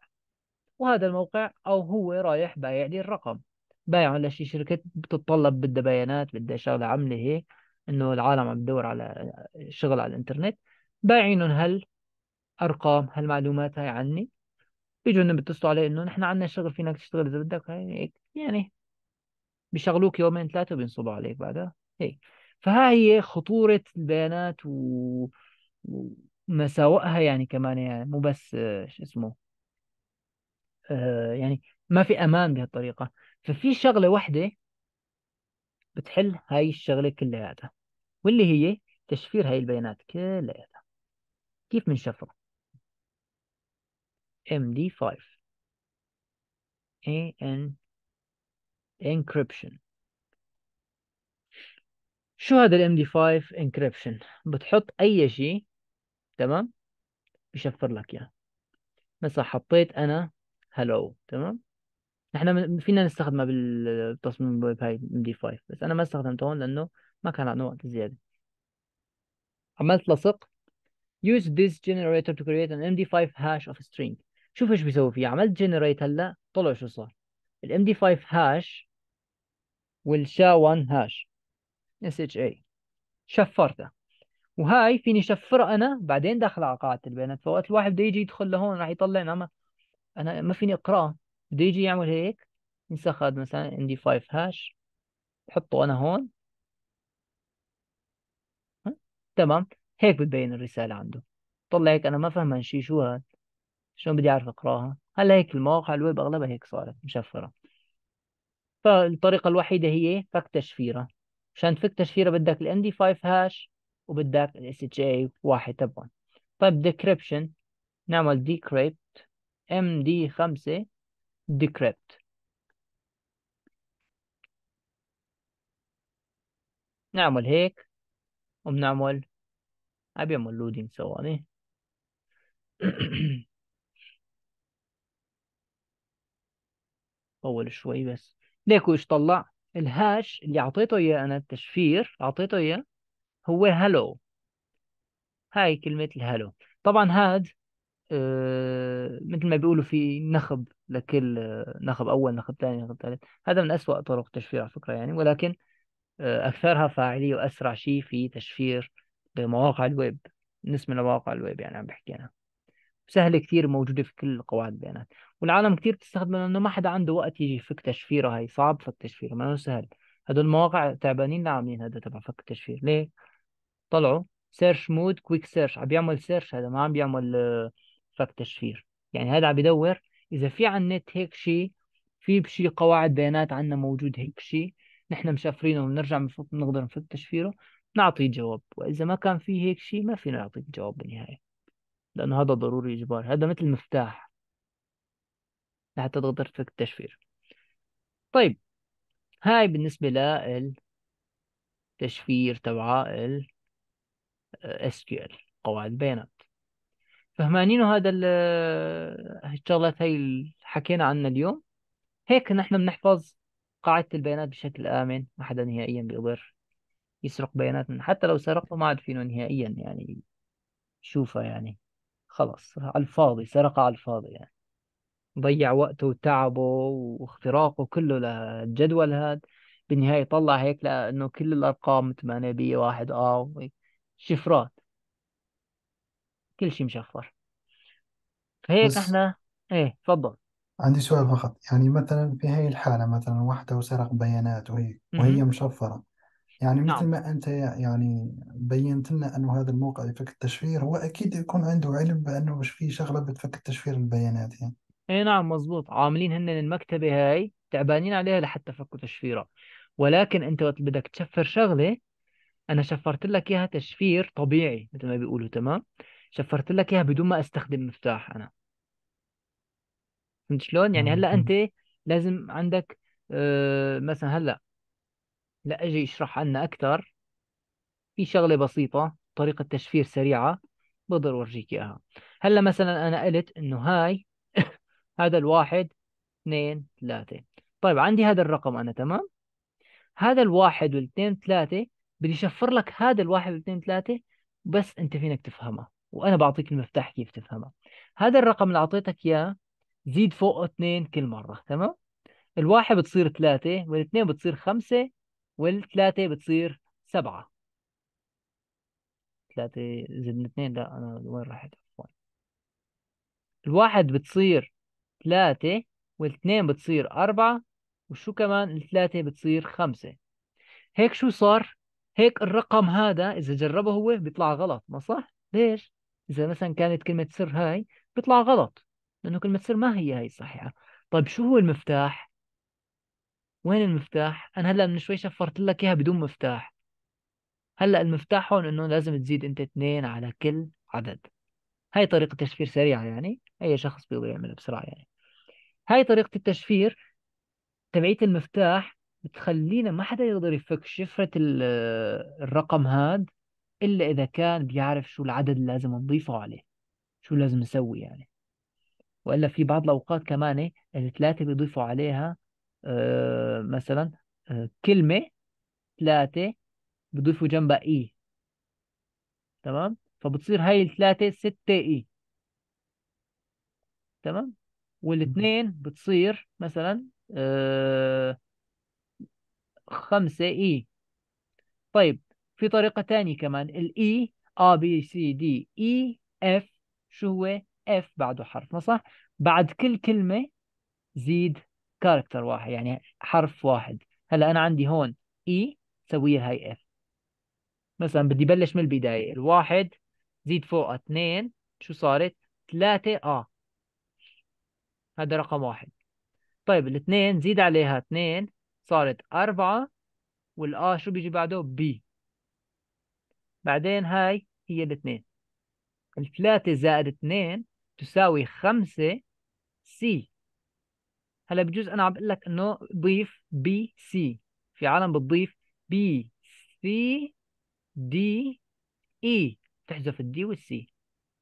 وهذا الموقع أو هو رايح بايع لي الرقم بايع على شي شركة بتتطلب بدها بيانات بدها شغلة عملة هيك إنه العالم عم تدور على شغل على الإنترنت بايعينهم هالأرقام هالمعلومات هاي عني بيجوا بيتصلوا علي إنه نحن عندنا شغل فينك تشتغل إذا بدك هيك يعني بيشغلوك يومين ثلاثة وبينصبوا عليك بعدها هيك فها هي خطورة البيانات و... ومساوئها يعني كمان يعني مو بس آه، شو اسمه آه، يعني ما في أمان بهالطريقة ففي شغلة واحدة بتحل هاي الشغلة كلياتها واللي هي تشفير هاي البيانات كلياتها كيف شفره md MD5 AN Encryption شو هذا الام دي 5 انكربشن بتحط اي شيء تمام بشفر لك اياه مثلا حطيت انا هلو تمام نحن فينا نستخدمها بالتصميم الويب هاي ام دي 5 بس انا ما استخدمته هون لانه ما كان عندنا وقت زياده عملت لصق use this generator to create an md5 hash of string شوف ايش بيسوي فيه عملت generate هلا طلع شو صار الام دي 5 هاش والشا 1 هاش اس اتش اي شفرته وهاي فيني شفرها انا بعدين داخل على قاعده البيانات فوقت الواحد بده يجي يدخل لهون راح يطلع انا انا ما فيني اقراه بده يجي يعمل هيك ينسخ هذا مثلا عندي 5 هاش بحطه انا هون تمام هيك بتبين الرساله عنده طلع هيك انا ما فهمان شيء شو هاد شلون بدي اعرف اقراها هلا هيك المواقع الويب اغلبها هيك صارت مشفره فالطريقه الوحيده هي فك تشفيرها عشان تفك تشفيره بدك ال nd 5 هاش وبدك ال SHA 1 واحد تبعهم طيب decryption نعمل decrypt md 5 decrypt نعمل هيك وبنعمل عم بيعمل لودينج ثواني طول [coughs] شوي بس ليكو ايش طلع الهاش اللي اعطيته اياه انا التشفير اعطيته اياه هو هالو هاي كلمة الهالو طبعا هاد آه، مثل ما بيقولوا في نخب لكل آه، نخب أول نخب ثاني نخب ثالث هذا من أسوأ طرق تشفير على فكرة يعني ولكن آه، أكثرها فاعلية وأسرع شيء في تشفير مواقع الويب بالنسبة لمواقع الويب يعني عم بحكي أنا سهلة كثير موجودة في كل قواعد البيانات والعالم كتير بتستخدمه لانه ما حدا عنده وقت يجي يفك تشفيره هي صعب فك تشفيره ما سهل هدول المواقع تعبانين اللي عاملين هذا تبع فك التشفير ليه؟ طلعوا سيرش مود كويك سيرش عم بيعمل سيرش هذا ما عم بيعمل آه، فك تشفير يعني هذا عم بيدور اذا في على النت هيك شيء في بشي قواعد بيانات عنا موجود هيك شيء نحن مشفرينه ونرجع بنفوت بنقدر نفك تشفيره نعطيه جواب واذا ما كان في هيك شيء ما فينا نعطيك جواب بالنهايه لانه هذا ضروري اجباري هذا مثل مفتاح لحتى تقدر تفك التشفير طيب هاي بالنسبة للتشفير تبع ال SQL قواعد البيانات فهمانين هذا الشغلات هاي اللي حكينا عنها اليوم هيك نحن بنحفظ قاعدة البيانات بشكل آمن ما حدا نهائيا بيقدر يسرق بياناتنا حتى لو سرقه ما عاد فينه نهائيا يعني شوفها يعني خلص على الفاضي سرقها على الفاضي يعني ضيع وقته وتعبه واختراقه كله للجدول هذا بالنهاية طلع هيك لأنه كل الأرقام 8 بي واحد آه شفرات كل شيء مشفر فهيك بس احنا ايه تفضل عندي سؤال فقط يعني مثلا في هاي الحالة مثلا واحدة وسرق بيانات وهي وهي مشفرة يعني مثل نعم. ما أنت يعني بينت لنا أنه هذا الموقع يفك التشفير هو أكيد يكون عنده علم بأنه مش في شغلة بتفك التشفير البيانات يعني اي نعم مزبوط عاملين هن المكتبة هاي تعبانين عليها لحتى فكوا تشفيرها ولكن انت وقت بدك تشفر شغلة انا شفرت لك اياها تشفير طبيعي مثل ما بيقولوا تمام شفرت لك اياها بدون ما استخدم مفتاح انا فهمت شلون يعني هلا انت لازم عندك آه، مثلا هلا لا اجي اشرح عنا اكثر في شغله بسيطه طريقه تشفير سريعه بقدر اورجيك اياها هلا مثلا انا قلت انه هاي هذا الواحد اثنين ثلاثة طيب عندي هذا الرقم أنا تمام هذا الواحد والاثنين ثلاثة بدي شفر لك هذا الواحد والاثنين ثلاثة بس أنت فينك تفهمها وأنا بعطيك المفتاح كيف تفهمها هذا الرقم اللي أعطيتك إياه زيد فوق اثنين كل مرة تمام الواحد بتصير ثلاثة والاثنين بتصير خمسة والثلاثة بتصير سبعة ثلاثة زدنا اثنين لا أنا وين راحت الواحد بتصير ثلاثة والاثنين بتصير أربعة وشو كمان الثلاثة بتصير خمسة هيك شو صار؟ هيك الرقم هذا إذا جربه هو بيطلع غلط ما صح؟ ليش؟ إذا مثلا كانت كلمة سر هاي بيطلع غلط لأنه كلمة سر ما هي هاي الصحيحة طيب شو هو المفتاح؟ وين المفتاح؟ أنا هلا من شوي شفرت لك إياها بدون مفتاح هلا المفتاح هون إنه لازم تزيد أنت اثنين على كل عدد هاي طريقة تشفير سريعة يعني أي شخص بيقدر يعملها بسرعة يعني هاي طريقة التشفير تبعية المفتاح بتخلينا ما حدا يقدر يفك شفرة الرقم هاد إلا إذا كان بيعرف شو العدد اللي لازم نضيفه عليه شو لازم نسوي يعني وإلا في بعض الأوقات كمان الثلاثة إيه، بيضيفوا عليها آه، مثلا آه، كلمة ثلاثة بيضيفوا جنبها إي e، تمام فبتصير هاي الثلاثة ستة إي e، تمام والاثنين بتصير مثلا آه، خمسة اي e. طيب في طريقة تانية كمان الاي e، A B C D E F شو هو F بعده حرف ما صح بعد كل كلمة زيد كاركتر واحد يعني حرف واحد هلا أنا عندي هون E سويها هاي F مثلا بدي بلش من البداية الواحد زيد فوقها اثنين شو صارت ثلاثة آه هذا رقم واحد طيب الاثنين زيد عليها اثنين صارت أربعة والآ شو بيجي بعده بي بعدين هاي هي الاثنين الثلاثة زائد اثنين تساوي خمسة سي هلا بجوز أنا عم بقول لك إنه ضيف بي سي في عالم بتضيف e. بي سي دي اي تحذف الدي والسي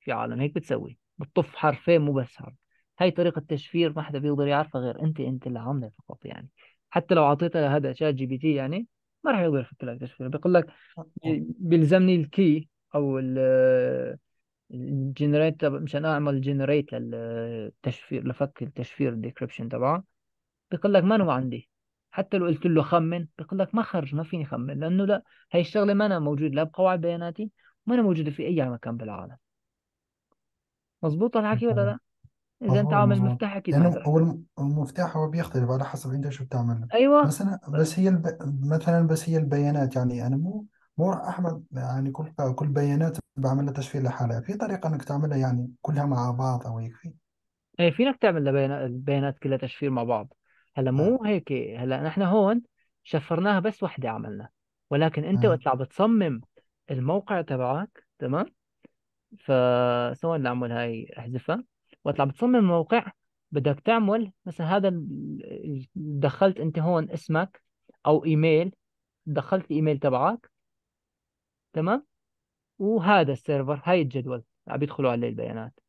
في عالم هيك بتسوي بتطف حرفين مو بس حرف هاي طريقة تشفير ما حدا بيقدر يعرفها غير أنت أنت عامله فقط يعني حتى لو أعطيتها هذا شات جي بي تي يعني ما راح يقدر يفك لك تشفير بيقول لك آه. بيلزمني الكي أو الجنريت مشان أعمل جنريت للتشفير لفك التشفير الديكريبشن تبعه بيقول لك ما هو عندي حتى لو قلت له خمن بيقول لك ما خرج ما فيني خمن لأنه لا هاي الشغلة ما أنا موجود لا بقواعد بياناتي ما أنا موجودة في أي مكان بالعالم مظبوط الحكي ولا لا؟ آه، اذا انت عامل مفتاحك يبقى لأنه هو المفتاح هو بيختلف على حسب أنت شو بتعمل ايوه بس أنا بس هي الب... مثلا بس هي البيانات يعني أنا يعني مو مو راح يعني كل كل بيانات بعمل لها تشفير لحالها في طريقة إنك تعملها يعني كلها مع بعض أو يكفي ايه فينك تعمل البيانات كلها تشفير مع بعض هلا آه. مو هيك هلا نحن هون شفرناها بس وحده عملنا ولكن انت آه. وقت عم بتصمم الموقع تبعك تمام فثواني نعمل هاي احذفها وقت بتصمم موقع بدك تعمل مثلا هذا دخلت انت هون اسمك او ايميل دخلت الايميل تبعك تمام وهذا السيرفر هاي الجدول عم بيدخلوا عليه البيانات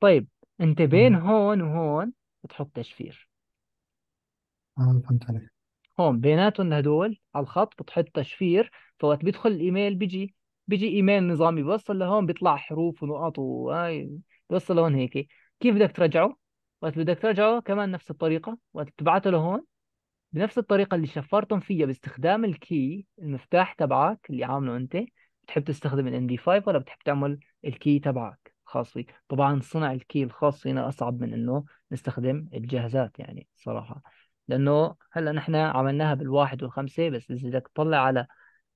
طيب انت بين هون وهون بتحط تشفير اه فهمت عليك هون بيناتهم هدول على الخط بتحط تشفير فوقت بيدخل الايميل بيجي بيجي ايميل نظامي بيوصل لهون بيطلع حروف ونقط وهاي وصل لهون هيك كيف بدك ترجعه؟ وقت بدك ترجعه كمان نفس الطريقة وقت بتبعته لهون بنفس الطريقة اللي شفرتهم فيها باستخدام الكي المفتاح تبعك اللي عامله انت بتحب تستخدم ال MD5 ولا بتحب تعمل الكي تبعك خاص فيك طبعا صنع الكي الخاص هنا أصعب من انه نستخدم الجهازات يعني صراحة لأنه هلا نحن عملناها بالواحد والخمسة بس إذا بدك تطلع على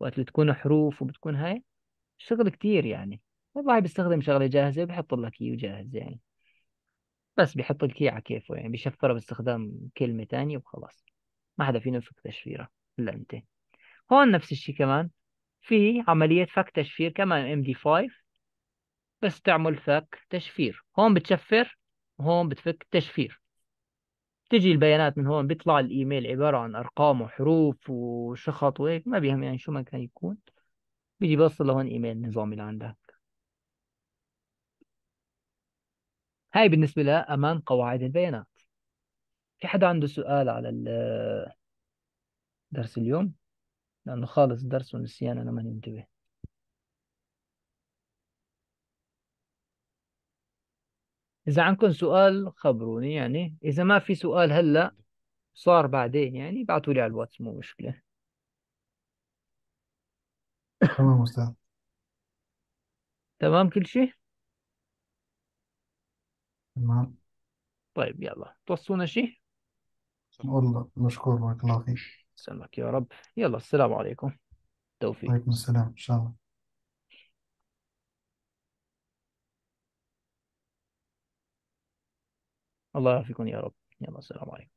وقت اللي تكون حروف وبتكون هاي شغل كتير يعني والله بيستخدم شغله جاهزه بيحط لك كي وجاهز يعني بس بيحط الكي على كيفه يعني بيشفره باستخدام كلمه ثانيه وخلاص ما حدا فينا يفك تشفيره الا انت هون نفس الشيء كمان في عمليه فك تشفير كمان ام دي 5 بس تعمل فك تشفير هون بتشفر وهون بتفك تشفير تجي البيانات من هون بيطلع الايميل عباره عن ارقام وحروف وشخط وهيك ما بيهم يعني شو ما كان يكون بيجي بوصل لهون ايميل نظامي لعندك هاي بالنسبة لأمان قواعد البيانات في حدا عنده سؤال على درس اليوم لأنه خالص درس ونسيان أنا ماني ننتبه إذا عندكم سؤال خبروني يعني إذا ما في سؤال هلأ صار بعدين يعني ابعتوا لي على الواتس مو مشكلة تمام أستاذ تمام كل شيء تمام طيب يلا توصونا شيء والله مشكور بارك الله فيك سلمك يا رب يلا السلام عليكم توفيق وعليكم السلام إن شاء الله الله يعافيكم يا رب يلا السلام عليكم